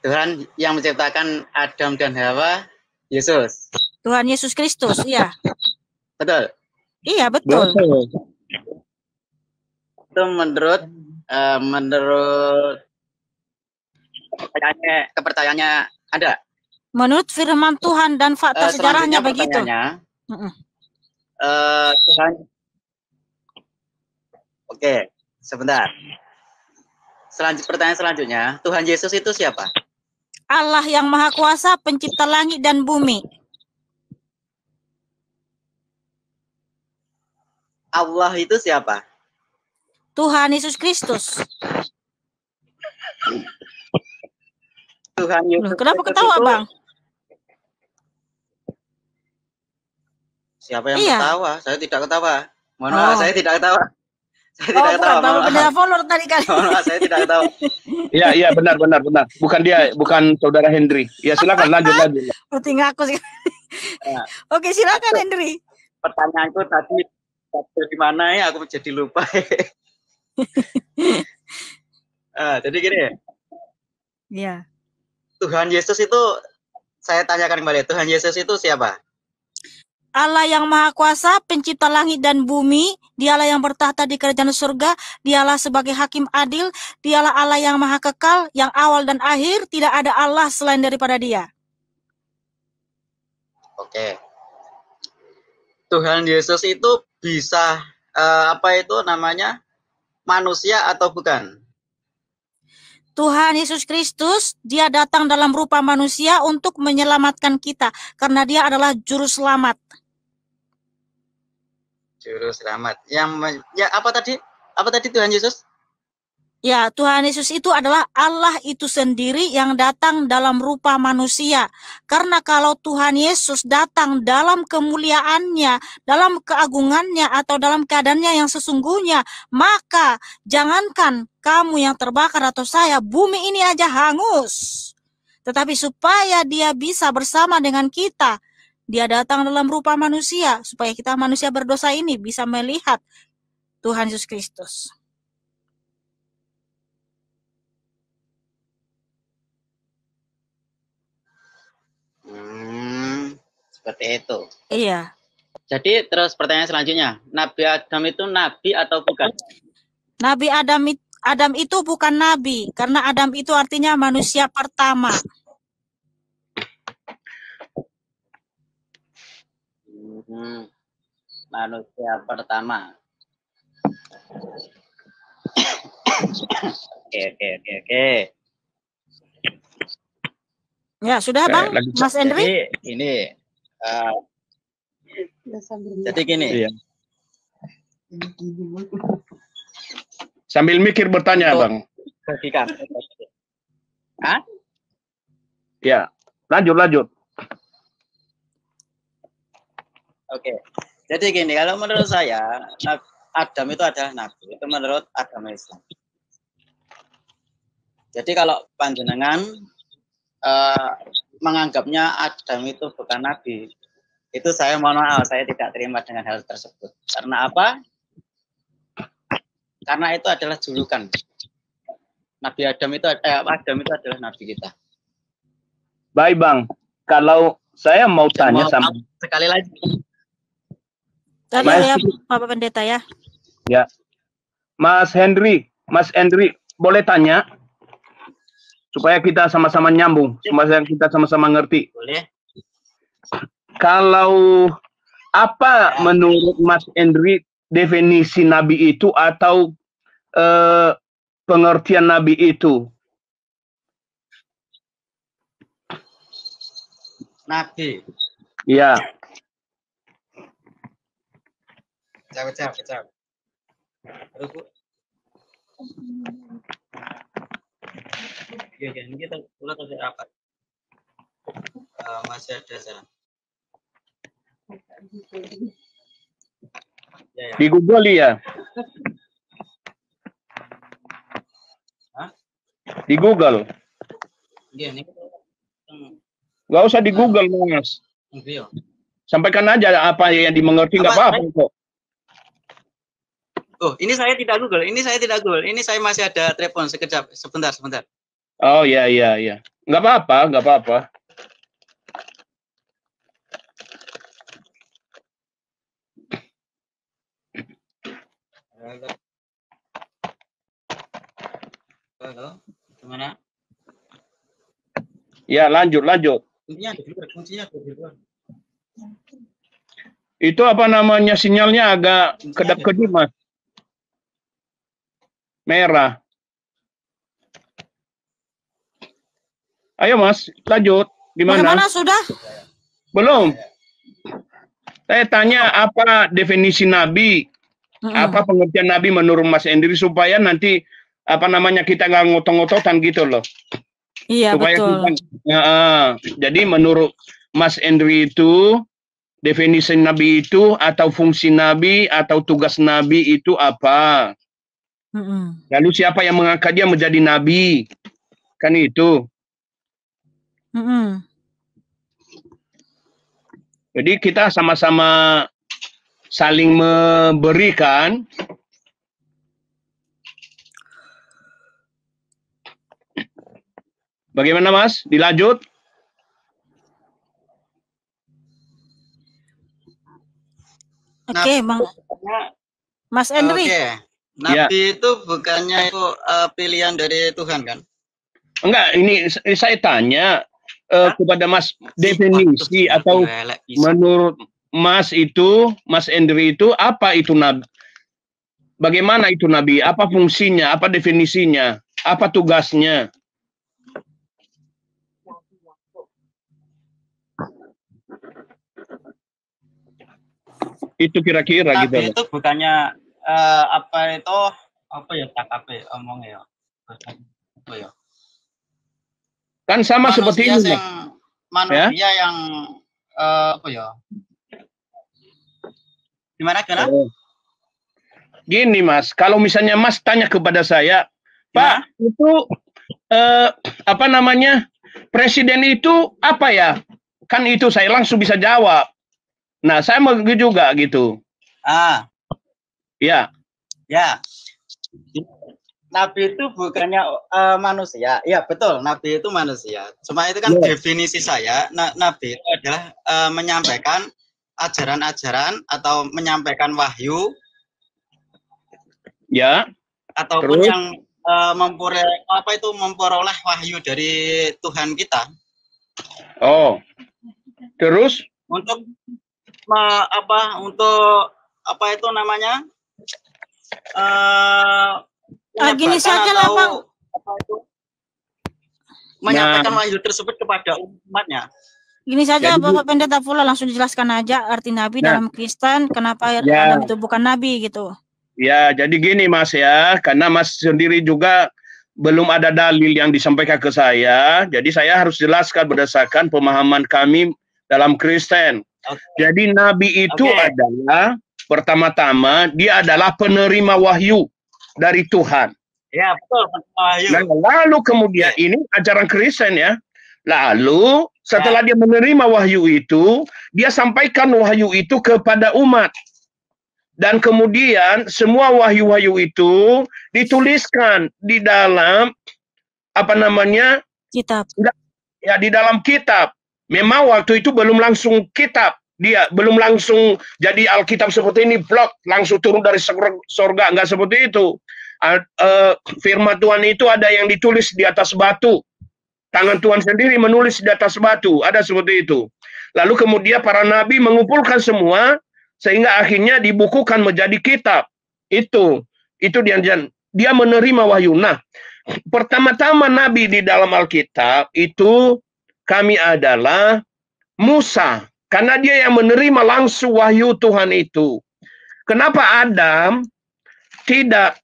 Tuhan yang menciptakan Adam dan Hawa, Yesus. Tuhan Yesus Kristus, iya. Betul. Iya betul. betul. Ya? Itu menurut uh, menurut kepercayaannya kepercayaannya ada. Menurut firman Tuhan dan fakta uh, sejarahnya begitu. Uh, Tuhan. Oke, sebentar. Selanjut pertanyaan selanjutnya, Tuhan Yesus itu siapa? Allah yang Maha Kuasa, Pencipta langit dan bumi. Allah itu siapa? Tuhan Yesus Kristus. Tuhan Yesus. Loh, kenapa ketawa, itu... Bang? Siapa yang iya. ketawa? Saya tidak ketawa. Mohon oh. saya tidak ketawa. Saya oh, tidak oh, ketawa. Baru benar follower tadi kali. Mohon maaf, saya tidak ketawa. Iya, iya, benar, benar, benar. Bukan dia, bukan saudara Hendri. Ya, silakan lanjut, lanjut. Berarti ngaku sih. Ya. Oke, silakan Hendri. Pertanyaanku tadi tapi di mana ya aku jadi lupa. uh, jadi gini. Iya. Tuhan Yesus itu saya tanyakan kembali, Tuhan Yesus itu siapa? Allah yang Maha Kuasa, pencipta langit dan bumi, dialah yang bertahta di kerajaan surga, dialah sebagai hakim adil, dialah Allah yang Maha Kekal, yang awal dan akhir, tidak ada Allah selain daripada dia. Oke. Tuhan Yesus itu bisa uh, apa itu namanya manusia atau bukan? Tuhan Yesus Kristus, dia datang dalam rupa manusia untuk menyelamatkan kita karena dia adalah juru selamat. Juru selamat. Yang ya apa tadi? Apa tadi Tuhan Yesus? Ya, Tuhan Yesus itu adalah Allah itu sendiri yang datang dalam rupa manusia. Karena kalau Tuhan Yesus datang dalam kemuliaannya, dalam keagungannya, atau dalam keadaannya yang sesungguhnya, maka jangankan kamu yang terbakar atau saya, bumi ini aja hangus. Tetapi supaya dia bisa bersama dengan kita, dia datang dalam rupa manusia, supaya kita manusia berdosa ini bisa melihat Tuhan Yesus Kristus. Hmm, seperti itu. Iya. Jadi terus pertanyaan selanjutnya, Nabi Adam itu nabi atau bukan? Nabi Adam Adam itu bukan nabi karena Adam itu artinya manusia pertama. Hmm, manusia pertama. Oke oke oke oke. Ya sudah bang, lagi, Mas Endri. Jadi ini, uh, jadi gini. Iya. Sambil mikir bertanya Tuh. bang. Hah? Ya, lanjut lanjut. Oke, jadi gini kalau menurut saya Adam itu adalah nabi itu menurut agama Islam. Jadi kalau panjenengan Eh, menganggapnya Adam itu bukan nabi. Itu saya mohon maaf, saya tidak terima dengan hal tersebut. Karena apa? Karena itu adalah julukan. Nabi Adam itu eh, Adam itu adalah nabi kita. Baik, Bang. Kalau saya mau saya tanya mau, sama sekali lagi. Tadi Mas, ya, Bapak Pendeta ya. Ya. Mas Henry, Mas Henry, boleh tanya? supaya kita sama-sama nyambung, supaya kita sama-sama ngerti. Boleh. Kalau apa menurut Mas Endri definisi nabi itu atau eh, pengertian nabi itu? Nabi. Iya. Kecap, kecap, ya, ya. ini kita ulang apa uh, eh, masih ada sana ya, ya. di Google ya Hah? di Google ya, ini Gak usah di Google, Mas. Sampaikan aja apa yang dimengerti, nggak apa-apa kok. Oh, ini saya tidak Google, ini saya tidak Google, ini saya masih ada telepon sekejap, sebentar, sebentar. Oh iya ya iya. Nggak apa-apa, nggak apa-apa. Halo. Halo, Ya, lanjut, lanjut. Itu apa namanya sinyalnya agak kedap-kedip, Mas. Merah. Ayo Mas, lanjut. Gimana? mana sudah? Belum. Saya tanya apa definisi Nabi, -hmm. apa pengertian Nabi menurut Mas Endri supaya nanti apa namanya kita nggak ngotong-ngototan gitu loh. Iya supaya betul. Kita, jadi menurut Mas Endri itu definisi Nabi itu atau fungsi Nabi atau tugas Nabi itu apa? -hmm. Lalu siapa yang mengangkat dia menjadi Nabi? Kan itu. Mm-hmm. Jadi kita sama-sama saling memberikan Bagaimana Mas? Dilanjut? Oke, okay, Bang. Mas Henry. Oke. Ya. Okay. Nabi ya. itu bukannya itu uh, pilihan dari Tuhan kan? Enggak, ini saya tanya uh, kepada Mas definisi atau menurut Mas itu, Mas Endri itu apa itu nabi? Bagaimana itu nabi? Apa fungsinya? Apa definisinya? Apa tugasnya? Itu kira-kira gitu. Itu bukannya uh, apa itu apa ya tak ya? apa ya, omong ya apa ya Kan sama manusia seperti ini. Yang, ya? yang uh, apa ya? Gimana kira? Oh. Eh, gini Mas, kalau misalnya Mas tanya kepada saya, ya. Pak, itu eh, apa namanya? Presiden itu apa ya? Kan itu saya langsung bisa jawab. Nah, saya mau juga gitu. Ah. Ya. Ya. Nabi itu bukannya uh, manusia. Ya, betul. Nabi itu manusia. Cuma itu kan yeah. definisi saya. Na Nabi itu adalah uh, menyampaikan ajaran-ajaran atau menyampaikan wahyu. Ya. Yeah. Ataupun yang uh, memperoleh apa itu memperoleh wahyu dari Tuhan kita. Oh. Terus untuk ma apa untuk apa itu namanya? Uh, Nah, saja lah, Bang. menyampaikan nah. wahyu tersebut kepada umatnya. Gini saja Jadi, Bapak Pendeta Fula langsung dijelaskan aja arti nabi nah, dalam Kristen, kenapa ya. itu bukan nabi gitu. Ya, jadi gini Mas ya, karena Mas sendiri juga belum ada dalil yang disampaikan ke saya, jadi saya harus jelaskan berdasarkan pemahaman kami dalam Kristen. Okay. Jadi nabi itu okay. adalah pertama-tama dia adalah penerima wahyu dari Tuhan. Ya, betul. Nah, lalu kemudian ya. ini ajaran Kristen ya. Lalu setelah ya. dia menerima wahyu itu, dia sampaikan wahyu itu kepada umat. Dan kemudian semua wahyu-wahyu itu dituliskan di dalam apa namanya? Kitab. Ya, di dalam kitab. Memang waktu itu belum langsung kitab, dia belum langsung jadi Alkitab seperti ini blok langsung turun dari surga nggak seperti itu Eh, firman Tuhan itu ada yang ditulis di atas batu. Tangan Tuhan sendiri menulis di atas batu, ada seperti itu. Lalu kemudian para nabi mengumpulkan semua sehingga akhirnya dibukukan menjadi kitab. Itu itu dia dia menerima wahyu. Nah, pertama-tama nabi di dalam Alkitab itu kami adalah Musa karena dia yang menerima langsung wahyu Tuhan itu. Kenapa Adam tidak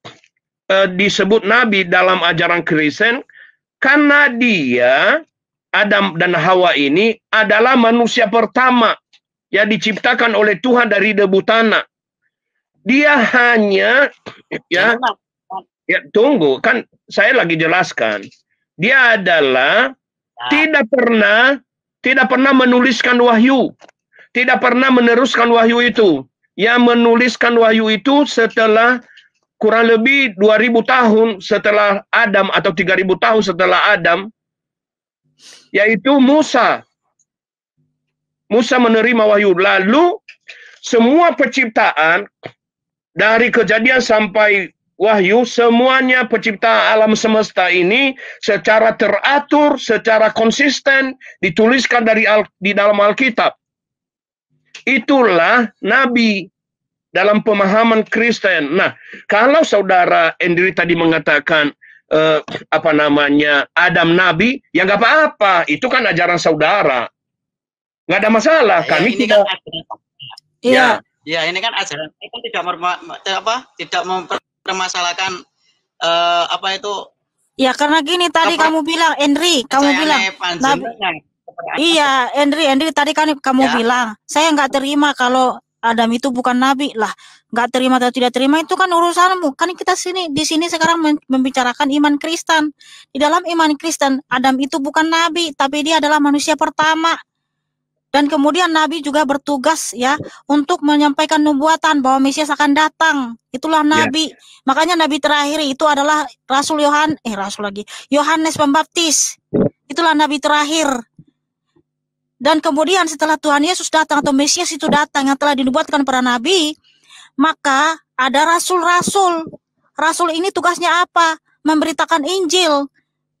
e, disebut nabi dalam ajaran Kristen karena dia Adam dan Hawa ini adalah manusia pertama yang diciptakan oleh Tuhan dari debu tanah. Dia hanya ya ya tunggu kan saya lagi jelaskan. Dia adalah ya. tidak pernah tidak pernah menuliskan wahyu. Tidak pernah meneruskan wahyu itu. Yang menuliskan wahyu itu setelah kurang lebih 2000 tahun setelah Adam atau 3000 tahun setelah Adam yaitu Musa. Musa menerima wahyu lalu semua penciptaan dari kejadian sampai wahyu semuanya penciptaan alam semesta ini secara teratur, secara konsisten dituliskan dari di dalam Alkitab. Itulah nabi dalam pemahaman Kristen. Nah, kalau saudara Endri tadi mengatakan eh, apa namanya Adam Nabi, ya nggak apa-apa, itu kan ajaran saudara, nggak ada masalah. ya, kami tidak. Kan, ya. ya, ini kan ajaran kita tidak apa tidak mempermasalahkan eh, apa itu. Ya karena gini tadi apa? kamu bilang Endri, kamu bilang Iya, Endri, Endri tadi kan kamu ya. bilang saya nggak terima kalau Adam itu bukan nabi lah Gak terima atau tidak terima itu kan urusanmu kan kita sini di sini sekarang membicarakan iman Kristen di dalam iman Kristen Adam itu bukan nabi tapi dia adalah manusia pertama dan kemudian Nabi juga bertugas ya untuk menyampaikan nubuatan bahwa Mesias akan datang. Itulah ya. Nabi. Ya. Makanya Nabi terakhir itu adalah Rasul Yohanes. eh Rasul lagi, Yohanes Pembaptis. Itulah Nabi terakhir dan kemudian setelah Tuhan Yesus datang atau Mesias itu datang yang telah dinubuatkan para nabi, maka ada rasul-rasul. Rasul ini tugasnya apa? Memberitakan Injil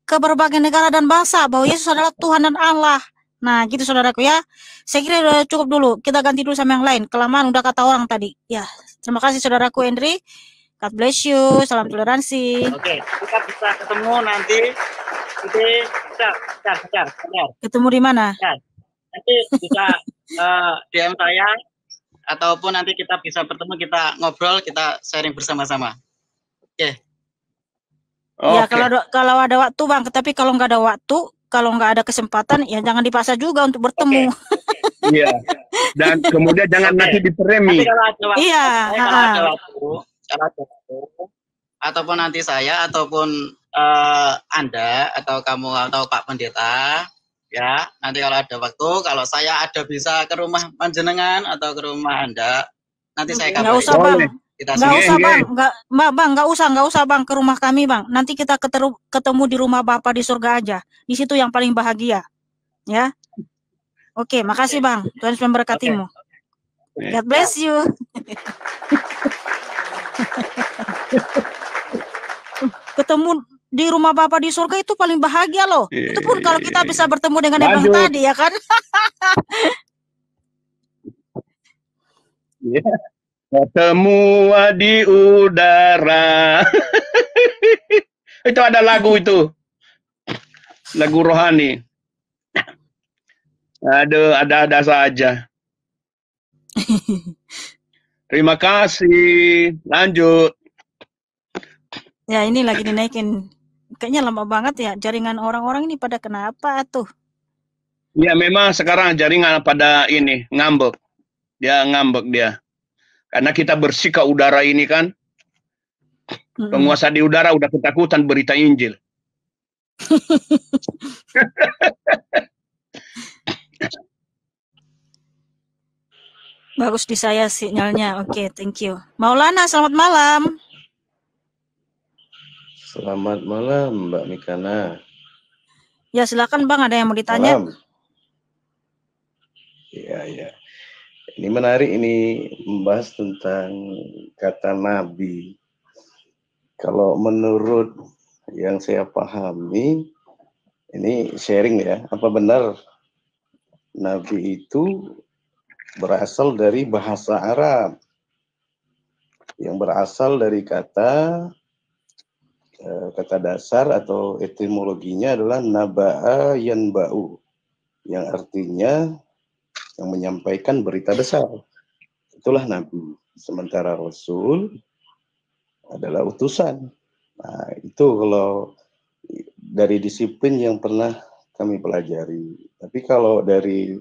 ke berbagai negara dan bangsa bahwa Yesus adalah Tuhan dan Allah. Nah, gitu saudaraku ya. Saya kira sudah cukup dulu. Kita ganti dulu sama yang lain. Kelamaan udah kata orang tadi. Ya, terima kasih saudaraku Hendri. God bless you. Salam toleransi. Oke, kita bisa ketemu nanti. Oke. kita, kita, kita, Ketemu di mana? Bentar nanti bisa uh, eh, DM saya ataupun nanti kita bisa bertemu kita ngobrol kita sharing bersama-sama oke okay. okay. ya kalau kalau ada waktu bang tapi kalau nggak ada waktu kalau nggak ada kesempatan ya jangan dipaksa juga untuk bertemu okay. Iya. Dan kemudian jangan nanti diperemi Iya. Kalau ada iya, ataupun nanti saya ataupun uh, Anda atau kamu atau Pak Pendeta ya nanti kalau ada waktu kalau saya ada bisa ke rumah panjenengan atau ke rumah anda nanti saya kabarin. usah bang, kita nggak usah bang, nggak mbak bang nggak usah nggak usah bang ke rumah kami bang. Nanti kita keteru, ketemu di rumah bapak di surga aja. Di situ yang paling bahagia, ya. Oke, makasih bang. Tuhan memberkatimu. Okay. God bless you. ketemu di rumah bapak di surga itu paling bahagia loh. Iya, itu pun iya, kalau iya, kita bisa bertemu dengan Lanjut. Abang tadi ya kan. yeah. di udara. itu ada lagu itu. Lagu rohani. Ada ada-ada saja. Terima kasih. Lanjut. Ya, ini lagi dinaikin kayaknya lama banget ya jaringan orang-orang ini pada kenapa tuh? Ya memang sekarang jaringan pada ini ngambek. Dia ngambek dia. Karena kita bersih ke udara ini kan. hmm Penguasa di udara udah ketakutan berita Injil. Bagus di saya sinyalnya. Oke, okay, thank you. Maulana, selamat malam. Selamat malam Mbak Mikana. Ya silakan Bang, ada yang mau ditanya? Iya Ya ya. Ini menarik ini membahas tentang kata nabi. Kalau menurut yang saya pahami, ini sharing ya, apa benar nabi itu berasal dari bahasa Arab yang berasal dari kata Eh, kata dasar atau etimologinya adalah naba'a yanba'u yang artinya yang menyampaikan berita besar. Itulah nabi. Sementara rasul adalah utusan. Nah, itu kalau dari disiplin yang pernah kami pelajari. Tapi kalau dari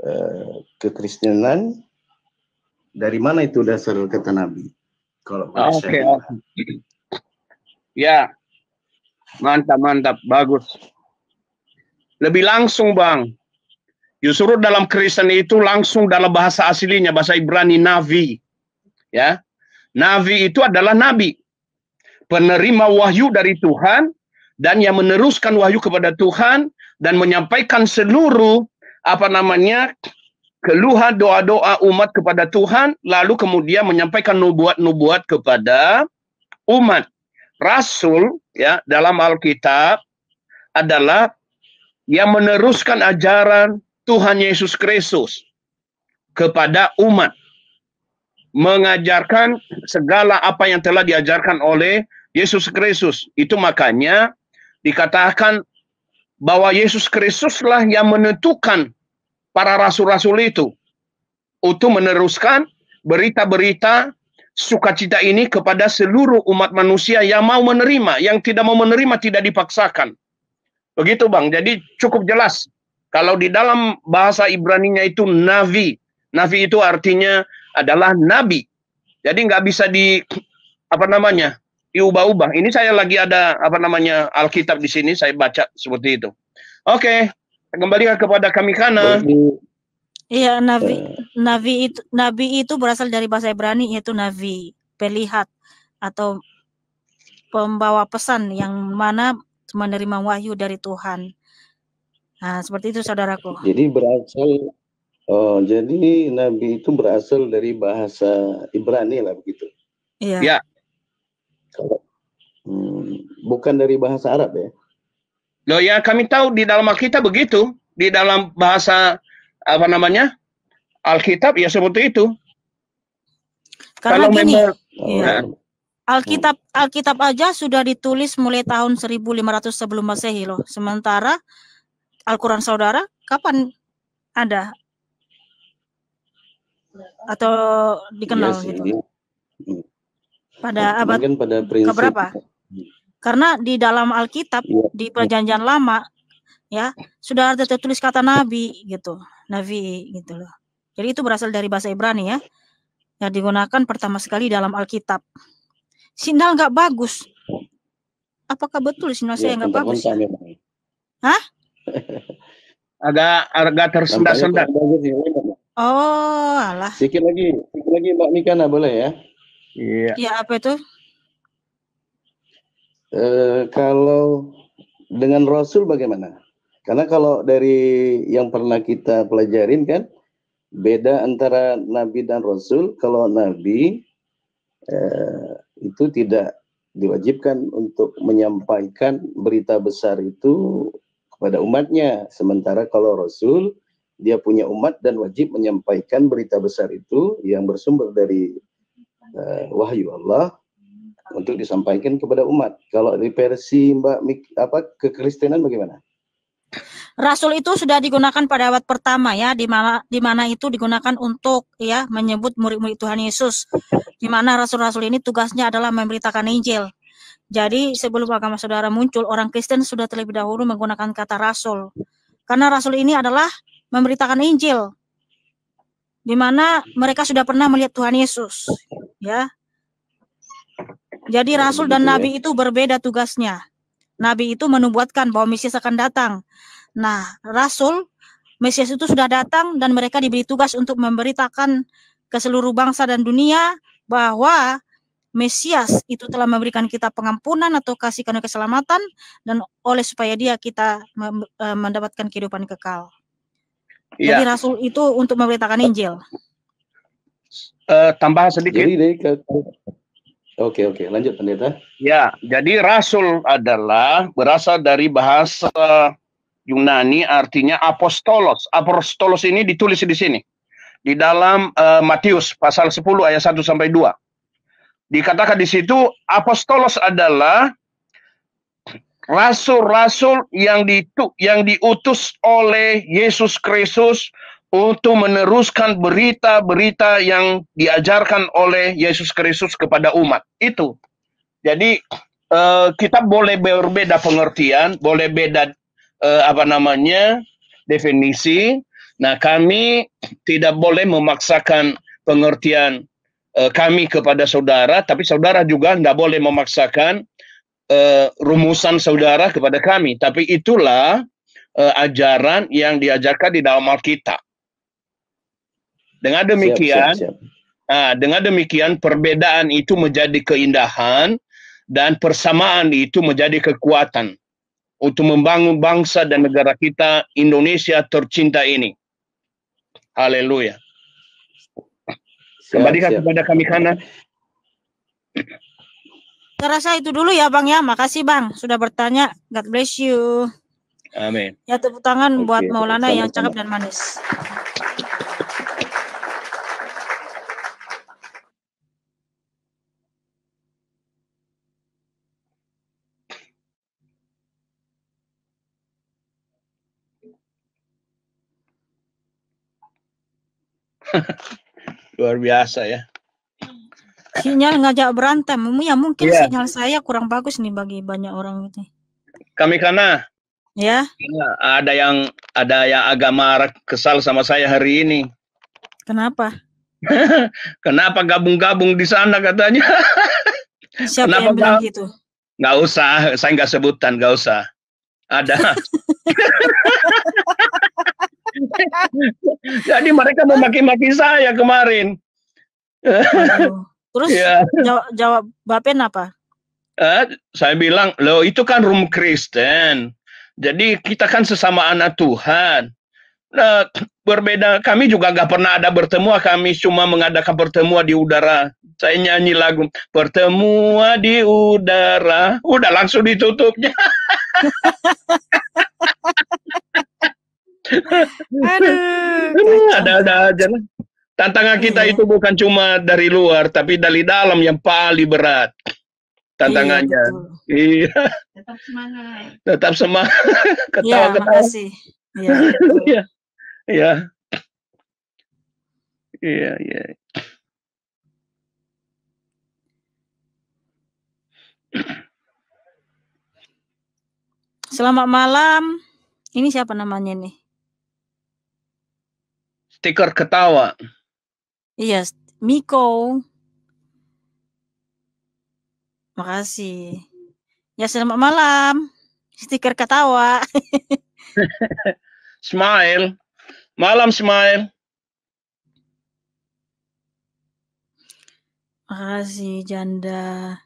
eh, kekristenan dari mana itu dasar kata nabi? Kalau oh, ah, okay. Ya. Mantap, mantap. Bagus. Lebih langsung, Bang. Justru dalam Kristen itu langsung dalam bahasa aslinya, bahasa Ibrani, Navi. Ya. Navi itu adalah nabi. Penerima wahyu dari Tuhan dan yang meneruskan wahyu kepada Tuhan dan menyampaikan seluruh apa namanya keluhan doa-doa umat kepada Tuhan lalu kemudian menyampaikan nubuat-nubuat kepada umat rasul ya dalam Alkitab adalah yang meneruskan ajaran Tuhan Yesus Kristus kepada umat mengajarkan segala apa yang telah diajarkan oleh Yesus Kristus. Itu makanya dikatakan bahwa Yesus Kristuslah yang menentukan para rasul-rasul itu untuk meneruskan berita-berita sukacita ini kepada seluruh umat manusia yang mau menerima, yang tidak mau menerima tidak dipaksakan. Begitu Bang. Jadi cukup jelas kalau di dalam bahasa Ibrani nya itu nabi. Nabi itu artinya adalah nabi. Jadi nggak bisa di apa namanya? diubah-ubah. Ini saya lagi ada apa namanya? Alkitab di sini saya baca seperti itu. Oke, okay. kembali kepada kami karena Iya, nabi iya. nabi itu nabi itu berasal dari bahasa Ibrani yaitu nabi, pelihat atau pembawa pesan yang mana menerima wahyu dari Tuhan. Nah, seperti itu saudaraku. Jadi berasal Oh, jadi nabi itu berasal dari bahasa Ibrani lah begitu. Iya. Ya. Kalau hmm, bukan dari bahasa Arab ya. Loh ya kami tahu di dalam Alkitab begitu, di dalam bahasa apa namanya Alkitab ya seperti itu. Karena Kalau gini, memang, iya. ya. Alkitab Alkitab aja sudah ditulis mulai tahun 1500 sebelum Masehi loh. Sementara alquran saudara kapan ada? Atau dikenal iya gitu. Iya. Pada abad pada keberapa? Karena di dalam Alkitab di Perjanjian Lama ya sudah ada tertulis kata nabi gitu. Nabi gitu loh. Jadi itu berasal dari bahasa Ibrani ya. Yang digunakan pertama sekali dalam Alkitab. Sinyal nggak bagus. Apakah betul sinyal saya ya, nggak ya, bagus? Ya? Hah? agak agak tersendat-sendat. Oh, alah. Sedikit lagi, sedikit lagi Mbak Mika, nah, boleh ya? Iya. Iya, apa itu? uh, kalau dengan Rasul bagaimana? Karena kalau dari yang pernah kita pelajarin kan beda antara nabi dan rasul. Kalau nabi eh, itu tidak diwajibkan untuk menyampaikan berita besar itu kepada umatnya. Sementara kalau rasul dia punya umat dan wajib menyampaikan berita besar itu yang bersumber dari eh, wahyu Allah untuk disampaikan kepada umat. Kalau di versi Mbak Mik, apa kekristenan bagaimana? Rasul itu sudah digunakan pada abad pertama ya, di mana di mana itu digunakan untuk ya menyebut murid-murid Tuhan Yesus. Di mana rasul-rasul ini tugasnya adalah memberitakan Injil. Jadi sebelum agama saudara muncul, orang Kristen sudah terlebih dahulu menggunakan kata rasul. Karena rasul ini adalah memberitakan Injil. Di mana mereka sudah pernah melihat Tuhan Yesus, ya. Jadi rasul dan nabi ya. itu berbeda tugasnya. Nabi itu menubuatkan bahwa misi akan datang. Nah, Rasul Mesias itu sudah datang dan mereka diberi tugas untuk memberitakan ke seluruh bangsa dan dunia bahwa Mesias itu telah memberikan kita pengampunan atau kasih karunia keselamatan dan oleh supaya dia kita e, mendapatkan kehidupan kekal. Ya. Jadi Rasul itu untuk memberitakan Injil. Uh, tambahan sedikit. Jadi, ke... Oke oke lanjut pendeta. Ya jadi Rasul adalah berasal dari bahasa Yunani artinya apostolos. Apostolos ini ditulis di sini di dalam uh, Matius pasal 10 ayat 1 sampai 2. Dikatakan di situ apostolos adalah rasul-rasul yang di yang diutus oleh Yesus Kristus untuk meneruskan berita-berita yang diajarkan oleh Yesus Kristus kepada umat. Itu. Jadi eh, kita boleh berbeda pengertian, boleh beda uh, apa namanya definisi. Nah, kami tidak boleh memaksakan pengertian uh, kami kepada saudara, tapi saudara juga tidak boleh memaksakan uh, rumusan saudara kepada kami. Tapi itulah uh, ajaran yang diajarkan di dalam Alkitab. Dengan demikian, siap, siap, siap. Nah, dengan demikian perbedaan itu menjadi keindahan dan persamaan itu menjadi kekuatan untuk membangun bangsa dan negara kita Indonesia tercinta ini. Haleluya. Kembalikan kepada kami karena Terasa itu dulu ya Bang ya. Makasih Bang sudah bertanya. God bless you. Amin. Ya tepuk tangan okay, buat Maulana sama -sama. yang cakep dan manis. Luar biasa ya. Sinyal ngajak berantem, ya mungkin yeah. sinyal saya kurang bagus nih bagi banyak orang itu. Kami karena ya. yeah. ada yang ada yang agak marah kesal sama saya hari ini. Kenapa? Kenapa gabung-gabung di sana katanya? Siapa Kenapa yang bilang gitu? Nggak usah, saya nggak sebutan, nggak usah. Ada. Jadi mereka memaki-maki saya kemarin. Aduh. Terus yeah. jawab, jawab Bapen apa? Eh, saya bilang, loh itu kan rum Kristen. Jadi kita kan sesama anak Tuhan. Nah, berbeda kami juga gak pernah ada bertemu kami cuma mengadakan pertemuan di udara saya nyanyi lagu pertemuan di udara udah langsung ditutupnya Aduh. ada-ada aja lah. Tantangan kita iya. itu bukan cuma dari luar, tapi dari dalam yang paling berat tantangannya. Iya. iya. Tetap semangat. Tetap semangat. Ketawa ya, ketawa. Makasih. Iya, iya, iya. Iya. Iya, iya. Selamat malam. Ini siapa namanya nih? Stiker ketawa. Yes, Miko. Makasih. Ya, selamat malam. Stiker ketawa. smile. Malam smile. Makasih janda.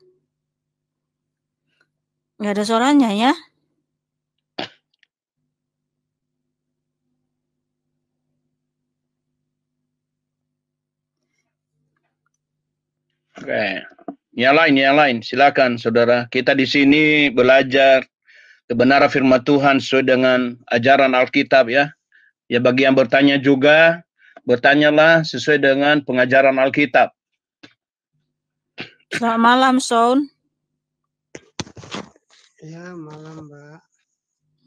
Gak ada suaranya ya? Oke. Eh, yang lain, yang lain. Silakan saudara. Kita di sini belajar kebenaran firman Tuhan sesuai dengan ajaran Alkitab ya. Ya bagi yang bertanya juga, bertanyalah sesuai dengan pengajaran Alkitab. Selamat malam, Son. Ya, malam, Mbak.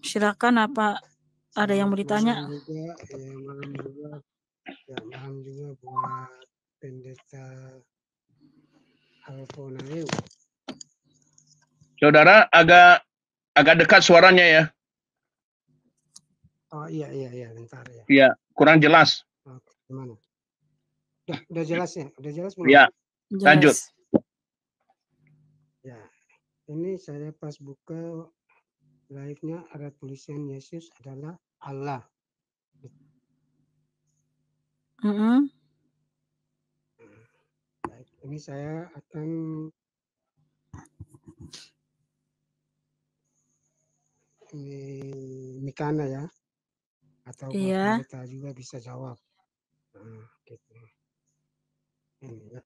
Silakan apa ada yang mau ditanya? ya, malam juga. Ya, malam juga buat pendeta Saudara agak agak dekat suaranya ya. Oh iya iya iya bentar ya. Iya, kurang jelas. Oke, gimana? Udah, udah jelas ya? Udah jelas belum? Iya. Lanjut. Ya. Ini saya pas buka live-nya ada tulisan Yesus adalah Allah. Mm -hmm. Ini saya akan ini Mikana ya atau iya. kita juga bisa jawab. Nah, gitu. ya.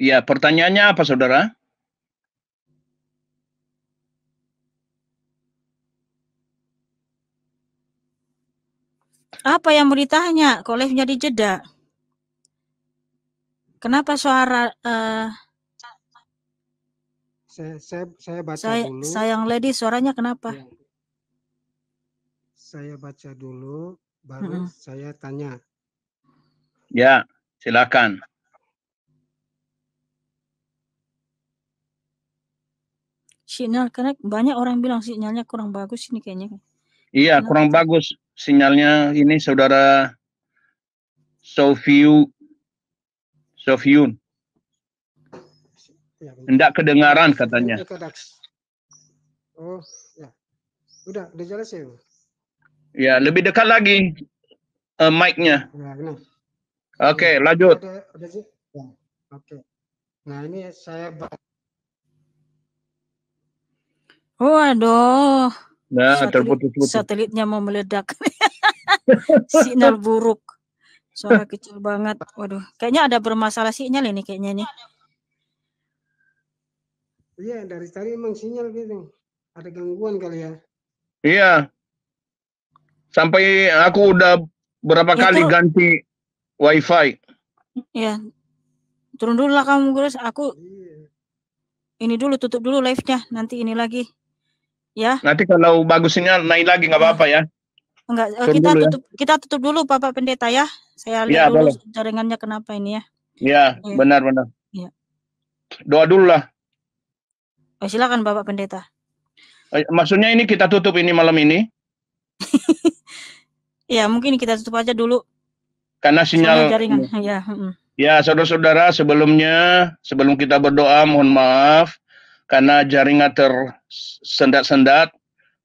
Iya, pertanyaannya apa saudara? Apa yang mau ditanya? Kok live jadi jeda? Kenapa suara uh, saya, saya saya baca saya, dulu. Sayang lady suaranya kenapa? Ya. Saya baca dulu baru hmm. saya tanya. Ya, silakan. Sinyal karena banyak orang bilang sinyalnya kurang bagus ini kayaknya. Iya, kurang bagus sinyalnya ini saudara Sofiu Sofiun. Ya, Tidak kedengaran katanya. Oh, ya. Udah, udah jelas ya. Ya, lebih dekat lagi uh, mic-nya. Nah, oke, okay, lanjut. Ya, oke. Okay. Nah, ini saya Oh, aduh. Nah, satelit, terputus-putus. Satelitnya mau meledak. sinyal buruk. Suara kecil banget. Waduh, kayaknya ada bermasalah sinyal ini kayaknya nih. Iya, dari tadi emang sinyal gitu. Ada gangguan kali ya. Iya. Sampai aku udah berapa Itu, ya, kali ganti wifi. Iya. Turun dulu lah kamu, Gus. Aku iya. ini dulu tutup dulu live-nya. Nanti ini lagi. Ya. Nanti kalau bagusnya naik lagi nggak ya. apa-apa ya. Enggak, eh, Turun kita dulu, ya. tutup ya. kita tutup dulu Bapak Pendeta ya. Saya ya, lihat ya, dulu boleh. jaringannya kenapa ini ya. Ya, benar-benar. Ya. Doa dulu lah. Oh, silakan Bapak Pendeta. Oh, maksudnya ini kita tutup ini malam ini? ya, mungkin kita tutup aja dulu. Karena sinyal Soalnya jaringan. Ya, ya saudara-saudara, sebelumnya sebelum kita berdoa mohon maaf karena jaringan tersendat-sendat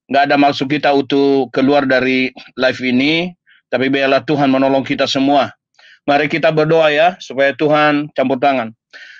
nggak ada maksud kita untuk keluar dari live ini tapi biarlah Tuhan menolong kita semua mari kita berdoa ya supaya Tuhan campur tangan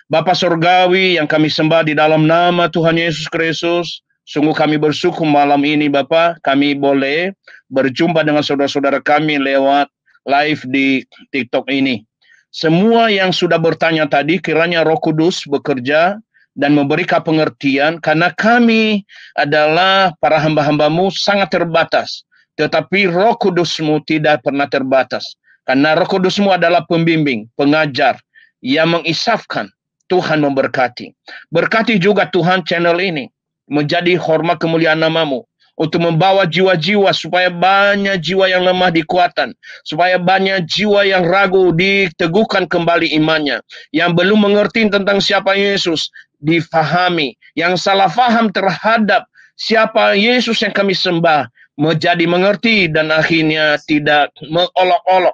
Bapak surgawi yang kami sembah di dalam nama Tuhan Yesus Kristus Sungguh kami bersyukur malam ini Bapak, kami boleh berjumpa dengan saudara-saudara kami lewat live di TikTok ini. Semua yang sudah bertanya tadi, kiranya roh kudus bekerja dan memberikan pengertian karena kami adalah para hamba-hambamu sangat terbatas. Tetapi roh kudusmu tidak pernah terbatas. Karena roh kudusmu adalah pembimbing, pengajar yang mengisafkan. Tuhan memberkati. Berkati juga Tuhan channel ini. Menjadi hormat kemuliaan namamu untuk membawa jiwa-jiwa supaya banyak jiwa yang lemah dikuatkan, supaya banyak jiwa yang ragu diteguhkan kembali imannya, yang belum mengerti tentang siapa Yesus difahami, yang salah faham terhadap siapa Yesus yang kami sembah menjadi mengerti dan akhirnya tidak mengolok-olok.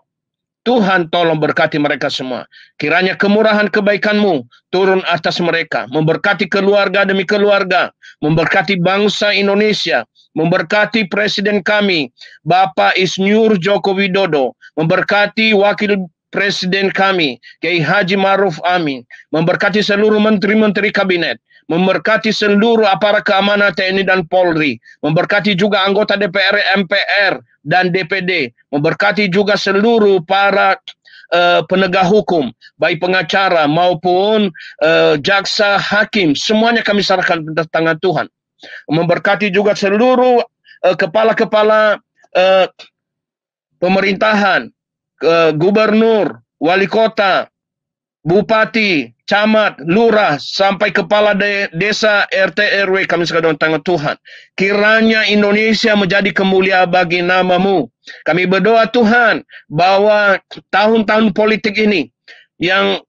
Tuhan tolong berkati mereka semua. Kiranya kemurahan kebaikanmu turun atas mereka. Memberkati keluarga demi keluarga. Memberkati bangsa Indonesia. Memberkati presiden kami, Bapak Isnyur Joko Widodo. Memberkati wakil Presiden kami, Kiai Haji Maruf Amin, memberkati seluruh menteri-menteri kabinet, memberkati seluruh aparat keamanan TNI dan Polri, memberkati juga anggota DPR, MPR, dan DPD, memberkati juga seluruh para uh, penegak hukum, baik pengacara maupun uh, jaksa, hakim, semuanya kami serahkan pada tangan Tuhan. Memberkati juga seluruh eh, kepala-kepala uh, uh, pemerintahan, uh, gubernur, wali kota, bupati, camat, lurah, sampai kepala de desa RT RW kami sekadar tangan Tuhan. Kiranya Indonesia menjadi kemuliaan bagi namamu. Kami berdoa Tuhan bahwa tahun-tahun politik ini yang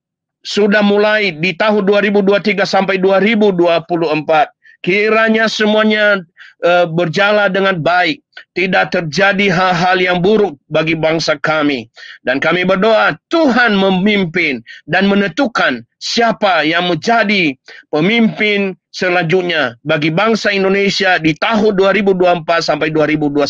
sudah mulai di tahun 2023 sampai 2024 Kiranya semuanya uh, berjalan dengan baik, tidak terjadi hal-hal yang buruk bagi bangsa kami. Dan kami berdoa Tuhan memimpin dan menentukan siapa yang menjadi pemimpin selanjutnya bagi bangsa Indonesia di tahun 2024 sampai 2029.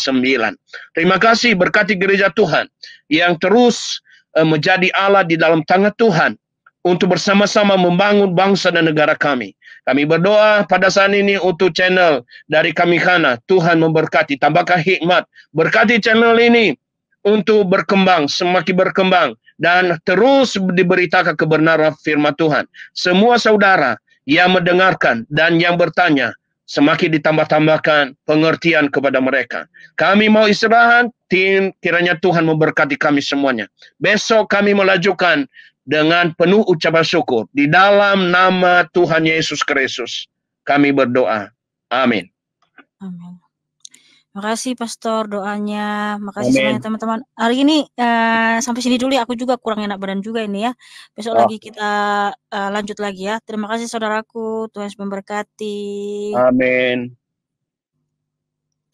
Terima kasih berkati gereja Tuhan yang terus eh, menjadi Allah di dalam tangan Tuhan untuk bersama-sama membangun bangsa dan negara kami. Kami berdoa pada saat ini untuk channel dari kami Hana. Tuhan memberkati, tambahkan hikmat. Berkati channel ini untuk berkembang, semakin berkembang. Dan terus diberitakan kebenaran firman Tuhan. Semua saudara yang mendengarkan dan yang bertanya, semakin ditambah-tambahkan pengertian kepada mereka. Kami mau istirahat, tim kiranya Tuhan memberkati kami semuanya. Besok kami melajukan dengan penuh ucapan syukur. Di dalam nama Tuhan Yesus Kristus kami berdoa. Amin. Amin. Makasih Pastor doanya. Makasih Amin. teman-teman. Hari ini uh, sampai sini dulu ya. Aku juga kurang enak badan juga ini ya. Besok oh. lagi ah. kita uh, lanjut lagi ya. Terima kasih saudaraku. Tuhan memberkati. Amin.